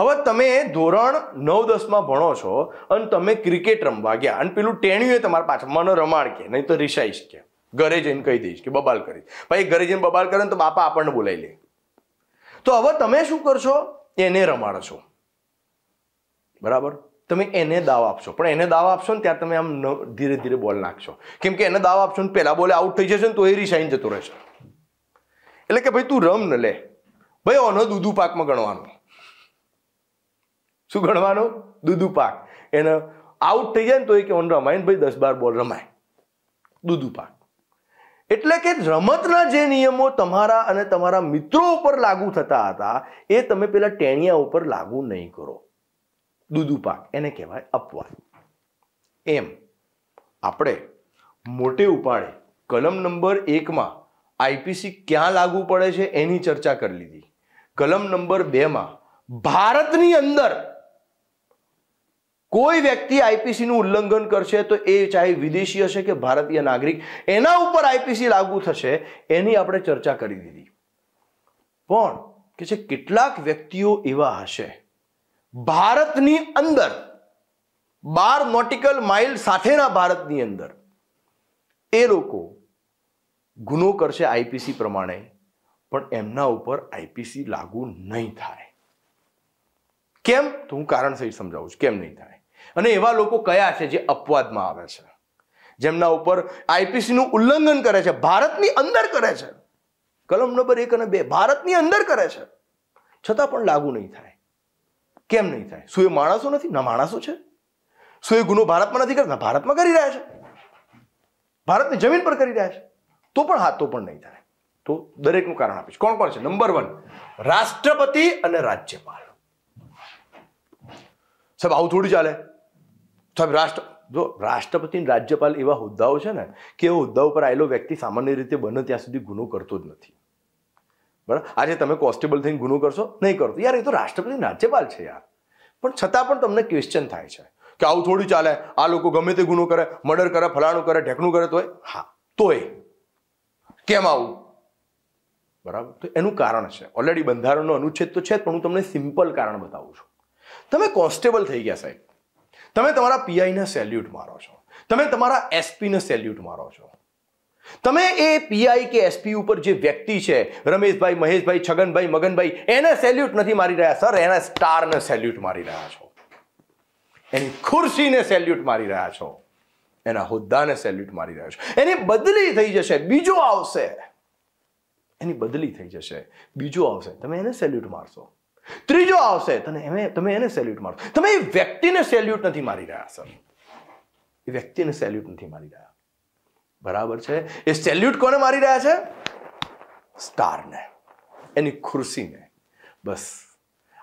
હવે તમે ધોરણ નવ દસમાં ભણો છો અને તમે ક્રિકેટ રમવા ગયા અને પેલું ટેણ્યું એ તમારા પાછળ મને રમાડ કે નહીં તો રિસાઈશ કે ઘરે જઈને કહી દઈશ કે બબાલ કરીશ ભાઈ ઘરે જઈને બબાલ કરે ને તો બાપા આપણને બોલાવી લે તો હવે તમે શું કરશો એને રમાડશો બરાબર તમે એને દાવ આપશો પણ એને દાવ આપશો ને ત્યારે તમે આમ ધીરે ધીરે બોલ નાખશો કેમ કે એને દાવ આપશો ને પહેલાં બોલે આઉટ થઈ જશે ને તો એ રિસાઈન જતો રહેશે એટલે કે ભાઈ તું રમ ન લે ભાઈ ઓનો દૂધુ પાકમાં ગણવાનો શું ગણવાનો દૂધુ પાક એને આઉટ થઈ જાય ને તો એ કે ઓન રમાય ને ભાઈ દસ બાર બોલ રમાય દૂધુ પાક એટલે કે રમતના જે નિયમો તમારા અને તમારા મિત્રો ઉપર લાગુ થતા હતા એ તમે પેલા ટેણિયા ઉપર લાગુ નહીં કરો દૂધું પાક એને કહેવાય અપવાદ એમ આપણે મોટે ઉપાડે કલમ નંબર એકમાં આઈપીસી ક્યાં લાગુ પડે છે એની ચર્ચા કરી લીધી કલમ નંબર બેમાં ભારતની અંદર કોઈ વ્યક્તિ આઈપીસીનું ઉલ્લંઘન કરશે તો એ ચાહે વિદેશી હશે કે ભારતીય નાગરિક એના ઉપર આઈપીસી લાગુ થશે એની આપણે ચર્ચા કરી દીધી પણ કે જે કેટલાક વ્યક્તિઓ એવા હશે ભારતની અંદર બાર નોટિકલ માઇલ સાથેના ભારતની અંદર એ લોકો ગુનો કરશે આઈપીસી પ્રમાણે પણ એમના ઉપર આઈપીસી લાગુ નહીં થાય કેમ તો હું કારણ સહિત સમજાવું છું કેમ નહીં થાય અને એવા લોકો કયા છે જે અપવાદમાં આવે છે જેમના ઉપર આઈપીસીનું ઉલ્લંઘન કરે છે ભારતની અંદર કરે છે કલમ નંબર એક અને બે ભારતની અંદર કરે છે છતાં પણ લાગુ નહીં થાય કેમ નહીં થાય શું એ માણસો નથી ના માણસો છે શું એ ગુનો ભારતમાં નથી કરતા ભારતમાં કરી રહ્યા છે ભારતની જમીન પર કરી રહ્યા છે તો પણ હા તો પણ નહીં થાય તો દરેકનું કારણ આપીશ કોણ કોણ છે નંબર વન રાષ્ટ્રપતિ અને રાજ્યપાલ સાહેબ આવું થોડું ચાલે સાહેબ રાષ્ટ્ર જો રાષ્ટ્રપતિ રાજ્યપાલ એવા હોદ્દાઓ છે ને કે એ હોદ્દા ઉપર આવેલો વ્યક્તિ સામાન્ય રીતે બને ત્યાં સુધી ગુનો કરતો જ નથી બરાબર આજે તમે કોન્સ્ટેબલ થઈને ગુનો કરશો નહીં કરો યાર એ તો રાષ્ટ્રપતિ રાજ્યપાલ છે યાર પણ છતાં પણ તમને ક્વેશ્ચન થાય છે કે આવું થોડું ચાલે આ લોકો ગમે તે ગુનો કરે મર્ડર કરે ફલાણું કરે ઢેકણું કરે તોય હા તોય કેમ આવું બરાબર તો એનું કારણ છે ઓલરેડી બંધારણનો અનુચ્છેદ તો છે પણ હું તમને સિમ્પલ કારણ બતાવું છું તમે કોન્સ્ટેબલ થઈ ગયા સાહેબ તમે તમારા પીઆઈને સેલ્યુટ મારો છો તમે તમારા એસપીને સેલ્યુટ મારો છો તમે એ પીઆઈ કે એસપી ઉપર જે વ્યક્તિ છે રમેશભાઈ મહેશભાઈ છગનભાઈ મગનભાઈ એને સેલ્યુટ નથી મારી રહ્યા સર એના સ્ટારને સેલ્યુટ મારી રહ્યા છો એની ખુરશીને સેલ્યુટ મારી રહ્યા છો એના હોદ્દાને સેલ્યુટ મારી રહ્યા છો એની બદલી થઈ જશે બીજો આવશે એની બદલી થઈ જશે બીજો આવશે તમે એને સેલ્યુટ મારશો ત્રીજો આવશે તમે તમે એને સેલ્યુટ મારશો તમે એ વ્યક્તિને સેલ્યુટ નથી મારી રહ્યા સર એ વ્યક્તિને સેલ્યુટ નથી મારી રહ્યા બરાબર છે એ સેલ્યુટ કોને મારી રહ્યા છે સ્ટારને એની ખુરશીને બસ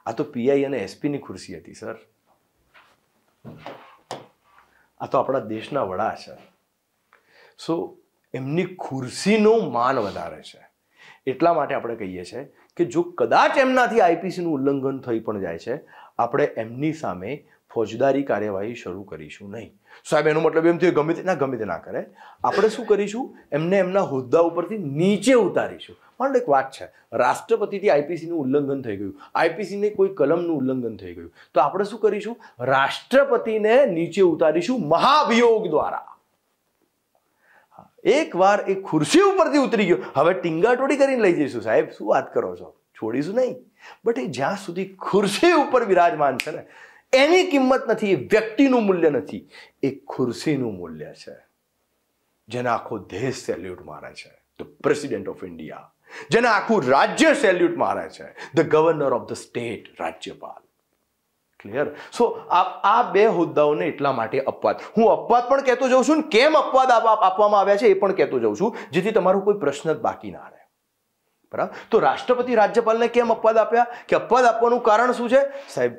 આ તો પીઆઈ અને એસપીની ખુરશી હતી સર આ તો આપણા દેશના વડા છે સો એમની ખુરશીનું માન વધારે છે એટલા માટે આપણે કહીએ છીએ કે જો કદાચ એમનાથી આઈપીસીનું ઉલ્લંઘન થઈ પણ જાય છે આપણે એમની સામે ફોજદારી કાર્યવાહી શરૂ કરીશું નહીં સાહેબ એનો મતલબ એમ થયો ગમે તે ના ગમે તે ના કરે આપણે શું કરીશું એમને એમના હોદ્દા ઉપરથી નીચે ઉતારીશું પણ એક વાત છે રાષ્ટ્રપતિથી આઈપીસીનું ઉલ્લંઘન થઈ ગયું આઈપીસીને કોઈ કલમનું ઉલ્લંઘન થઈ ગયું તો આપણે શું કરીશું રાષ્ટ્રપતિને નીચે ઉતારીશું મહાભિયોગ દ્વારા એકવાર એ ખુરશી ઉપરથી ઉતરી ગયો હવે ટીંગાટોડી કરીને લઈ જઈશું સાહેબ શું વાત કરો છો છોડીશું નહીં બટ એ જ્યાં સુધી ખુરશી ઉપર વિરાજમાન છે ને એની કિંમત નથી એ વ્યક્તિનું મૂલ્ય નથી એ ખુરશીનું મૂલ્ય છે જેને આખો દેશ સેલ્યુટ મારે છે ધ પ્રેસિડેન્ટ ઓફ ઇન્ડિયા જેને આખું રાજ્ય સેલ્યુટ મારે છે the governor of the state રાજ્યપાલ ક્લિયર સો આ બે હોદ્દાઓને એટલા માટે અપવાદ હું અપવાદ પણ કહેતો જઉં છું કેમ અપવાદ આપવામાં આવ્યા છે એ પણ કહેતો જઉં છું જેથી તમારો કોઈ પ્રશ્ન જ બાકી ના રહે બરાબર તો રાષ્ટ્રપતિ રાજ્યપાલને કેમ અપવાદ આપ્યા કે અપવાદ આપવાનું કારણ શું છે સાહેબ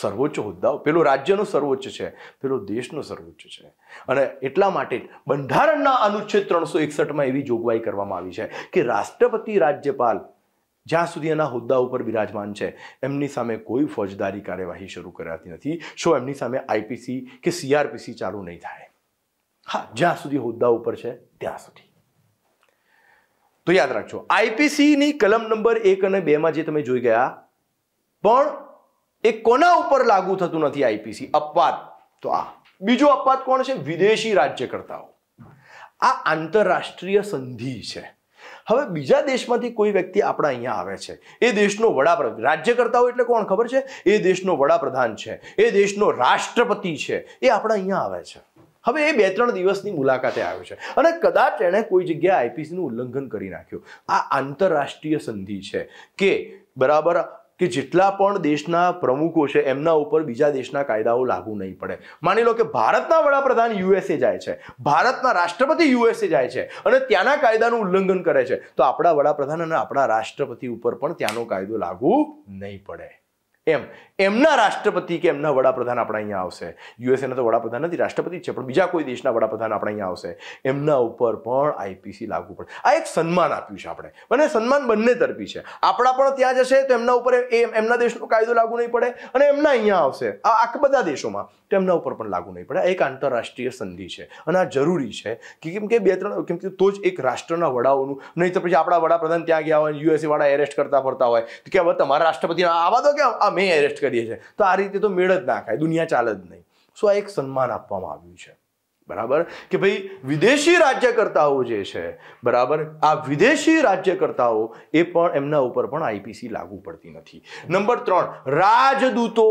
સર્વોચ્ચ હોદ્દાઓ પેલું રાજ્યનું સર્વોચ્ચ છે પેલું દેશનું સર્વોચ્ચ છે અને એટલા માટે બંધારણના અનુચ્છેદ ત્રણસો એકસઠમાં એવી જોગવાઈ કરવામાં આવી છે કે રાષ્ટ્રપતિ રાજ્યપાલ જ્યાં સુધી એના હોદ્દા ઉપર બિરાજમાન છે એમની સામે કોઈ ફોજદારી કાર્યવાહી શરૂ કરાતી નથી શો એમની સામે આઈપીસી કે સીઆરપીસી ચાલુ નહીં થાય હા જ્યાં સુધી હોદ્દા ઉપર છે ત્યાં સુધી તો યાદ રાખજો આઈપીસીની કલમ નંબર એક અને બેમાં જે તમે જોઈ ગયા પણ એ કોના ઉપર લાગુ થતું નથી આઈપીસી અપવાદ તો આ બીજો અપવાદ કોણ છે વિદેશી રાજ્યકર્તાઓ આ આંતરરાષ્ટ્રીય સંધિ છે હવે બીજા દેશમાંથી કોઈ વ્યક્તિ આપણા અહીંયા આવે છે એ દેશનો વડાપ્રધાન રાજ્યકર્તાઓ એટલે કોણ ખબર છે એ દેશનો વડાપ્રધાન છે એ દેશનો રાષ્ટ્રપતિ છે એ આપણા અહીંયા આવે છે હવે એ બે ત્રણ દિવસની મુલાકાતે આવ્યો છે અને કદાચ એણે કોઈ જગ્યાએ આઈપીસીનું ઉલ્લંઘન કરી નાખ્યું આ આંતરરાષ્ટ્રીય સંધિ છે કે બરાબર કે જેટલા પણ દેશના પ્રમુખો છે એમના ઉપર બીજા દેશના કાયદાઓ લાગુ નહીં પડે માની લો કે ભારતના વડાપ્રધાન યુએસએ જાય છે ભારતના રાષ્ટ્રપતિ યુએસએ જાય છે અને ત્યાંના કાયદાનું ઉલ્લંઘન કરે છે તો આપણા વડાપ્રધાન અને આપણા રાષ્ટ્રપતિ ઉપર પણ ત્યાંનો કાયદો લાગુ નહીં પડે એમ એમના રાષ્ટ્રપતિ કે એમના વડાપ્રધાન આપણા અહીંયા આવશે યુએસએના તો વડાપ્રધાન નથી રાષ્ટ્રપતિ છે પણ બીજા કોઈ દેશના વડાપ્રધાન આપણા અહીંયા આવશે એમના ઉપર પણ આઈપીસી લાગુ પડે આ એક સન્માન આપ્યું છે આપણે અને સન્માન બંને તરફી છે આપણા પણ ત્યાં જશે તો એમના ઉપર એમના દેશનો કાયદો લાગુ નહીં પડે અને એમના અહીંયા આવશે આ આખ બધા દેશોમાં તો એમના ઉપર પણ લાગુ નહીં પડે એક આંતરરાષ્ટ્રીય સંધિ છે અને આ જરૂરી છે કે કેમ કે બે ત્રણ કેમ કે તો જ એક રાષ્ટ્રના વડાઓનું નહીં તો પછી આપણા વડાપ્રધાન ત્યાં ગયા હોય યુએસએ વાળા એરેસ્ટ કરતા ફરતા હોય કે હવે તમારા રાષ્ટ્રપતિ આવા દો કે અમે એરેસ્ટ કરીએ છીએ તો આ રીતે તો મેળ જ ના ખાય દુનિયા ચાલે જ નહીં સો આ એક સન્માન આપવામાં આવ્યું છે બરાબર કે ભાઈ વિદેશી રાજ્યકર્તાઓ જે છે બરાબર આ વિદેશી રાજ્યકર્તાઓ એ પણ એમના ઉપર પણ આઈપીસી લાગુ પડતી નથી નંબર ત્રણ રાજદૂતો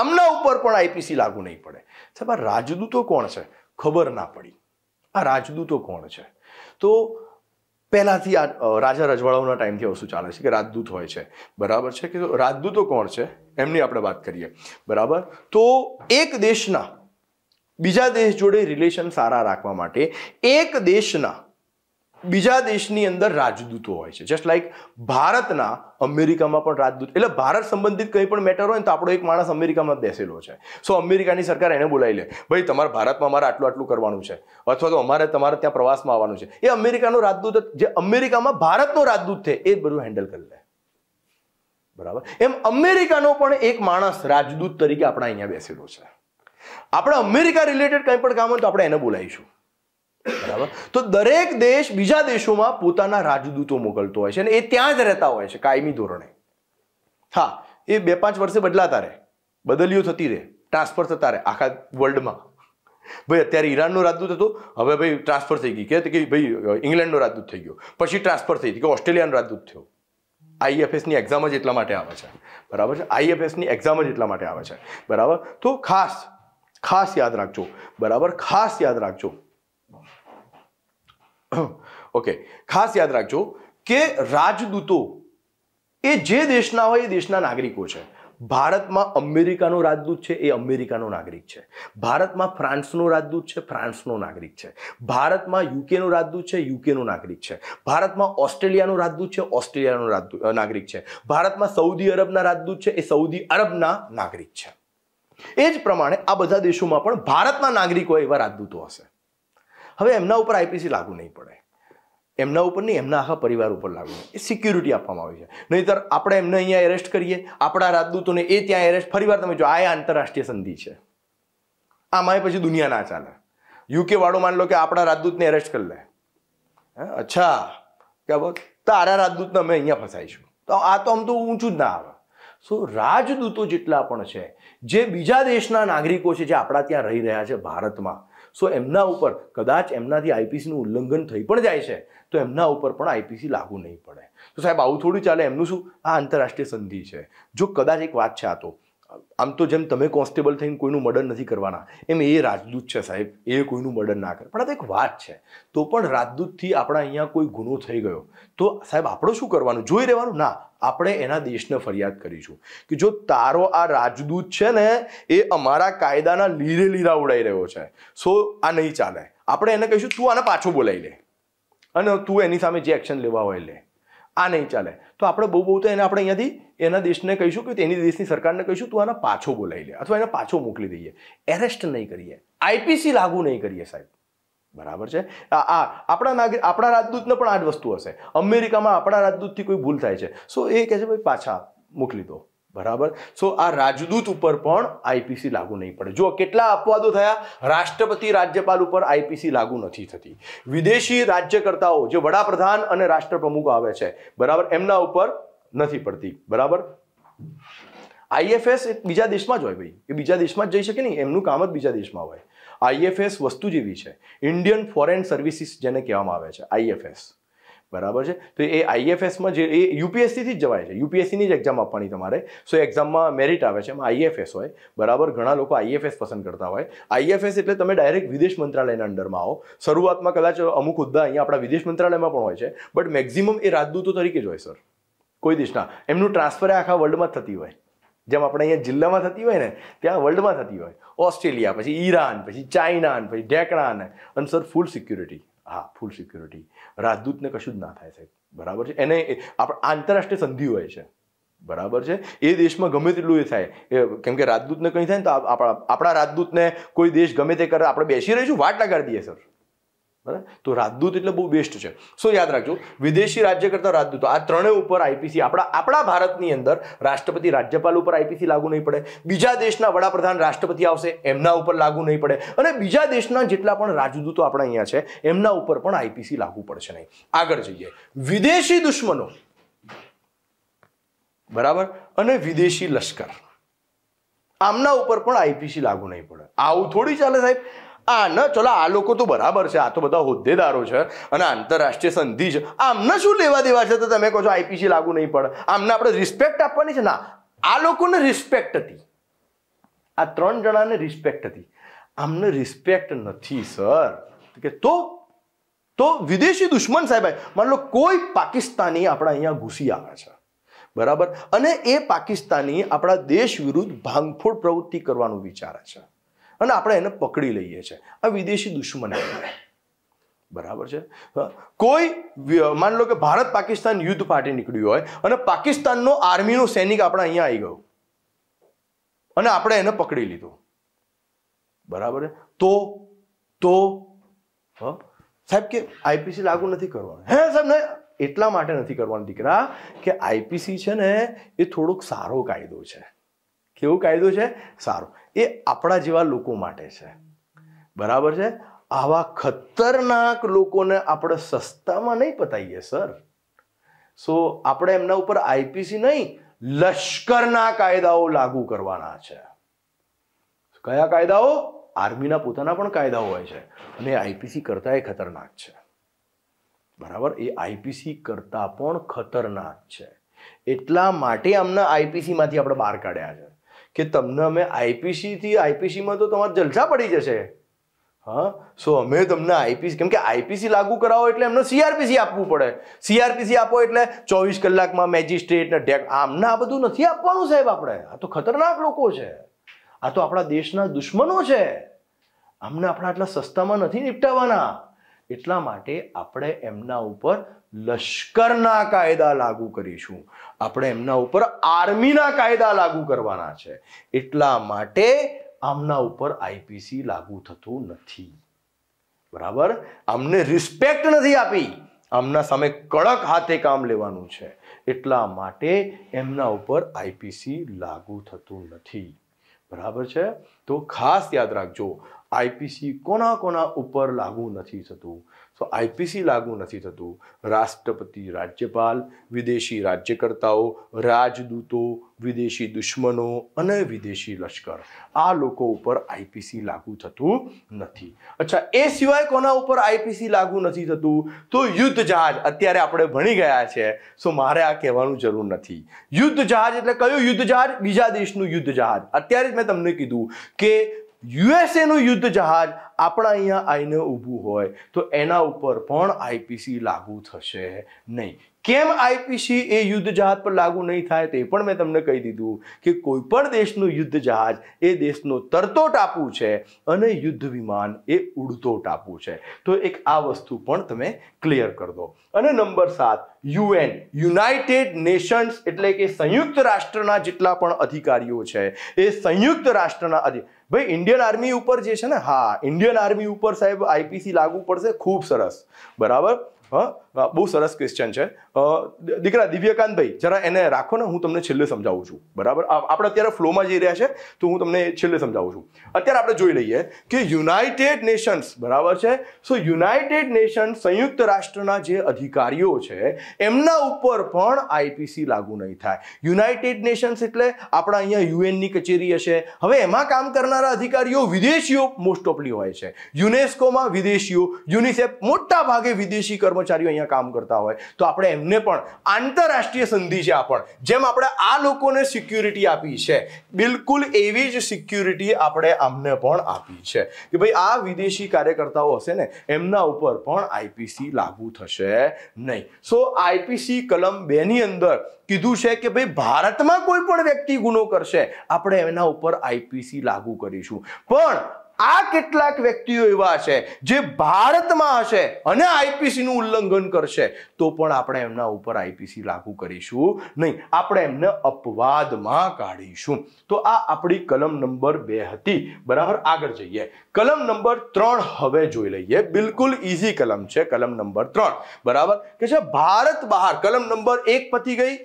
આમના ઉપર પણ આઈપીસી લાગુ નહીં પડે સાહેબ આ રાજદૂતો કોણ છે ખબર ના પડી આ રાજદૂતો કોણ છે તો પહેલાંથી આ રાજા રજવાડાઓના ટાઈમથી વસ્તુ ચાલે છે કે રાજદૂત હોય છે બરાબર છે કે રાજદૂતો કોણ છે એમની આપણે વાત કરીએ બરાબર તો એક દેશના બીજા દેશ જોડે રિલેશન સારા રાખવા માટે એક દેશના બીજા દેશની અંદર રાજદૂતો હોય છે જસ્ટ લાઈક ભારતના અમેરિકામાં પણ રાજદૂત એટલે ભારત સંબંધિત કંઈ પણ મેટર હોય ને તો આપણો એક માણસ અમેરિકામાં બેસેલો છે સો અમેરિકાની સરકાર એને બોલાવી લે ભાઈ તમારે ભારતમાં અમારે આટલું આટલું કરવાનું છે અથવા તો અમારે તમારે ત્યાં પ્રવાસમાં આવવાનું છે એ અમેરિકાનો રાજદૂત જે અમેરિકામાં ભારતનો રાજદૂત છે એ બધું હેન્ડલ કરી લે બરાબર એમ અમેરિકાનો પણ એક માણસ રાજદૂત તરીકે આપણા અહીંયા બેસેલો છે આપણે અમેરિકા રિલેટેડ કંઈ પણ કામ હોય તો આપણે એને બોલાવીશું બરાબર તો દરેક દેશ બીજા દેશોમાં પોતાના રાજદૂતો મોકલતો હોય છે અને એ ત્યાં જ રહેતા હોય છે કાયમી ધોરણે હા એ બે પાંચ વર્ષે બદલાતા રહે બદલીઓ થતી રહે ટ્રાન્સફર થતા રહે આખા વર્લ્ડમાં ભાઈ અત્યારે ઈરાનનો રાજદૂત હતો હવે ભાઈ ટ્રાન્સફર થઈ ગઈ કે ભાઈ ઇંગ્લેન્ડનો રાજદૂત થઈ ગયો પછી ટ્રાન્સફર થઈ કે ઓસ્ટ્રેલિયાનો રાજદૂત થયો આઈએફએસની એક્ઝામ જ એટલા માટે આવે છે બરાબર છે આઈએફએસની એક્ઝામ જ એટલા માટે આવે છે બરાબર તો ખાસ ખાસ યાદ રાખજો બરાબર ખાસ યાદ રાખજો ઓકે ખાસ યાદ રાખજો કે રાજદૂતો એ જે દેશના હોય એ દેશના નાગરિકો છે ભારતમાં અમેરિકાનો રાજદૂત છે એ અમેરિકાનો નાગરિક છે ભારતમાં ફ્રાન્સનો રાજદૂત છે ફ્રાન્સનો નાગરિક છે ભારતમાં યુકેનો રાજદૂત છે યુકેનો નાગરિક છે ભારતમાં ઓસ્ટ્રેલિયાનો રાજદૂત છે ઓસ્ટ્રેલિયાનો નાગરિક છે ભારતમાં સૌદી અરબના રાજદૂત છે એ સૌદી અરબના નાગરિક છે એ જ પ્રમાણે આ બધા દેશોમાં પણ ભારતના નાગરિકો એવા રાજદૂતો હશે હવે એમના ઉપર આઈપીસી લાગુ નહીં પડે એમના ઉપર નહીં એમના આખા પરિવાર ઉપર લાગુ એ સિક્યુરિટી આપવામાં આવી છે નહીંતર આપણે એમને અહીંયા એરેસ્ટ કરીએ આપણા રાજદૂતોને એ ત્યાં એરેસ્ટ ફરીવાર તમે જો આ આંતરરાષ્ટ્રીય સંધિ છે આમાં પછી દુનિયા ના ચાલે યુકે વાળો માન લો કે આપણા રાજદૂતને એરેસ્ટ કરી લે અચ્છા કે તારા રાજદૂતને અમે અહીંયા ફસાઈશું તો આ તો આમ તો ઊંચું જ ના આવે સો રાજદૂતો જેટલા પણ છે જે બીજા દેશના નાગરિકો છે જે આપણા ત્યાં રહી રહ્યા છે ભારતમાં સો એમના ઉપર કદાચ એમનાથી આઈપીસીનું ઉલ્લંઘન થઈ પણ જાય છે તો એમના ઉપર પણ આઈપીસી લાગુ નહીં પડે તો સાહેબ આવું થોડું ચાલે એમનું શું આ આંતરરાષ્ટ્રીય સંધિ છે જો કદાચ એક વાત છે આ તો આમ તો જેમ તમે કોન્સ્ટેબલ થઈને કોઈનું મર્ડર નથી કરવાના એમ એ રાજદૂત છે સાહેબ એ કોઈનું મર્ડર ના કરે પણ આ તો એક વાત છે તો પણ રાજદૂતથી આપણા અહીંયા કોઈ ગુનો થઈ ગયો તો સાહેબ આપણે શું કરવાનું જોઈ રહેવાનું ના આપણે એના દેશને ફરિયાદ કરીશું કે જો તારો આ રાજદૂત છે ને એ અમારા કાયદાના લીરે લીરા ઉડાઈ રહ્યો છે સો આ નહીં ચાલે આપણે એને કહીશું તું આને પાછો બોલાવી લે અને તું એની સામે જે એક્શન લેવા હોય લે આ નહીં ચાલે તો આપણે બહુ બહુ તો એને આપણે અહીંયાથી એના દેશને કહીશું કે તેની દેશની સરકારને કહીશું તું આને પાછો બોલાવી લે અથવા એને પાછો મોકલી દઈએ એરેસ્ટ નહીં કરીએ આઈપીસી લાગુ નહીં કરીએ સાહેબ બરાબર છે આ આપણા નાગરિક આપણા રાજદૂતને પણ આ જ વસ્તુ હશે અમેરિકામાં આપણા રાજદૂતથી કોઈ ભૂલ થાય છે સો એ કહે છે ભાઈ પાછા મોકલી દો બરાબર સો આ રાજદૂત ઉપર પણ આઈપીસી લાગુ નહીં પડે જો કેટલા અપવાદો થયા રાષ્ટ્રપતિ રાજ્યપાલ ઉપર આઈપીસી લાગુ નથી થતી વિદેશી રાજ્યકર્તાઓ જે વડાપ્રધાન અને રાષ્ટ્રપ્રમુખ આવે છે બરાબર એમના ઉપર નથી પડતી બરાબર આઈએફએસ બીજા દેશમાં જ હોય ભાઈ એ બીજા દેશમાં જ જઈ શકે નહીં એમનું કામ જ બીજા દેશમાં હોય આઈએફએસ વસ્તુ જેવી છે ઇન્ડિયન ફોરેન સર્વિસીસ જેને કહેવામાં આવે છે આઈએફએસ બરાબર છે તો એ આઈએફએસમાં જે એ યુપીએસસીથી જ જવાય છે યુપીએસસીની જ એક્ઝામ આપવાની તમારે સો એક્ઝામમાં મેરિટ આવે છે એમાં આઈએફએસ હોય બરાબર ઘણા લોકો આઈએફએસ પસંદ કરતા હોય આઈએફએસ એટલે તમે ડાયરેક્ટ વિદેશ મંત્રાલયના અંડરમાં આવો શરૂઆતમાં કદાચ અમુક હોદ્દા અહીંયા આપણા વિદેશ મંત્રાલયમાં પણ હોય છે બટ મેક્ઝિમમ એ રાજદૂતો તરીકે જ હોય સર કોઈ દેશના એમનું ટ્રાન્સફર આખા વર્લ્ડમાં થતી હોય જેમ આપણે અહીંયા જિલ્લામાં થતી હોય ને ત્યાં વર્લ્ડમાં થતી હોય ઓસ્ટ્રેલિયા પછી ઈરાન પછી ચાઇના પછી ઢેકણા અને સર ફૂલ સિક્યુરિટી હા ફૂલ સિક્યોરિટી રાજદૂતને કશું જ ના થાય સાહેબ બરાબર છે એને આપણે આંતરરાષ્ટ્રીય સંધિ હોય છે બરાબર છે એ દેશમાં ગમે તેટલું એ થાય કેમ કે રાજદૂતને કંઈ થાય ને તો આપણા આપણા રાજદૂતને કોઈ દેશ ગમે તે કરે આપણે બેસી રહીશું વાટ લગાડી દઈએ સર બરાબર તો રાજદૂત એટલે બહુ બેસ્ટ છે સો યાદ રાખજો વિદેશી રાજ્ય કરતા રાજદૂત આ ત્રણેય ઉપર આઈપીસી આપણા આપણા ભારતની અંદર રાષ્ટ્રપતિ રાજ્યપાલ ઉપર આઈપીસી લાગુ નહીં પડે બીજા દેશના વડાપ્રધાન રાષ્ટ્રપતિ આવશે એમના ઉપર લાગુ નહીં પડે અને બીજા દેશના જેટલા પણ રાજદૂતો આપણા અહીંયા છે એમના ઉપર પણ આઈપીસી લાગુ પડશે નહીં આગળ જઈએ વિદેશી દુશ્મનો બરાબર અને વિદેશી લશ્કર આમના ઉપર પણ આઈપીસી લાગુ નહીં પડે આવું થોડી ચાલે સાહેબ આ ન ચલો આ લોકો તો બરાબર છે આ તો બધા હોદ્દેદારો છે અને આંતરરાષ્ટ્રીય સંધિ છે આમને શું લેવા દેવા છે તો તમે કહો છો આઈપીસી લાગુ નહીં પડે આમને આપણે રિસ્પેક્ટ આપવાની છે ના આ લોકોને રિસ્પેક્ટ હતી આ ત્રણ જણાને રિસ્પેક્ટ હતી આમને રિસ્પેક્ટ નથી સર કે તો તો વિદેશી દુશ્મન સાહેબ માન લો કોઈ પાકિસ્તાની આપણા અહીંયા ઘૂસી આવે છે બરાબર અને એ પાકિસ્તાની આપણા દેશ વિરુદ્ધ ભાંગફોડ પ્રવૃત્તિ કરવાનું વિચારે છે અને આપણે એને પકડી લઈએ છીએ આ વિદેશી દુશ્મન બરાબર છે કોઈ માની લો કે ભારત પાકિસ્તાન યુદ્ધ માટે નીકળ્યું હોય અને પાકિસ્તાનનો આર્મીનો સૈનિક આપણે અહીંયા આવી ગયો અને આપણે એને પકડી લીધું બરાબર તો તો સાહેબ કે આઈપીસી લાગુ નથી કરવાનું હે સાહેબ ને એટલા માટે નથી કરવાનું દીકરા કે આઈપીસી છે ને એ થોડોક સારો કાયદો છે કેવું કાયદો છે સારું એ આપણા જેવા લોકો માટે છે બરાબર છે આવા ખતરનાક લોકોને આપણે સસ્તામાં નહીં પતાવીએ સર સો આપણે એમના ઉપર આઈપીસી નહીં લશ્કરના કાયદાઓ લાગુ કરવાના છે કયા કાયદાઓ આર્મીના પોતાના પણ કાયદાઓ હોય છે અને આઈપીસી કરતાં એ ખતરનાક છે બરાબર એ આઈપીસી કરતાં પણ ખતરનાક છે એટલા માટે આમના આઈપીસીમાંથી આપણે બહાર કાઢ્યા છે કે તમને અમે આઈપીસીથી આઈપીસીમાં તો તમારે જલસા પડી જશે હા સો અમે તમને આઈપીસી કેમ કે આઈપીસી લાગુ કરાવો એટલે એમને સીઆરપીસી આપવું પડે સીઆરપીસી આપો એટલે ચોવીસ કલાકમાં મેજિસ્ટ્રેટ ને ડેક આમને આ બધું નથી આપવાનું સાહેબ આપણે આ તો ખતરનાક લોકો છે આ તો આપણા દેશના દુશ્મનો છે આમને આપણા આટલા સસ્તામાં નથી નિપટાવવાના એટલા માટે આપણે એમના ઉપર લશ્કરના કાયદા લાગુ કરીશું આપણે એમના ઉપર આર્મીના કાયદા લાગુ કરવાના છે એટલા માટે આમના ઉપર આઈપીસી લાગુ થતું નથી બરાબર આમને રિસ્પેક્ટ નથી આપી આમના સામે કડક હાથે કામ લેવાનું છે એટલા માટે એમના ઉપર આઈપીસી લાગુ થતું નથી બરાબર છે તો ખાસ યાદ રાખજો આઈપીસી કોના કોના ઉપર લાગુ નથી થતું સો આઈપીસી લાગુ નથી થતું રાષ્ટ્રપતિ રાજ્યપાલ વિદેશી રાજ્યકર્તાઓ રાજદૂતો વિદેશી દુશ્મનો અને વિદેશી લશ્કર આ લોકો ઉપર આઈપીસી લાગુ થતું નથી અચ્છા એ સિવાય કોના ઉપર આઈપીસી લાગુ નથી થતું તો યુદ્ધ જહાજ અત્યારે આપણે ભણી ગયા છે સો મારે આ કહેવાનું જરૂર નથી યુદ્ધ જહાજ એટલે કયું યુદ્ધ જહાજ બીજા દેશનું યુદ્ધ જહાજ અત્યારે જ મેં તમને કીધું કે યુએસએનું યુદ્ધ જહાજ આપણા અહીંયા આવીને ઊભું હોય તો એના ઉપર પણ આઈપીસી લાગુ થશે નહીં કેમ આઈપીસી એ યુદ્ધ જહાજ પર લાગુ નહીં થાય તે પણ મેં તમને કહી દીધું કે કોઈ પણ દેશનું યુદ્ધ જહાજ એ દેશનો તરતો ટાપુ છે અને યુદ્ધ વિમાન એ ઉડતો ટાપુ છે તો એક આ વસ્તુ પણ તમે ક્લિયર કરી દો અને નંબર સાત યુએન યુનાઇટેડ નેશન્સ એટલે કે સંયુક્ત રાષ્ટ્રના જેટલા પણ અધિકારીઓ છે એ સંયુક્ત રાષ્ટ્રના અધિકારી ભાઈ ઇન્ડિયન આર્મી ઉપર જે છે ને હા ઇન્ડિયન આર્મી ઉપર સાહેબ આઈપીસી લાગુ પડશે ખૂબ સરસ બરાબર હા બહુ સરસ ક્વેશ્ચન છે દીકરા દિવ્યકાંતભાઈ જરા એને રાખો ને હું તમને છેલ્લે સમજાવું છું બરાબર આપણે અત્યારે ફ્લોમાં જઈ રહ્યા છે તો હું તમને છેલ્લે સમજાવું છું અત્યારે આપણે જોઈ લઈએ કે યુનાઇટેડ નેશન્સ બરાબર છે સો યુનાઇટેડ નેશન સંયુક્ત રાષ્ટ્રના જે અધિકારીઓ છે એમના ઉપર પણ આઈપીસી લાગુ નહીં થાય યુનાઇટેડ નેશન્સ એટલે આપણા અહીંયા યુએનની કચેરી હશે હવે એમાં કામ કરનારા અધિકારીઓ વિદેશીઓ મોસ્ટ ઓફલી હોય છે યુનેસ્કોમાં વિદેશીઓ યુનિસેફ મોટા ભાગે વિદેશી કર્મચારીઓ અહીંયા મળીને કામ કરતા હોય તો આપણે એમને પણ આંતરરાષ્ટ્રીય સંધિ છે આપણ જેમ આપણે આ લોકોને સિક્યુરિટી આપી છે બિલકુલ એવી જ સિક્યુરિટી આપણે આમને પણ આપી છે કે ભાઈ આ વિદેશી કાર્યકર્તાઓ હશે ને એમના ઉપર પણ આઈપીસી લાગુ થશે નહીં સો આઈપીસી કલમ બેની અંદર કીધું છે કે ભાઈ ભારતમાં કોઈ પણ વ્યક્તિ ગુનો કરશે આપણે એના ઉપર આઈપીસી લાગુ કરીશું પણ આ કેટલાક વ્યક્તિઓ એવા છે જે ભારતમાં હશે અને આઈપીસીનું ઉલ્લંઘન કરશે તો પણ આપણે એમના ઉપર આઈપીસી લાગુ કરીશું નહીં આપણે એમને અપવાદમાં કાઢીશું તો આ આપણી કલમ નંબર બે હતી બરાબર આગળ જઈએ કલમ નંબર ત્રણ હવે જોઈ લઈએ બિલકુલ ઇઝી કલમ છે કલમ નંબર ત્રણ બરાબર કે છે ભારત બહાર કલમ નંબર એક પતી ગઈ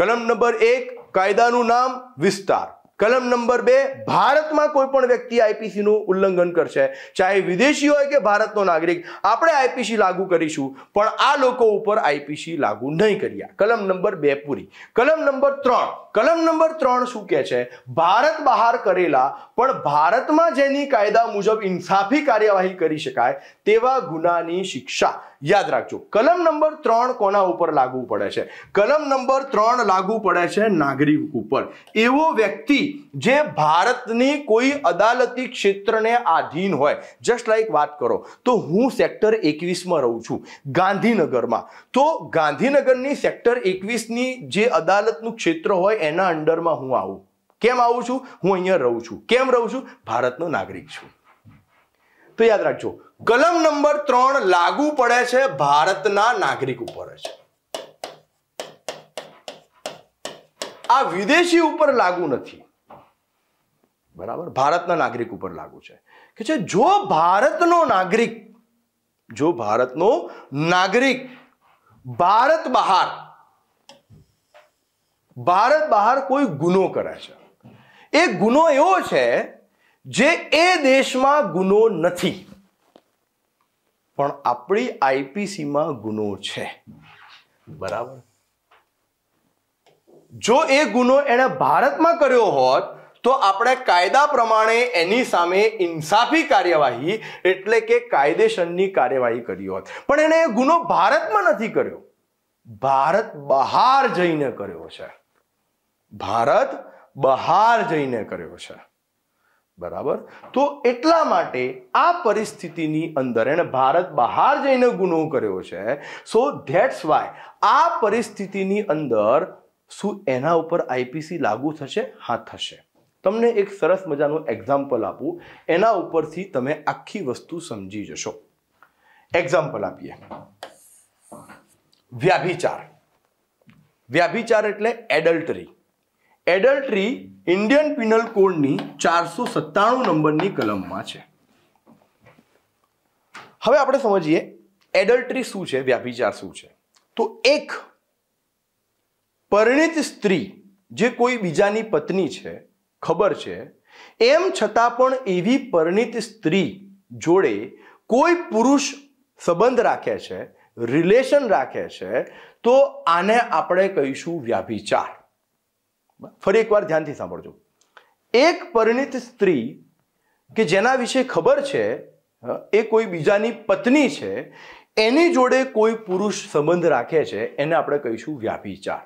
કલમ નંબર એક કાયદાનું નામ વિસ્તાર કલમ નંબર બે ભારતમાં કોઈ પણ વ્યક્તિ આઈપીસીનું ઉલ્લંઘન કરશે ચાહે વિદેશી હોય કે ભારતનો નાગરિક આપણે આઈપીસી લાગુ કરીશું પણ આ લોકો ઉપર આઈપીસી લાગુ નહીં કર્યા કલમ નંબર બે પૂરી કલમ નંબર ત્રણ કલમ નંબર ત્રણ શું કહે છે ભારત બહાર કરેલા પણ ભારતમાં જેની કાયદા મુજબ ઇન્સાફી કાર્યવાહી કરી શકાય તેવા ગુનાની શિક્ષા યાદ રાખજો કલમ નંબર ત્રણ કોના ઉપર લાગુ પડે છે કલમ નંબર ત્રણ લાગુ પડે છે નાગરિક ઉપર એવો વ્યક્તિ જે ભારતની કોઈ અદાલતી ક્ષેત્રને આધીન હોય જસ્ટ લાઈક વાત કરો તો હું સેક્ટર એકવીસમાં રહું છું ગાંધીનગરમાં તો ગાંધીનગરની સેક્ટર એકવીસની જે અદાલતનું ક્ષેત્ર હોય એના અંડરમાં હું આવું કેમ આવું છું હું અહીંયા રહું છું કેમ રહું છું ભારતનો નાગરિક છું તો યાદ રાખજો કલમ નંબર ત્રણ લાગુ પડે છે ભારતના નાગરિક ઉપર છે આ વિદેશી ઉપર લાગુ નથી બરાબર ભારતના નાગરિક ઉપર લાગુ છે કે છે જો ભારતનો નાગરિક જો ભારતનો નાગરિક ભારત બહાર ભારત બહાર કોઈ ગુનો કરે છે એ ગુનો એવો છે જે એ દેશમાં ગુનો નથી પણ આપણી આઈપીસીમાં ગુનો છે બરાબર જો એ ગુનો એણે ભારતમાં કર્યો હોત તો આપણે કાયદા પ્રમાણે એની સામે ઇન્સાફી કાર્યવાહી એટલે કે કાયદેસરની કાર્યવાહી કરી હોત પણ એણે એ ગુનો ભારતમાં નથી કર્યો ભારત બહાર જઈને કર્યો છે ભારત બહાર જઈને કર્યો છે બરાબર તો એટલા માટે આ પરિસ્થિતિની અંદર એણે ભારત બહાર જઈને ગુનો કર્યો છે સો ધેટ્સ વાય આ પરિસ્થિતિની અંદર શું એના ઉપર આઈપીસી લાગુ થશે હા થશે તમને એક સરસ મજાનું એક્ઝામ્પલ આપું એના ઉપરથી તમે આખી વસ્તુ સમજી જશો એક્ઝામ્પલ આપીએ વ્યાભિચાર વ્યાભિચાર એટલે એડલ્ટરી એડલ્ટરી ઇન્ડિયન પિનલ કોડની ચારસો સત્તાણું નંબરની કલમમાં છે હવે આપણે સમજીએ એડલ્ટ્રી શું છે વ્યાભિચાર શું છે તો એક પરિણિત સ્ત્રી જે કોઈ બીજાની પત્ની છે ખબર છે એમ છતાં પણ એવી પરિણિત સ્ત્રી જોડે કોઈ પુરુષ સંબંધ રાખે છે રિલેશન રાખે છે તો આને આપણે કહીશું વ્યાભિચાર ફરી એકવાર ધ્યાનથી સાંભળજો એક પરિણિત સ્ત્રી કે જેના વિશે ખબર છે એ કોઈ બીજાની પત્ની છે એની જોડે કોઈ પુરુષ સંબંધ રાખે છે એને આપણે કહીશું વ્યાભિચાર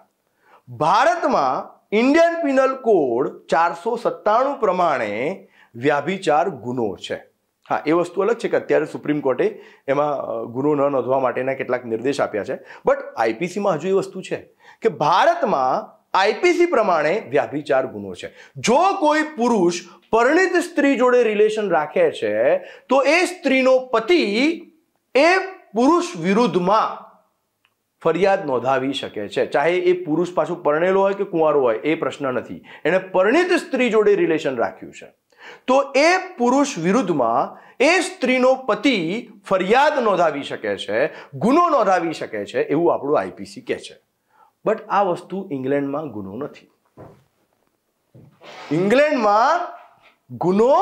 ભારતમાં ઇન્ડિયન પિનલ કોડ ચારસો સત્તાણું પ્રમાણે વ્યાભિચાર ગુનો છે હા એ વસ્તુ અલગ છે કે અત્યારે સુપ્રીમ કોર્ટે એમાં ગુનો ન નોંધવા માટેના કેટલાક નિર્દેશ આપ્યા છે બટ આઈપીસીમાં હજુ એ વસ્તુ છે કે ભારતમાં આઈપીસી પ્રમાણે વ્યાભિચાર ગુનો છે જો કોઈ પુરુષ પરણિત સ્ત્રી જોડે રિલેશન રાખે છે તો એ સ્ત્રીનો પતિ એ પુરુષ વિરુદ્ધમાં ફરિયાદ નોંધાવી શકે છે ચાહે એ પુરુષ પાછું પરણેલો હોય કે કુંવારો હોય એ પ્રશ્ન નથી એણે પરણિત સ્ત્રી જોડે રિલેશન રાખ્યું છે તો એ પુરુષ વિરુદ્ધમાં એ સ્ત્રીનો પતિ ફરિયાદ નોંધાવી શકે છે ગુનો નોંધાવી શકે છે એવું આપણું આઈપીસી કહે છે બટ આ વસ્તુ ઇંગ્લેન્ડમાં ગુનો નથી ઇંગ્લેન્ડમાં ગુનો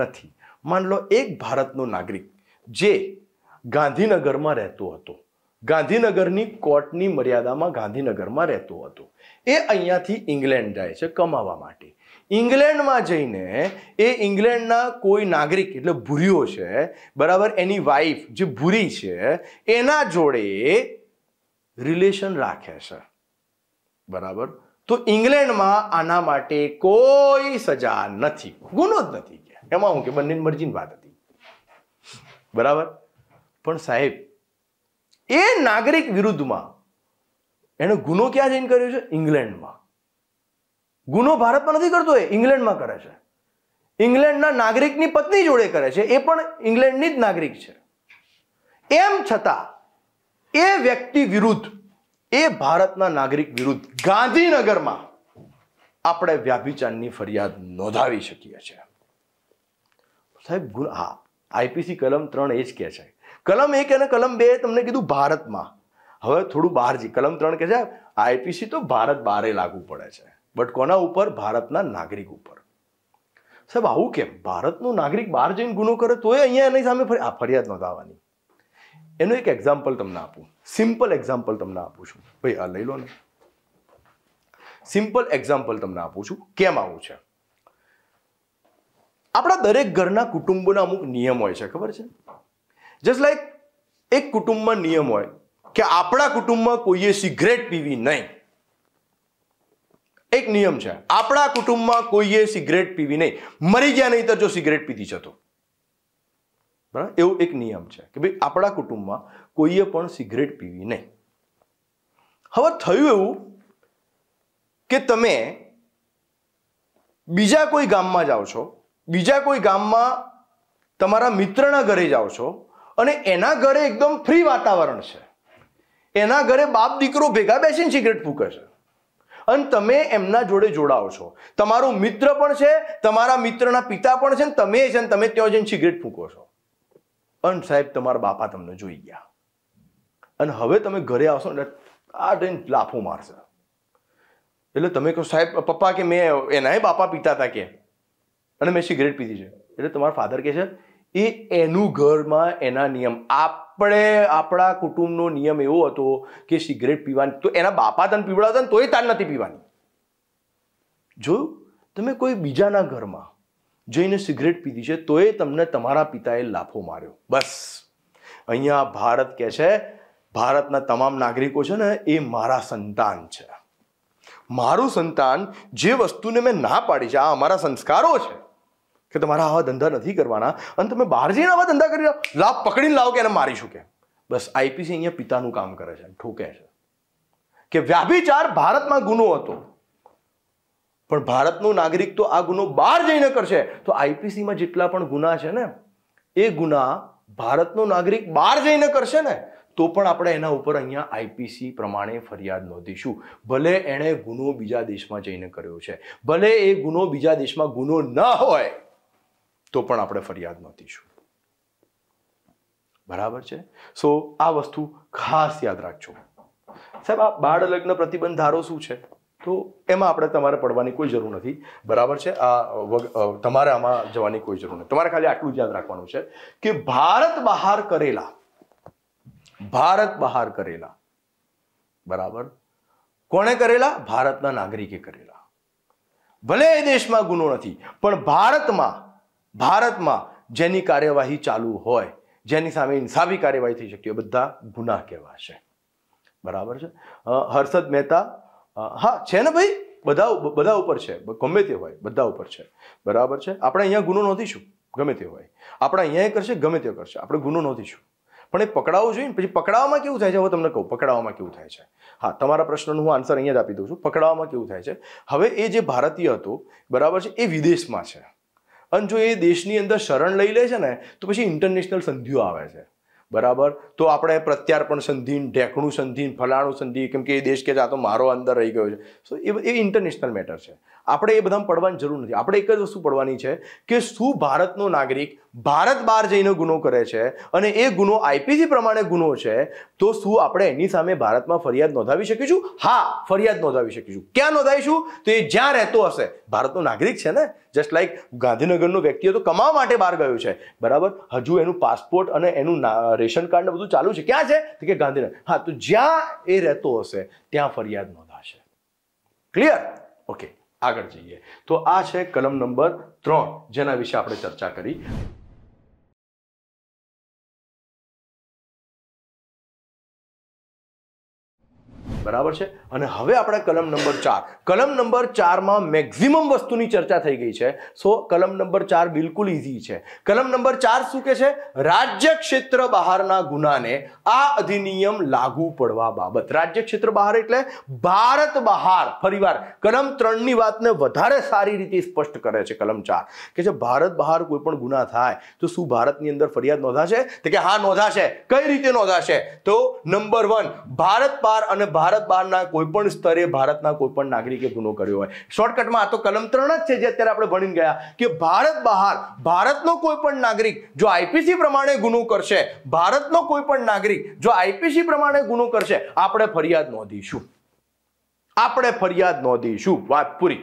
નથી માન લો એક ભારતનો નાગરિક જે ગાંધીનગરમાં રહેતો હતો ગાંધીનગરની કોર્ટની મર્યાદામાં ગાંધીનગરમાં રહેતો હતો એ અહીંયાથી ઇંગ્લેન્ડ જાય છે કમાવા માટે ઇંગ્લેન્ડમાં જઈને એ ઇંગ્લેન્ડના કોઈ નાગરિક એટલે ભૂરીઓ છે બરાબર એની વાઈફ જે ભૂરી છે એના જોડે રિલેશન રાખે છે બરાબર તો ઇંગ્લેન્ડમાં આના માટે કોઈ સજા નથી ગુનો જ નથી કે એમાં હું કે બંને મરજીની વાત હતી બરાબર પણ સાહેબ એ નાગરિક વિરુદ્ધમાં એણે ગુનો ક્યાં જઈને કર્યો છે ઇંગ્લેન્ડમાં ગુનો ભારતમાં નથી કરતો એ ઇંગ્લેન્ડમાં કરે છે ઇંગ્લેન્ડના નાગરિકની પત્ની જોડે કરે છે એ પણ ઇંગ્લેન્ડની જ નાગરિક છે એમ છતાં એ વ્યક્તિ વિરુદ્ધ એ ભારતના નાગરિક વિરુદ્ધ ગાંધીનગરમાં આપણે વ્યાભિચારની ફરિયાદ નોંધાવી શકીએ છીએ સાહેબ હા આઈપીસી કલમ ત્રણ એ જ કહે છે કલમ એક અને કલમ બે તમને કીધું ભારતમાં હવે થોડું બહાર જઈ કલમ ત્રણ કે છે આઈપીસી તો ભારત બહારે લાગુ પડે છે બટ કોના ઉપર ભારતના નાગરિક ઉપર સાહેબ આવું કેમ ભારતનું નાગરિક બહાર જઈને ગુનો કરે તોય અહીંયા એની સામે આ ફરિયાદ નોંધાવવાની એનું એક એક્ઝામ્પલ તમને આપું સિમ્પલ એક્ઝામ્પલ તમને આપું છું ભાઈ આ લઈ લો ને સિમ્પલ એક્ઝામ્પલ તમને આપું છું કેમ આવું છે આપણા દરેક ઘરના કુટુંબોના અમુક નિયમ હોય છે ખબર છે જસ્ટ લાઈક એક કુટુંબમાં નિયમ હોય કે આપણા કુટુંબમાં કોઈએ સિગરેટ પીવી નહીં એક નિયમ છે આપણા કુટુંબમાં કોઈએ સિગરેટ પીવી નહીં મરી ગયા નહીં તો જો સિગરેટ પીધી જતો બરાબર એવો એક નિયમ છે કે ભાઈ આપણા કુટુંબમાં કોઈએ પણ સિગરેટ પીવી નહીં હવે થયું એવું કે તમે બીજા કોઈ ગામમાં જાઓ છો બીજા કોઈ ગામમાં તમારા મિત્રના ઘરે જાઓ છો અને એના ઘરે એકદમ ફ્રી વાતાવરણ છે એના ઘરે બાપ દીકરો ભેગા બેસીને સિગરેટ ફૂંકે છે અને તમે એમના જોડે જોડાઓ છો તમારો મિત્ર પણ છે તમારા મિત્રના પિતા પણ છે ને તમે છે ને તમે ત્યાં જઈને સિગરેટ ફૂંકો છો પણ સાહેબ તમારા બાપા તમને જોઈ ગયા અને હવે તમે ઘરે આવશો ને આ ટ્રેન લાફો મારશે એટલે તમે કહો સાહેબ પપ્પા કે મેં એનાય બાપા પીતા હતા કે અને મેં સિગરેટ પીધી છે એટલે તમારા ફાધર કે છે એ એનું ઘરમાં એના નિયમ આપણે આપણા કુટુંબનો નિયમ એવો હતો કે સિગરેટ પીવાની તો એના બાપા તને પીવડાવતા ને તોય તાન નથી પીવાની જો તમે કોઈ બીજાના ઘરમાં જઈને સિગરેટ પીધી છે તો એ તમને તમારા પિતાએ લાફો માર્યો બસ અહીંયા ભારત કહે છે ભારતના તમામ નાગરિકો છે ને એ મારા સંતાન છે મારું સંતાન જે વસ્તુને મેં ના પાડી છે આ અમારા સંસ્કારો છે કે તમારા આવા ધંધા નથી કરવાના અને તમે બહાર જઈને આવા ધંધા કરી લાભ પકડીને લાવો કે એને મારીશું કે બસ આઈપીસી અહીંયા પિતાનું કામ કરે છે ઠોકે છે કે વ્યાભિચાર ભારતમાં ગુનો હતો પણ ભારતનો નાગરિક તો આ ગુનો બહાર જઈને કરશે તો આઈપીસીમાં જેટલા પણ ગુના છે ને એ ગુના ભારતનો નાગરિક બહાર જઈને કરશે ને તો પણ આપણે એના ઉપર અહીંયા આઈપીસી પ્રમાણે ફરિયાદ નોંધીશું ભલે એણે ગુનો બીજા દેશમાં જઈને કર્યો છે ભલે એ ગુનો બીજા દેશમાં ગુનો ન હોય તો પણ આપણે ફરિયાદ નોંધીશું બરાબર છે સો આ વસ્તુ ખાસ યાદ રાખજો સાહેબ આ બાળ લગ્ન પ્રતિબંધ ધારો શું છે તો એમાં આપણે તમારે પડવાની કોઈ જરૂર નથી બરાબર છે આ તમારે આમાં જવાની કોઈ જરૂર નથી તમારે ખાલી આટલું જ યાદ રાખવાનું છે કે ભારત બહાર કરેલા ભારત બહાર કરેલા બરાબર કોણે કરેલા ભારતના નાગરિકે કરેલા ભલે એ દેશમાં ગુનો નથી પણ ભારતમાં ભારતમાં જેની કાર્યવાહી ચાલુ હોય જેની સામે ઇન્સાફી કાર્યવાહી થઈ શકતી હોય બધા ગુના કહેવાશે બરાબર છે હર્ષદ મહેતા હા છે ને ભાઈ બધા બધા ઉપર છે ગમે તે હોય બધા ઉપર છે બરાબર છે આપણે અહીંયા ગુનો નોંધીશું ગમે તે હોય આપણે અહીંયા કરશે ગમે તે કરશે આપણે ગુનો નોંધીશું પણ એ પકડાવો જોઈએ ને પછી પકડાવવામાં કેવું થાય છે હવે તમને કહું પકડાવવામાં કેવું થાય છે હા તમારા પ્રશ્નનો હું આન્સર અહીંયા જ આપી દઉં છું પકડાવવામાં કેવું થાય છે હવે એ જે ભારતીય હતો બરાબર છે એ વિદેશમાં છે અને જો એ દેશની અંદર શરણ લઈ લે છે ને તો પછી ઇન્ટરનેશનલ સંધિઓ આવે છે બરાબર તો આપણે પ્રત્યાર્પણ સંધિન ઢેકણું સંધિન ફલાણું સંધિ કેમ કે એ દેશ કે આ તો મારો અંદર રહી ગયો છે સો એ ઇન્ટરનેશનલ મેટર છે આપણે એ બધામાં પડવાની જરૂર નથી આપણે એક જ વસ્તુ પડવાની છે કે શું ભારતનો નાગરિક ભારત બહાર જઈને ગુનો કરે છે અને એ ગુનો આઈપીસી પ્રમાણે ગુનો છે તો શું આપણે એની સામે ભારતમાં ફરિયાદ નોંધાવી શકીશું હા ફરિયાદ નોંધાવી શકીશું ક્યાં નોંધાવીશું તો એ જ્યાં રહેતો હશે ભારતનો નાગરિક છે ને જસ્ટ લાઈક ગાંધીનગરનો વ્યક્તિ તો કમાવા માટે બહાર ગયો છે બરાબર હજુ એનું પાસપોર્ટ અને એનું રેશન કાર્ડ બધું ચાલુ છે ક્યાં છે તો કે ગાંધીનગર હા તો જ્યાં એ રહેતો હશે ત્યાં ફરિયાદ નોંધાશે ક્લિયર ઓકે આગળ જઈએ તો આ છે કલમ નંબર ત્રણ જેના વિશે આપણે ચર્ચા કરી બરાબર છે અને હવે આપણે કલમ નંબર ચાર કલમ નંબર ચારમાં મેક્ઝિમમ વસ્તુની ચર્ચા થઈ ગઈ છે સો કલમ નંબર ચાર બિલકુલ ઇઝી છે કલમ નંબર ચાર શું કે છે રાજ્ય ક્ષેત્ર બહારના ગુનાને આ અધિનિયમ લાગુ પડવા બાબત રાજ્ય ક્ષેત્ર બહાર એટલે ભારત બહાર ફરીવાર કલમ ત્રણની વાતને વધારે સારી રીતે સ્પષ્ટ કરે છે કલમ ચાર કે જે ભારત બહાર કોઈ પણ ગુના થાય તો શું ભારતની અંદર ફરિયાદ નોંધાશે તો કે હા નોંધાશે કઈ રીતે નોંધાશે તો નંબર વન ભારત પાર અને ભારત ભારત બહારના કોઈપણ સ્તરે ભારતના કોઈપણ નાગરિકે ગુનો કર્યો હોય શોર્ટકટમાં આ તો કલમ ત્રણ જ છે જે અત્યારે આપણે ભણીને ગયા કે ભારત બહાર ભારતનો કોઈ પણ નાગરિક જો આઈપીસી પ્રમાણે ગુનો કરશે ભારતનો કોઈ પણ નાગરિક જો આઈપીસી પ્રમાણે ગુનો કરશે આપણે ફરિયાદ નોંધીશું આપણે ફરિયાદ નોંધીશું વાત પૂરી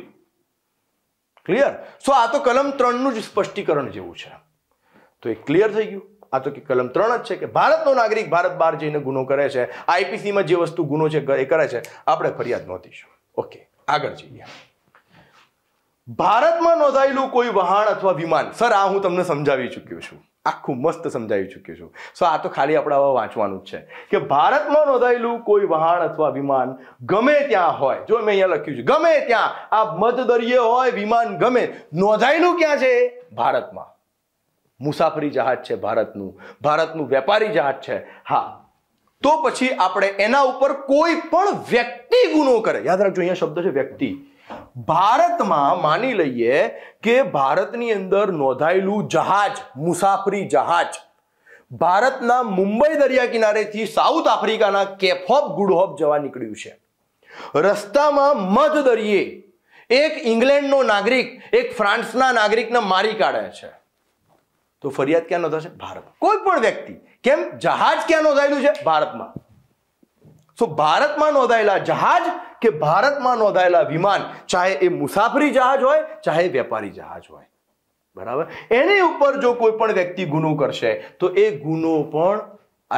ક્લિયર સો આ તો કલમ ત્રણનું જ સ્પષ્ટીકરણ જેવું છે તો એ ક્લિયર થઈ ગયું આ તો કે કલમ ત્રણ જ છે કે ભારતનો નાગરિક ભારત બહાર જઈને ગુનો કરે છે આઈપીસીમાં જે વસ્તુ ગુનો છે એ કરે છે આપણે ફરિયાદ નોંધીશું ઓકે આગળ જઈએ ભારતમાં નોંધાયેલું કોઈ વહાણ અથવા વિમાન સર આ હું તમને સમજાવી ચૂક્યો છું આખું મસ્ત સમજાવી ચૂક્યો છું સો આ તો ખાલી આપણે હવે વાંચવાનું જ છે કે ભારતમાં નોંધાયેલું કોઈ વહાણ અથવા વિમાન ગમે ત્યાં હોય જો મેં અહીંયા લખ્યું છે ગમે ત્યાં આ મધદરીય હોય વિમાન ગમે નોંધાયેલું ક્યાં છે ભારતમાં મુસાફરી જહાજ છે ભારતનું ભારતનું વેપારી જહાજ છે હા તો પછી આપણે એના ઉપર કોઈ પણ વ્યક્તિ ગુનો કરે યાદ રાખજો અહીંયા શબ્દ છે વ્યક્તિ ભારતમાં માની લઈએ કે ભારતની અંદર નોંધાયેલું જહાજ મુસાફરી જહાજ ભારતના મુંબઈ દરિયા કિનારેથી સાઉથ આફ્રિકાના કેફોપ ગુડહોપ જવા નીકળ્યું છે રસ્તામાં મધ દરિયે એક ઇંગ્લેન્ડનો નાગરિક એક ફ્રાન્સના નાગરિકને મારી કાઢે છે તો ફરિયાદ ક્યાં નોંધાશે ભારતમાં કોઈ પણ વ્યક્તિ કેમ જહાજ ક્યાં નોંધાયેલું છે ભારતમાં સો ભારતમાં નોંધાયેલા જહાજ કે ભારતમાં નોંધાયેલા વિમાન ચાહે એ મુસાફરી જહાજ હોય ચાહે વેપારી જહાજ હોય બરાબર એની ઉપર જો કોઈ પણ વ્યક્તિ ગુનો કરશે તો એ ગુનો પણ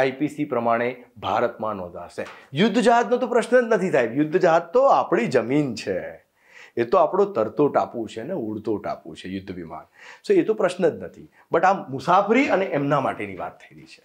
આઈપીસી પ્રમાણે ભારતમાં નોંધાશે યુદ્ધ જહાજનો તો પ્રશ્ન જ નથી થાય યુદ્ધ જહાજ તો આપણી જમીન છે એ તો આપણો તરતો ટાપુ છે ને ઉડતો ટાપુ છે યુદ્ધ વિમાન સો એ તો પ્રશ્ન જ નથી બટ આ મુસાફરી અને એમના માટેની વાત થયેલી છે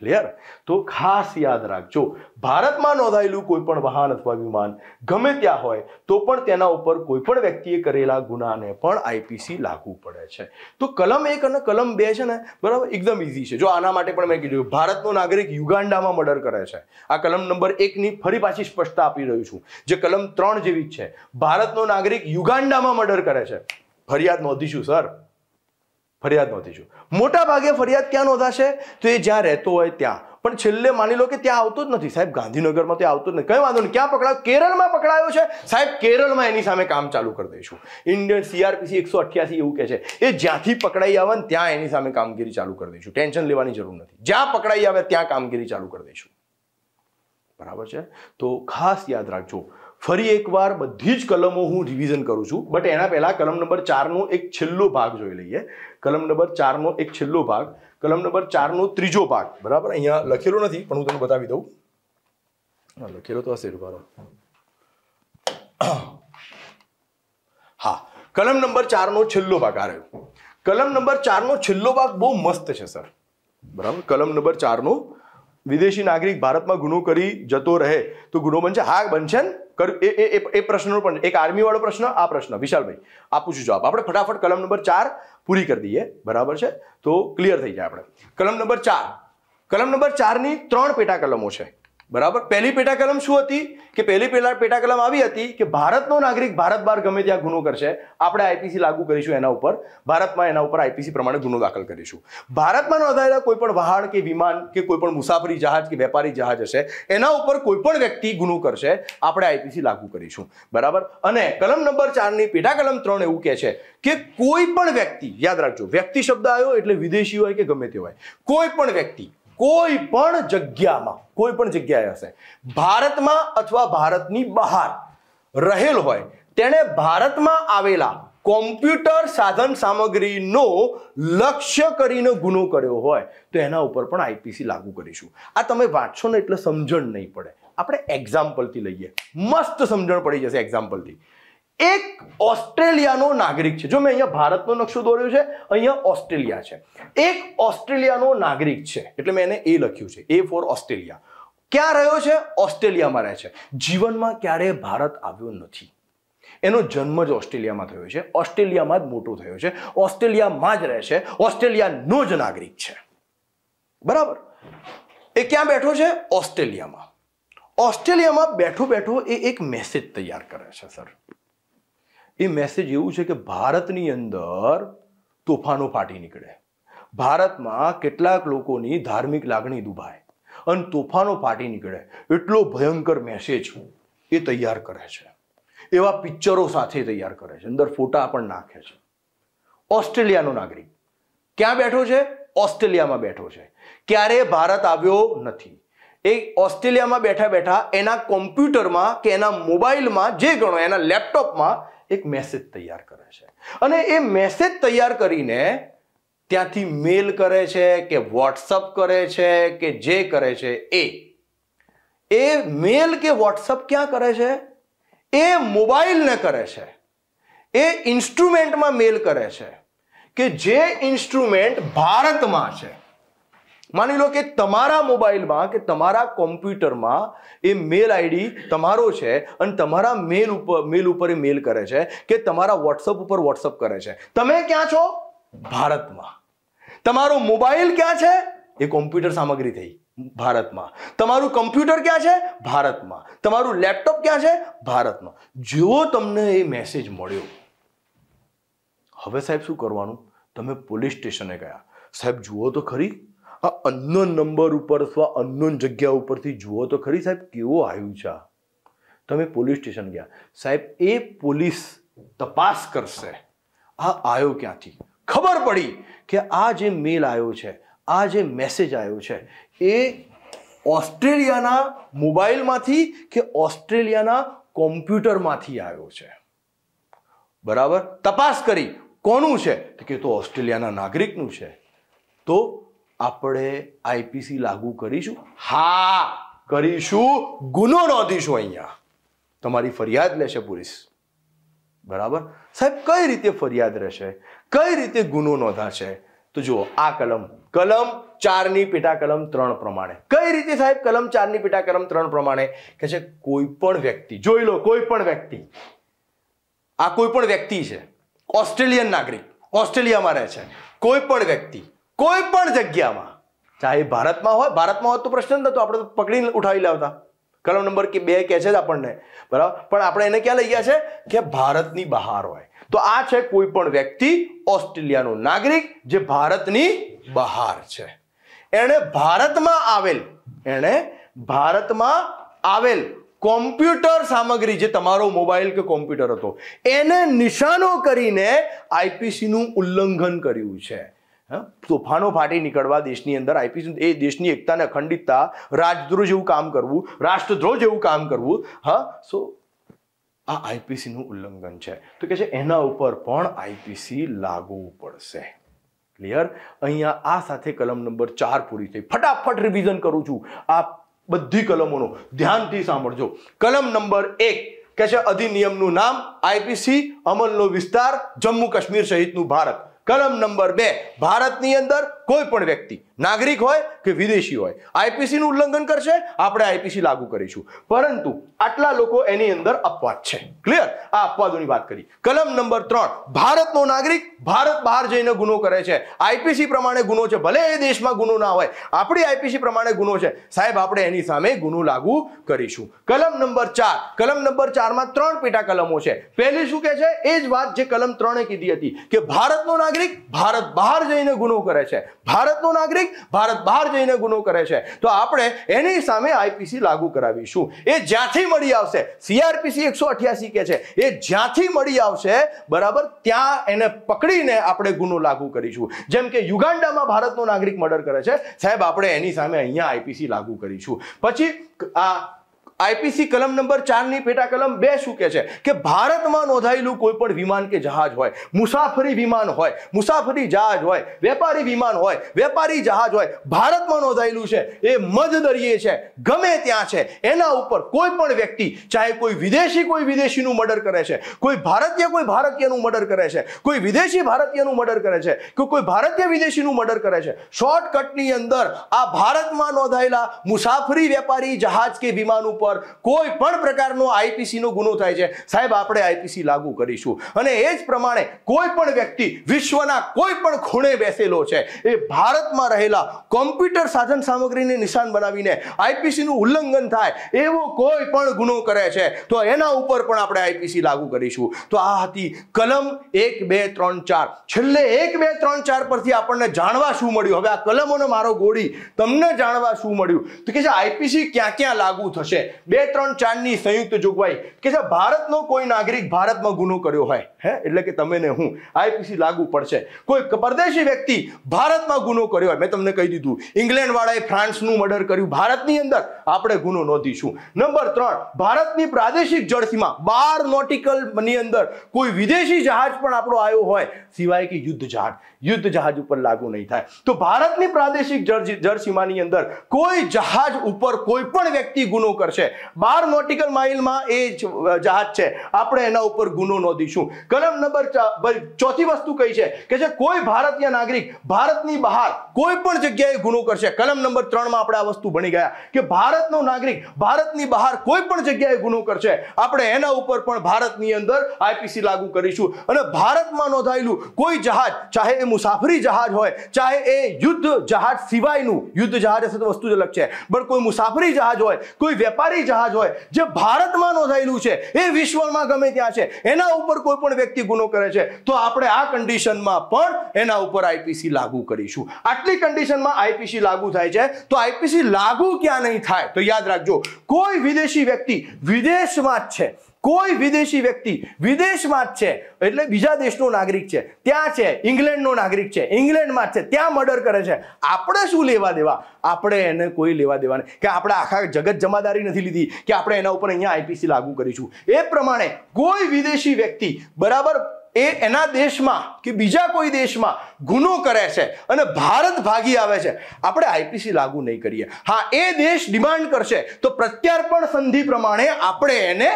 ક્લિયર તો ખાસ યાદ રાખજો ભારતમાં નોંધાયેલું કોઈ પણ વાહન અથવા વિમાન ગમે ત્યાં હોય તો પણ તેના ઉપર કોઈ પણ વ્યક્તિએ કરેલા ગુનાને પણ આઈપીસી લાગુ પડે છે તો કલમ એક અને કલમ બે છે ને બરાબર એકદમ ઇઝી છે જો આના માટે પણ મેં કીધું ભારતનો નાગરિક યુગાન્ડામાં મર્ડર કરે છે આ કલમ નંબર એકની ફરી પાછી સ્પષ્ટતા આપી રહ્યું છું જે કલમ ત્રણ જેવી જ છે ભારતનો નાગરિક યુગાન્ડામાં મર્ડર કરે છે ફરિયાદ નોંધીશું સર ફરિયાદ નોંધીશું મોટા ભાગે ફરિયાદ ક્યાં નોંધાશે તો એ જ્યાં રહેતો હોય ત્યાં પણ છેલ્લે માની લો કે ત્યાં આવતો જ નથી સાહેબ ગાંધીનગરમાં તો આવતો જ નથી કઈ વાંધો નહીં ક્યાં પકડાયો કેરળમાં પકડાયો છે સાહેબ કેરળમાં એની સામે કામ ચાલુ કરી દઈશું ઇન્ડિયન સીઆરપીસી એકસો અઠ્યાસી એવું કહે છે એ જ્યાંથી પકડાઈ આવે ને ત્યાં એની સામે કામગીરી ચાલુ કરી દઈશું ટેન્શન લેવાની જરૂર નથી જ્યાં પકડાઈ આવે ત્યાં કામગીરી ચાલુ કરી દઈશું બરાબર છે તો ખાસ યાદ રાખજો ફરી એકવાર બધી જ કલમો હું રિવિઝન કરું છું બટ એના પહેલાં કલમ નંબર ચારનો એક છેલ્લો ભાગ જોઈ લઈએ કલમ નંબર ચારનો એક છેલ્લો ભાગ કલમ નંબર ચારનો ત્રીજો ભાગ બરાબર અહીંયા લખેલો નથી પણ હું તમને બતાવી દઉં લખેલો તો હશે બરાબર હા કલમ નંબર ચારનો છેલ્લો ભાગ આ રહ્યો કલમ નંબર ચારનો છેલ્લો ભાગ બહુ મસ્ત છે સર બરાબર કલમ નંબર ચારનો વિદેશી નાગરિક ભારતમાં ગુનો કરી જતો રહે તો ગુનો બનશે હા બનશે એ એ એ પ્રશ્નનો પણ એક આર્મીવાળો પ્રશ્ન આ પ્રશ્ન વિશાલભાઈ આપું છું જવાબ આપણે ફટાફટ કલમ નંબર ચાર પૂરી કરી દઈએ બરાબર છે તો ક્લિયર થઈ જાય આપણે કલમ નંબર ચાર કલમ નંબર ચારની ત્રણ પેટા કલમો છે બરાબર પહેલી પેટા કલમ શું હતી કે પહેલી પેલા પેટા કલમ આવી હતી કે ભારતનો નાગરિક ભારત બહાર ગમે ત્યાં ગુનો કરશે આપણે આઈપીસી લાગુ કરીશું એના ઉપર ભારતમાં એના ઉપર આઈપીસી પ્રમાણે ગુનો દાખલ કરીશું ભારતમાં નોંધાયેલા કોઈપણ પણ વહાણ કે વિમાન કે કોઈપણ મુસાફરી જહાજ કે વેપારી જહાજ હશે એના ઉપર કોઈપણ વ્યક્તિ ગુનો કરશે આપણે આઈપીસી લાગુ કરીશું બરાબર અને કલમ નંબર ચારની પેટા કલમ ત્રણ એવું કહે છે કે કોઈ પણ વ્યક્તિ યાદ રાખજો વ્યક્તિ શબ્દ આવ્યો એટલે વિદેશી હોય કે ગમે તે હોય કોઈ પણ વ્યક્તિ કોઈ પણ જગ્યામાં કોઈ પણ જગ્યાએ હશે ભારતમાં અથવા ભારતની બહાર રહેલ હોય તેણે ભારતમાં આવેલા કોમ્પ્યુટર સાધન સામગ્રીનો લક્ષ્ય કરીને ગુનો કર્યો હોય તો એના ઉપર પણ આઈપીસી લાગુ કરીશું આ તમે વાંચશો ને એટલે સમજણ નહીં પડે આપણે એક્ઝામ્પલથી લઈએ મસ્ત સમજણ પડી જશે એક્ઝામ્પલથી એક ઓસ્ટ્રેલિયાનો નાગરિક છે જો મેં અહીંયા ભારતનો નકશો દોર્યો છે અહીંયા ઓસ્ટ્રેલિયા છે એક ઓસ્ટ્રેલિયાનો નાગરિક છે એટલે મેં એને એ લખ્યું છે એ ફોર ઓસ્ટ્રેલિયા ક્યાં રહ્યો છે ઓસ્ટ્રેલિયામાં રહે છે જીવનમાં ક્યારેય ભારત આવ્યો નથી એનો જન્મ જ ઓસ્ટ્રેલિયામાં થયો છે ઓસ્ટ્રેલિયામાં જ મોટો થયો છે ઓસ્ટ્રેલિયામાં જ રહે છે ઓસ્ટ્રેલિયાનો જ નાગરિક છે બરાબર એ ક્યાં બેઠો છે ઓસ્ટ્રેલિયામાં ઓસ્ટ્રેલિયામાં બેઠો બેઠો એ એક મેસેજ તૈયાર કરે છે સર એ મેસેજ એવું છે કે ભારતની અંદર તોફાનો ફાટી નીકળે ભારતમાં કેટલાક લોકોની ધાર્મિક લાગણી દુભાય અને તોફાનો ફાટી નીકળે એટલો ભયંકર મેસેજ એ તૈયાર કરે છે એવા પિક્ચરો સાથે તૈયાર કરે છે અંદર ફોટા પણ નાખે છે ઓસ્ટ્રેલિયાનો નાગરિક ક્યાં બેઠો છે ઓસ્ટ્રેલિયામાં બેઠો છે ક્યારે ભારત આવ્યો નથી એ ઓસ્ટ્રેલિયામાં બેઠા બેઠા એના કોમ્પ્યુટરમાં કે એના મોબાઈલમાં જે ગણો એના લેપટોપમાં એક મેસેજ તૈયાર કરે છે અને એ મેસેજ તૈયાર કરીને ત્યાંથી મેલ કરે છે કે વોટ્સઅપ કરે છે કે જે કરે છે એ એ મેલ કે વોટ્સઅપ ક્યાં કરે છે એ મોબાઈલને કરે છે એ ઇન્સ્ટ્રુમેન્ટમાં મેલ કરે છે કે જે ઇન્સ્ટ્રુમેન્ટ ભારતમાં છે માની લો કે તમારા મોબાઈલમાં કે તમારા કોમ્પ્યુટરમાં એ મેલ આઈડી તમારો છે અને તમારા મેલ ઉપર મેલ ઉપર એ મેલ કરે છે કે તમારા વોટ્સઅપ ઉપર વોટ્સઅપ કરે છે તમે ક્યાં છો ભારતમાં તમારો મોબાઈલ ક્યાં છે એ કોમ્પ્યુટર સામગ્રી થઈ ભારતમાં તમારું કમ્પ્યુટર ક્યાં છે ભારતમાં તમારું લેપટોપ ક્યાં છે ભારતમાં જો તમને એ મેસેજ મળ્યો હવે સાહેબ શું કરવાનું તમે પોલીસ સ્ટેશને ગયા સાહેબ જુઓ તો ખરી આ અનનોન નંબર ઉપર અથવા અનનોન જગ્યા ઉપરથી જુઓ તો ખરી સાહેબ કેવો આવ્યું છે તમે પોલીસ સ્ટેશન ગયા સાહેબ એ પોલીસ તપાસ કરશે આ આવ્યો ક્યાંથી ખબર પડી કે આ જે મેલ આવ્યો છે આ જે મેસેજ આવ્યો છે એ ઓસ્ટ્રેલિયાના મોબાઈલમાંથી કે ઓસ્ટ્રેલિયાના કોમ્પ્યુટરમાંથી આવ્યો છે બરાબર તપાસ કરી કોનું છે તો કે તો ઓસ્ટ્રેલિયાના નાગરિકનું છે તો આપણે આઈપીસી લાગુ કરીશું હા કરીશું ગુનો નોંધીશું અહીંયા તમારી ફરિયાદ લેશે પોલીસ બરાબર સાહેબ કઈ રીતે ફરિયાદ રહેશે કઈ રીતે ગુનો નોંધાશે તો જુઓ આ કલમ કલમ ચારની પેટા કલમ ત્રણ પ્રમાણે કઈ રીતે સાહેબ કલમ ચારની પેટા કલમ ત્રણ પ્રમાણે કે છે કોઈ પણ વ્યક્તિ જોઈ લો કોઈ પણ વ્યક્તિ આ કોઈ પણ વ્યક્તિ છે ઓસ્ટ્રેલિયન નાગરિક ઓસ્ટ્રેલિયામાં રહે છે કોઈ પણ વ્યક્તિ કોઈ પણ જગ્યામાં ચાહે ભારતમાં હોય ભારતમાં હોત તો પ્રશ્ન જ આપણે તો પકડીને ઉઠાવી લાવતા કલમ નંબર કે બે કહે છે જ આપણને બરાબર પણ આપણે એને ક્યાં લઈ ગયા છે કે ભારતની બહાર હોય તો આ છે કોઈ પણ વ્યક્તિ ઓસ્ટ્રેલિયાનો નાગરિક જે ભારતની બહાર છે એણે ભારતમાં આવેલ એણે ભારતમાં આવેલ કોમ્પ્યુટર સામગ્રી જે તમારો મોબાઈલ કે કોમ્પ્યુટર હતો એને નિશાનો કરીને આઈપીસીનું ઉલ્લંઘન કર્યું છે તોફાનો ફાટી નીકળવા દેશની અંદર આઈપીસી એ દેશની એકતાને અખંડિતતા રાજદ્રોહ જેવું કામ કરવું રાષ્ટ્રદ્રોહ જેવું કામ કરવું હા સો આ આઈપીસીનું ઉલ્લંઘન છે તો કે છે એના ઉપર પણ આઈપીસી લાગુ પડશે ક્લિયર અહીંયા આ સાથે કલમ નંબર ચાર પૂરી થઈ ફટાફટ રિવિઝન કરું છું આ બધી કલમોનો ધ્યાનથી સાંભળજો કલમ નંબર એક કે છે અધિનિયમનું નામ આઈપીસી અમલનો વિસ્તાર જમ્મુ કાશ્મીર સહિતનું ભારત કલમ નંબર બે ભારતની અંદર કોઈ પણ વ્યક્તિ નાગરિક હોય કે વિદેશી હોય આઈપીસીનું ઉલ્લંઘન કરશે આપણે આઈપીસી લાગુ કરીશું પરંતુ આટલા લોકો એની અંદર અપવાદ છે ક્લિયર આ અપવાદોની વાત કરી કલમ નંબર ત્રણ ભારતનો નાગરિક ભારત બહાર જઈને ગુનો કરે છે આઈપીસી પ્રમાણે ગુનો છે ભલે એ દેશમાં ગુનો ના હોય આપણી આઈપીસી પ્રમાણે ગુનો છે સાહેબ આપણે એની સામે ગુનો લાગુ કરીશું કલમ નંબર ચાર કલમ નંબર ચારમાં ત્રણ પેટા કલમો છે પહેલી શું કે છે એ જ વાત જે કલમ ત્રણે કીધી હતી કે ભારતનો નાગરિક ભારત બહાર જઈને ગુનો કરે છે ભારતનો નાગરિક ભારત બહાર જઈને ગુનો કરે છે તો આપણે એની સામે આઈપીસી લાગુ કરાવીશું એ જ્યાંથી મળી આવશે સીઆરપીસી એકસો અઠ્યાસી કે છે એ જ્યાંથી મળી આવશે બરાબર ત્યાં એને પકડીને આપણે ગુનો લાગુ કરીશું જેમ કે યુગાન્ડામાં ભારતનો નાગરિક મર્ડર કરે છે સાહેબ આપણે એની સામે અહીંયા આઈપીસી લાગુ કરીશું પછી આ આઈપીસી કલમ નંબર ચારની પેટા કલમ બે શું કહે છે કે ભારતમાં નોંધાયેલું કોઈ પણ વિમાન કે જહાજ હોય મુસાફરી વિમાન હોય મુસાફરી જહાજ હોય વેપારી વિમાન હોય વેપારી જહાજ હોય ભારતમાં નોંધાયેલું છે એ મધદરિયે છે ગમે ત્યાં છે એના ઉપર કોઈ પણ વ્યક્તિ ચાહે કોઈ વિદેશી કોઈ વિદેશીનું મર્ડર કરે છે કોઈ ભારતીય કોઈ ભારતીયનું મર્ડર કરે છે કોઈ વિદેશી ભારતીયનું મર્ડર કરે છે કે કોઈ ભારતીય વિદેશીનું મર્ડર કરે છે શોર્ટકટની અંદર આ ભારતમાં નોંધાયેલા મુસાફરી વેપારી જહાજ કે વિમાન ઉપર ઉપર કોઈ પણ પ્રકારનો આઈપીસીનો ગુનો થાય છે સાહેબ આપણે આઈપીસી લાગુ કરીશું અને એ જ પ્રમાણે કોઈ પણ વ્યક્તિ વિશ્વના કોઈ પણ ખૂણે બેસેલો છે એ ભારતમાં રહેલા કોમ્પ્યુટર સાધન સામગ્રીને નિશાન બનાવીને આઈપીસીનું ઉલ્લંઘન થાય એવો કોઈ પણ ગુનો કરે છે તો એના ઉપર પણ આપણે આઈપીસી લાગુ કરીશું તો આ હતી કલમ એક બે ત્રણ ચાર છેલ્લે એક બે ત્રણ ચાર પરથી આપણને જાણવા શું મળ્યું હવે આ કલમોનો મારો ગોળી તમને જાણવા શું મળ્યું તો કે છે આઈપીસી ક્યાં ક્યાં લાગુ થશે બે ત્રણ ચારની સંયુક્ત જોગવાઈ કે જે ભારતનો કોઈ નાગરિક ભારતમાં ગુનો કર્યો હોય હે એટલે કે તમે ને હું આઈપીસી લાગુ પડશે કોઈ પરદેશી વ્યક્તિ ભારતમાં ગુનો કર્યો હોય મેં તમને કહી દીધું ઇંગ્લેન્ડ વાળાએ ફ્રાન્સનું મર્ડર કર્યું ભારતની અંદર આપણે ગુનો નોંધીશું નંબર ત્રણ ભારતની પ્રાદેશિક જળસીમા બાર નોટિકલની અંદર કોઈ વિદેશી જહાજ પણ આપણો આવ્યો હોય સિવાય કે યુદ્ધ જહાજ યુદ્ધ જહાજ ઉપર લાગુ નહીં થાય તો ભારતની પ્રાદેશિક જળસીમાની અંદર કોઈ જહાજ ઉપર કોઈ પણ વ્યક્તિ ગુનો કરશે બાર નોટિકલ માઇલમાં એ જહાજ છે આપણે એના ઉપર ગુનો નોંધીશું કલમ નંબર ચોથી વસ્તુ કઈ છે કે જે કોઈ ભારતીય નાગરિક ભારતની બહાર કોઈ પણ જગ્યાએ ગુનો કરશે કલમ નંબર ત્રણમાં આપણે આ વસ્તુ ભણી ગયા કે ભારતનો નાગરિક ભારતની બહાર કોઈ પણ જગ્યાએ ગુનો કરશે આપણે એના ઉપર પણ ભારતની અંદર આઈપીસી લાગુ કરીશું અને ભારતમાં નોંધાયેલું કોઈ જહાજ ચાહે એ મુસાફરી જહાજ હોય ચાહે એ યુદ્ધ જહાજ સિવાયનું યુદ્ધ જહાજ હશે તો વસ્તુ જ અલગ છે પણ કોઈ મુસાફરી જહાજ હોય કોઈ વેપારી જહાજ હોય જે ભારતમાં નોંધાયેલું છે એ વિશ્વમાં ગમે ત્યાં છે એના ઉપર કોઈ પણ વ્યક્તિ ગુનો કરે છે તો આપણે આ કન્ડિશનમાં પણ એના ઉપર આઈપીસી લાગુ કરીશું આટલી કન્ડિશનમાં આઈપીસી લાગુ થાય છે તો આઈપીસી લાગુ ક્યાં નહીં થાય તો યાદ રાખજો કોઈ વિદેશી વ્યક્તિ વિદેશમાં જ છે કોઈ વિદેશી વ્યક્તિ વિદેશમાં જ છે એટલે બીજા દેશનો નાગરિક છે ત્યાં છે ઇંગ્લેન્ડનો નાગરિક છે ઇંગ્લેન્ડમાં જ છે ત્યાં મર્ડર કરે છે આપણે શું લેવા દેવા આપણે એને કોઈ લેવા દેવાને કે આપણે આખા જગત જમાદારી નથી લીધી કે આપણે એના ઉપર અહીંયા આઈપીસી લાગુ કરીશું એ પ્રમાણે કોઈ વિદેશી વ્યક્તિ બરાબર એ એના દેશમાં કે બીજા કોઈ દેશમાં ગુનો કરે છે અને ભારત ભાગી આવે છે આપણે આઈપીસી લાગુ નહીં કરીએ હા એ દેશ ડિમાન્ડ કરશે તો પ્રત્યાર્પણ સંધિ પ્રમાણે આપણે એને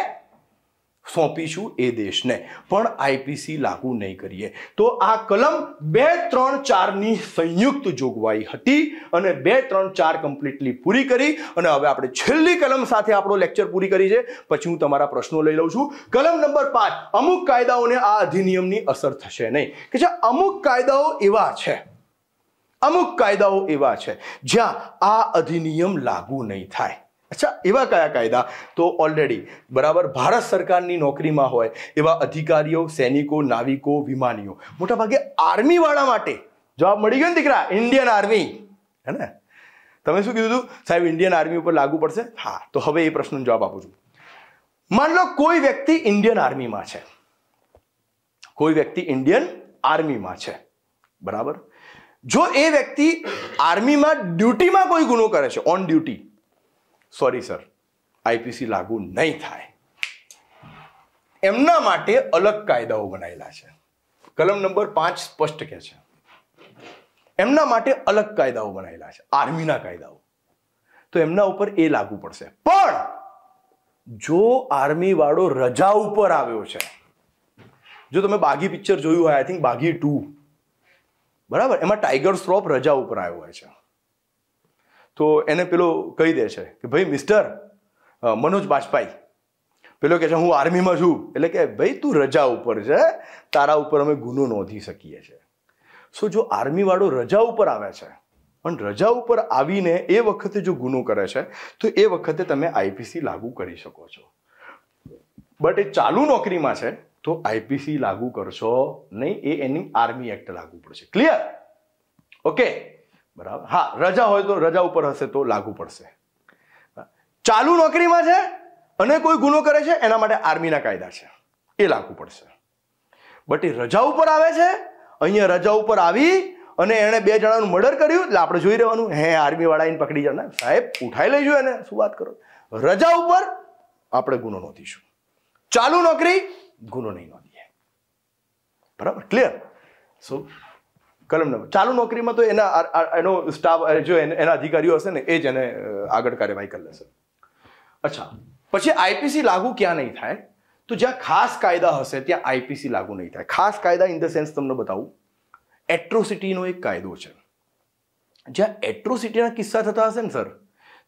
સોંપીશું એ દેશને પણ આઈપીસી લાગુ નહીં કરીએ તો આ કલમ બે ત્રણ ચારની સંયુક્ત જોગવાઈ હતી અને બે ત્રણ ચાર કમ્પ્લીટલી પૂરી કરી અને હવે આપણે છેલ્લી કલમ સાથે આપણો લેક્ચર પૂરી કરી છે પછી હું તમારા પ્રશ્નો લઈ લઉં છું કલમ નંબર પાંચ અમુક કાયદાઓને આ અધિનિયમની અસર થશે નહીં કે જે અમુક કાયદાઓ એવા છે અમુક કાયદાઓ એવા છે જ્યાં આ અધિનિયમ લાગુ નહીં થાય અચ્છા એવા કયા કાયદા તો ઓલરેડી બરાબર ભારત સરકારની નોકરીમાં હોય એવા અધિકારીઓ સૈનિકો નાવિકો વિમાનીઓ મોટાભાગે આર્મીવાળા માટે જવાબ મળી ગયો ને દીકરા ઇન્ડિયન આર્મી હે ને તમે શું કીધું હતું સાહેબ ઇન્ડિયન આર્મી ઉપર લાગુ પડશે હા તો હવે એ પ્રશ્નનો જવાબ આપું છું માન લો કોઈ વ્યક્તિ ઇન્ડિયન આર્મીમાં છે કોઈ વ્યક્તિ ઇન્ડિયન આર્મીમાં છે બરાબર જો એ વ્યક્તિ આર્મીમાં ડ્યુટીમાં કોઈ ગુનો કરે છે on duty sorry sir IPC લાગુ નહીં થાય એમના માટે અલગ કાયદાઓ બનાવેલા છે કલમ નંબર પાંચ સ્પષ્ટ કહે છે એમના માટે અલગ કાયદાઓ બનાવેલા છે આર્મીના કાયદાઓ તો એમના ઉપર એ લાગુ પડશે પણ જો આર્મી વાળો રજા ઉપર આવ્યો છે જો તમે બાઘી પિક્ચર જોયું હોય આઈ થિંક બાઘી ટુ બરાબર એમાં ટાઈગર શ્રોફ રજા ઉપર આવ્યો હોય છે તો એને પેલો કહી દે છે કે ભાઈ મિસ્ટર મનોજ બાજપાઈ પેલો કહે છે હું આર્મીમાં છું એટલે કે ભાઈ તું રજા ઉપર છે તારા ઉપર અમે ગુનો નોંધી શકીએ છીએ સો જો આર્મીવાળો રજા ઉપર આવે છે પણ રજા ઉપર આવીને એ વખતે જો ગુનો કરે છે તો એ વખતે તમે આઈપીસી લાગુ કરી શકો છો બટ એ ચાલુ નોકરીમાં છે તો આઈપીસી લાગુ કરશો નહીં એ એની આર્મી એક્ટ લાગુ પડશે ક્લિયર ઓકે બરાબર હા રજા હોય તો રજા ઉપર હશે તો લાગુ પડશે ચાલુ નોકરીમાં છે અને કોઈ ગુનો કરે છે એના માટે આર્મીના કાયદા છે એ લાગુ પડશે બટ એ રજા ઉપર આવે છે અહીંયા રજા ઉપર આવી અને એણે બે જણાનું મર્ડર કર્યું એટલે આપણે જોઈ રહેવાનું હે આર્મીવાળા એને પકડી જવાના સાહેબ ઉઠાઈ લઈ લેજો એને શું વાત કરો રજા ઉપર આપણે ગુનો નોંધીશું ચાલુ નોકરી ગુનો નહીં નોંધીએ બરાબર ક્લિયર સો કલમ નંબર ચાલુ નોકરીમાં તો એના એનો સ્ટાફ જો એના અધિકારીઓ હશે ને એ જ એને આગળ કાર્યવાહી કરી લેશે અચ્છા પછી આઈપીસી લાગુ ક્યાં નહીં થાય તો જ્યાં ખાસ કાયદા હશે ત્યાં આઈપીસી લાગુ નહીં થાય ખાસ કાયદા ઇન ધ સેન્સ તમને બતાવું એટ્રોસિટીનો એક કાયદો છે જ્યાં એટ્રોસિટીના કિસ્સા થતા હશે ને સર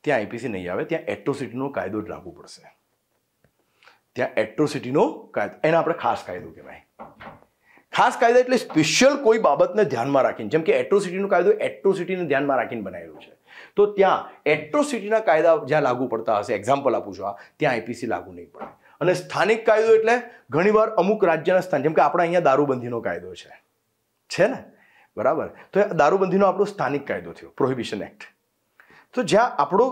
ત્યાં આઈપીસી નહીં આવે ત્યાં એટ્રોસિટીનો કાયદો જ લાગુ પડશે ત્યાં એટ્રોસિટીનો કાયદો એને આપણે ખાસ કાયદો કહેવાય ખાસ કાયદા એટલે સ્પેશિયલ કોઈ બાબતને ધ્યાનમાં રાખીને જેમ કે એટ્રોસિટીનું કાયદો એટ્રોસિટીને ધ્યાનમાં રાખીને બનાવેલું છે તો ત્યાં એટ્રોસિટીના કાયદા જ્યાં લાગુ પડતા હશે એક્ઝામ્પલ આપું છું આ ત્યાં આઈપીસી લાગુ નહીં પડે અને સ્થાનિક કાયદો એટલે ઘણીવાર અમુક રાજ્યના સ્થાન જેમ કે આપણા અહીંયા દારૂબંધીનો કાયદો છે છે ને બરાબર તો દારૂબંધીનો આપણો સ્થાનિક કાયદો થયો પ્રોહિબિશન એક્ટ તો જ્યાં આપણો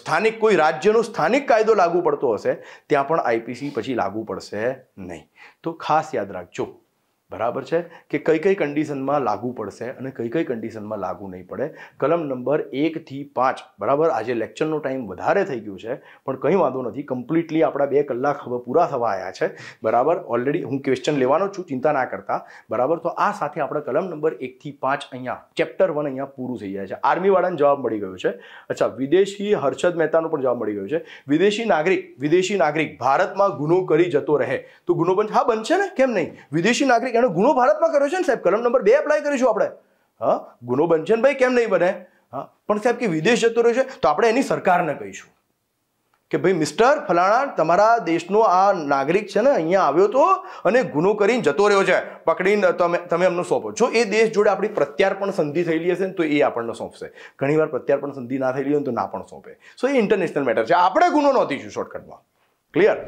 સ્થાનિક કોઈ રાજ્યનો સ્થાનિક કાયદો લાગુ પડતો હશે ત્યાં પણ આઈપીસી પછી લાગુ પડશે નહીં તો ખાસ યાદ રાખજો બરાબર છે કે કઈ કઈ કન્ડિશનમાં લાગુ પડશે અને કઈ કઈ કન્ડિશનમાં લાગુ નહીં પડે કલમ નંબર એકથી પાંચ બરાબર આજે લેક્ચરનો ટાઈમ વધારે થઈ ગયું છે પણ કંઈ વાંધો નથી કમ્પ્લીટલી આપણા બે કલાક હવે પૂરા થવા આવ્યા છે બરાબર ઓલરેડી હું ક્વેશ્ચન લેવાનો છું ચિંતા ના કરતા બરાબર તો આ સાથે આપણે કલમ નંબર એકથી પાંચ અહીંયા ચેપ્ટર વન અહીંયા પૂરું થઈ જાય છે આર્મીવાળાને જવાબ મળી ગયો છે અચ્છા વિદેશી હર્ષદ મહેતાનો પણ જવાબ મળી ગયો છે વિદેશી નાગરિક વિદેશી નાગરિક ભારતમાં ગુનો કરી જતો રહે તો ગુનો બંધ હા બનશે ને કેમ નહીં વિદેશી નાગરિક એનો ગુનો ભારતમાં કર્યો છે ને સાહેબ કલમ નંબર બે એપ્લાય કરીશું આપણે હા ગુનો બનશે ને ભાઈ કેમ નહીં બને હા પણ સાહેબ કે વિદેશ જતો રહ્યો છે તો આપણે એની સરકારને કહીશું કે ભાઈ મિસ્ટર ફલાણા તમારા દેશનો આ નાગરિક છે ને અહીંયા આવ્યો હતો અને ગુનો કરીને જતો રહ્યો છે પકડીને તમે તમે એમનો સોંપો જો એ દેશ જોડે આપણી પ્રત્યાર્પણ સંધિ થયેલી હશે ને તો એ આપણને સોંપશે ઘણીવાર પ્રત્યાર્પણ સંધિ ના થયેલી હોય તો ના પણ સોંપે સો એ ઇન્ટરનેશનલ મેટર છે આપણે ગુનો નહોતી નોંધીશું શોર્ટકટમાં ક્લિયર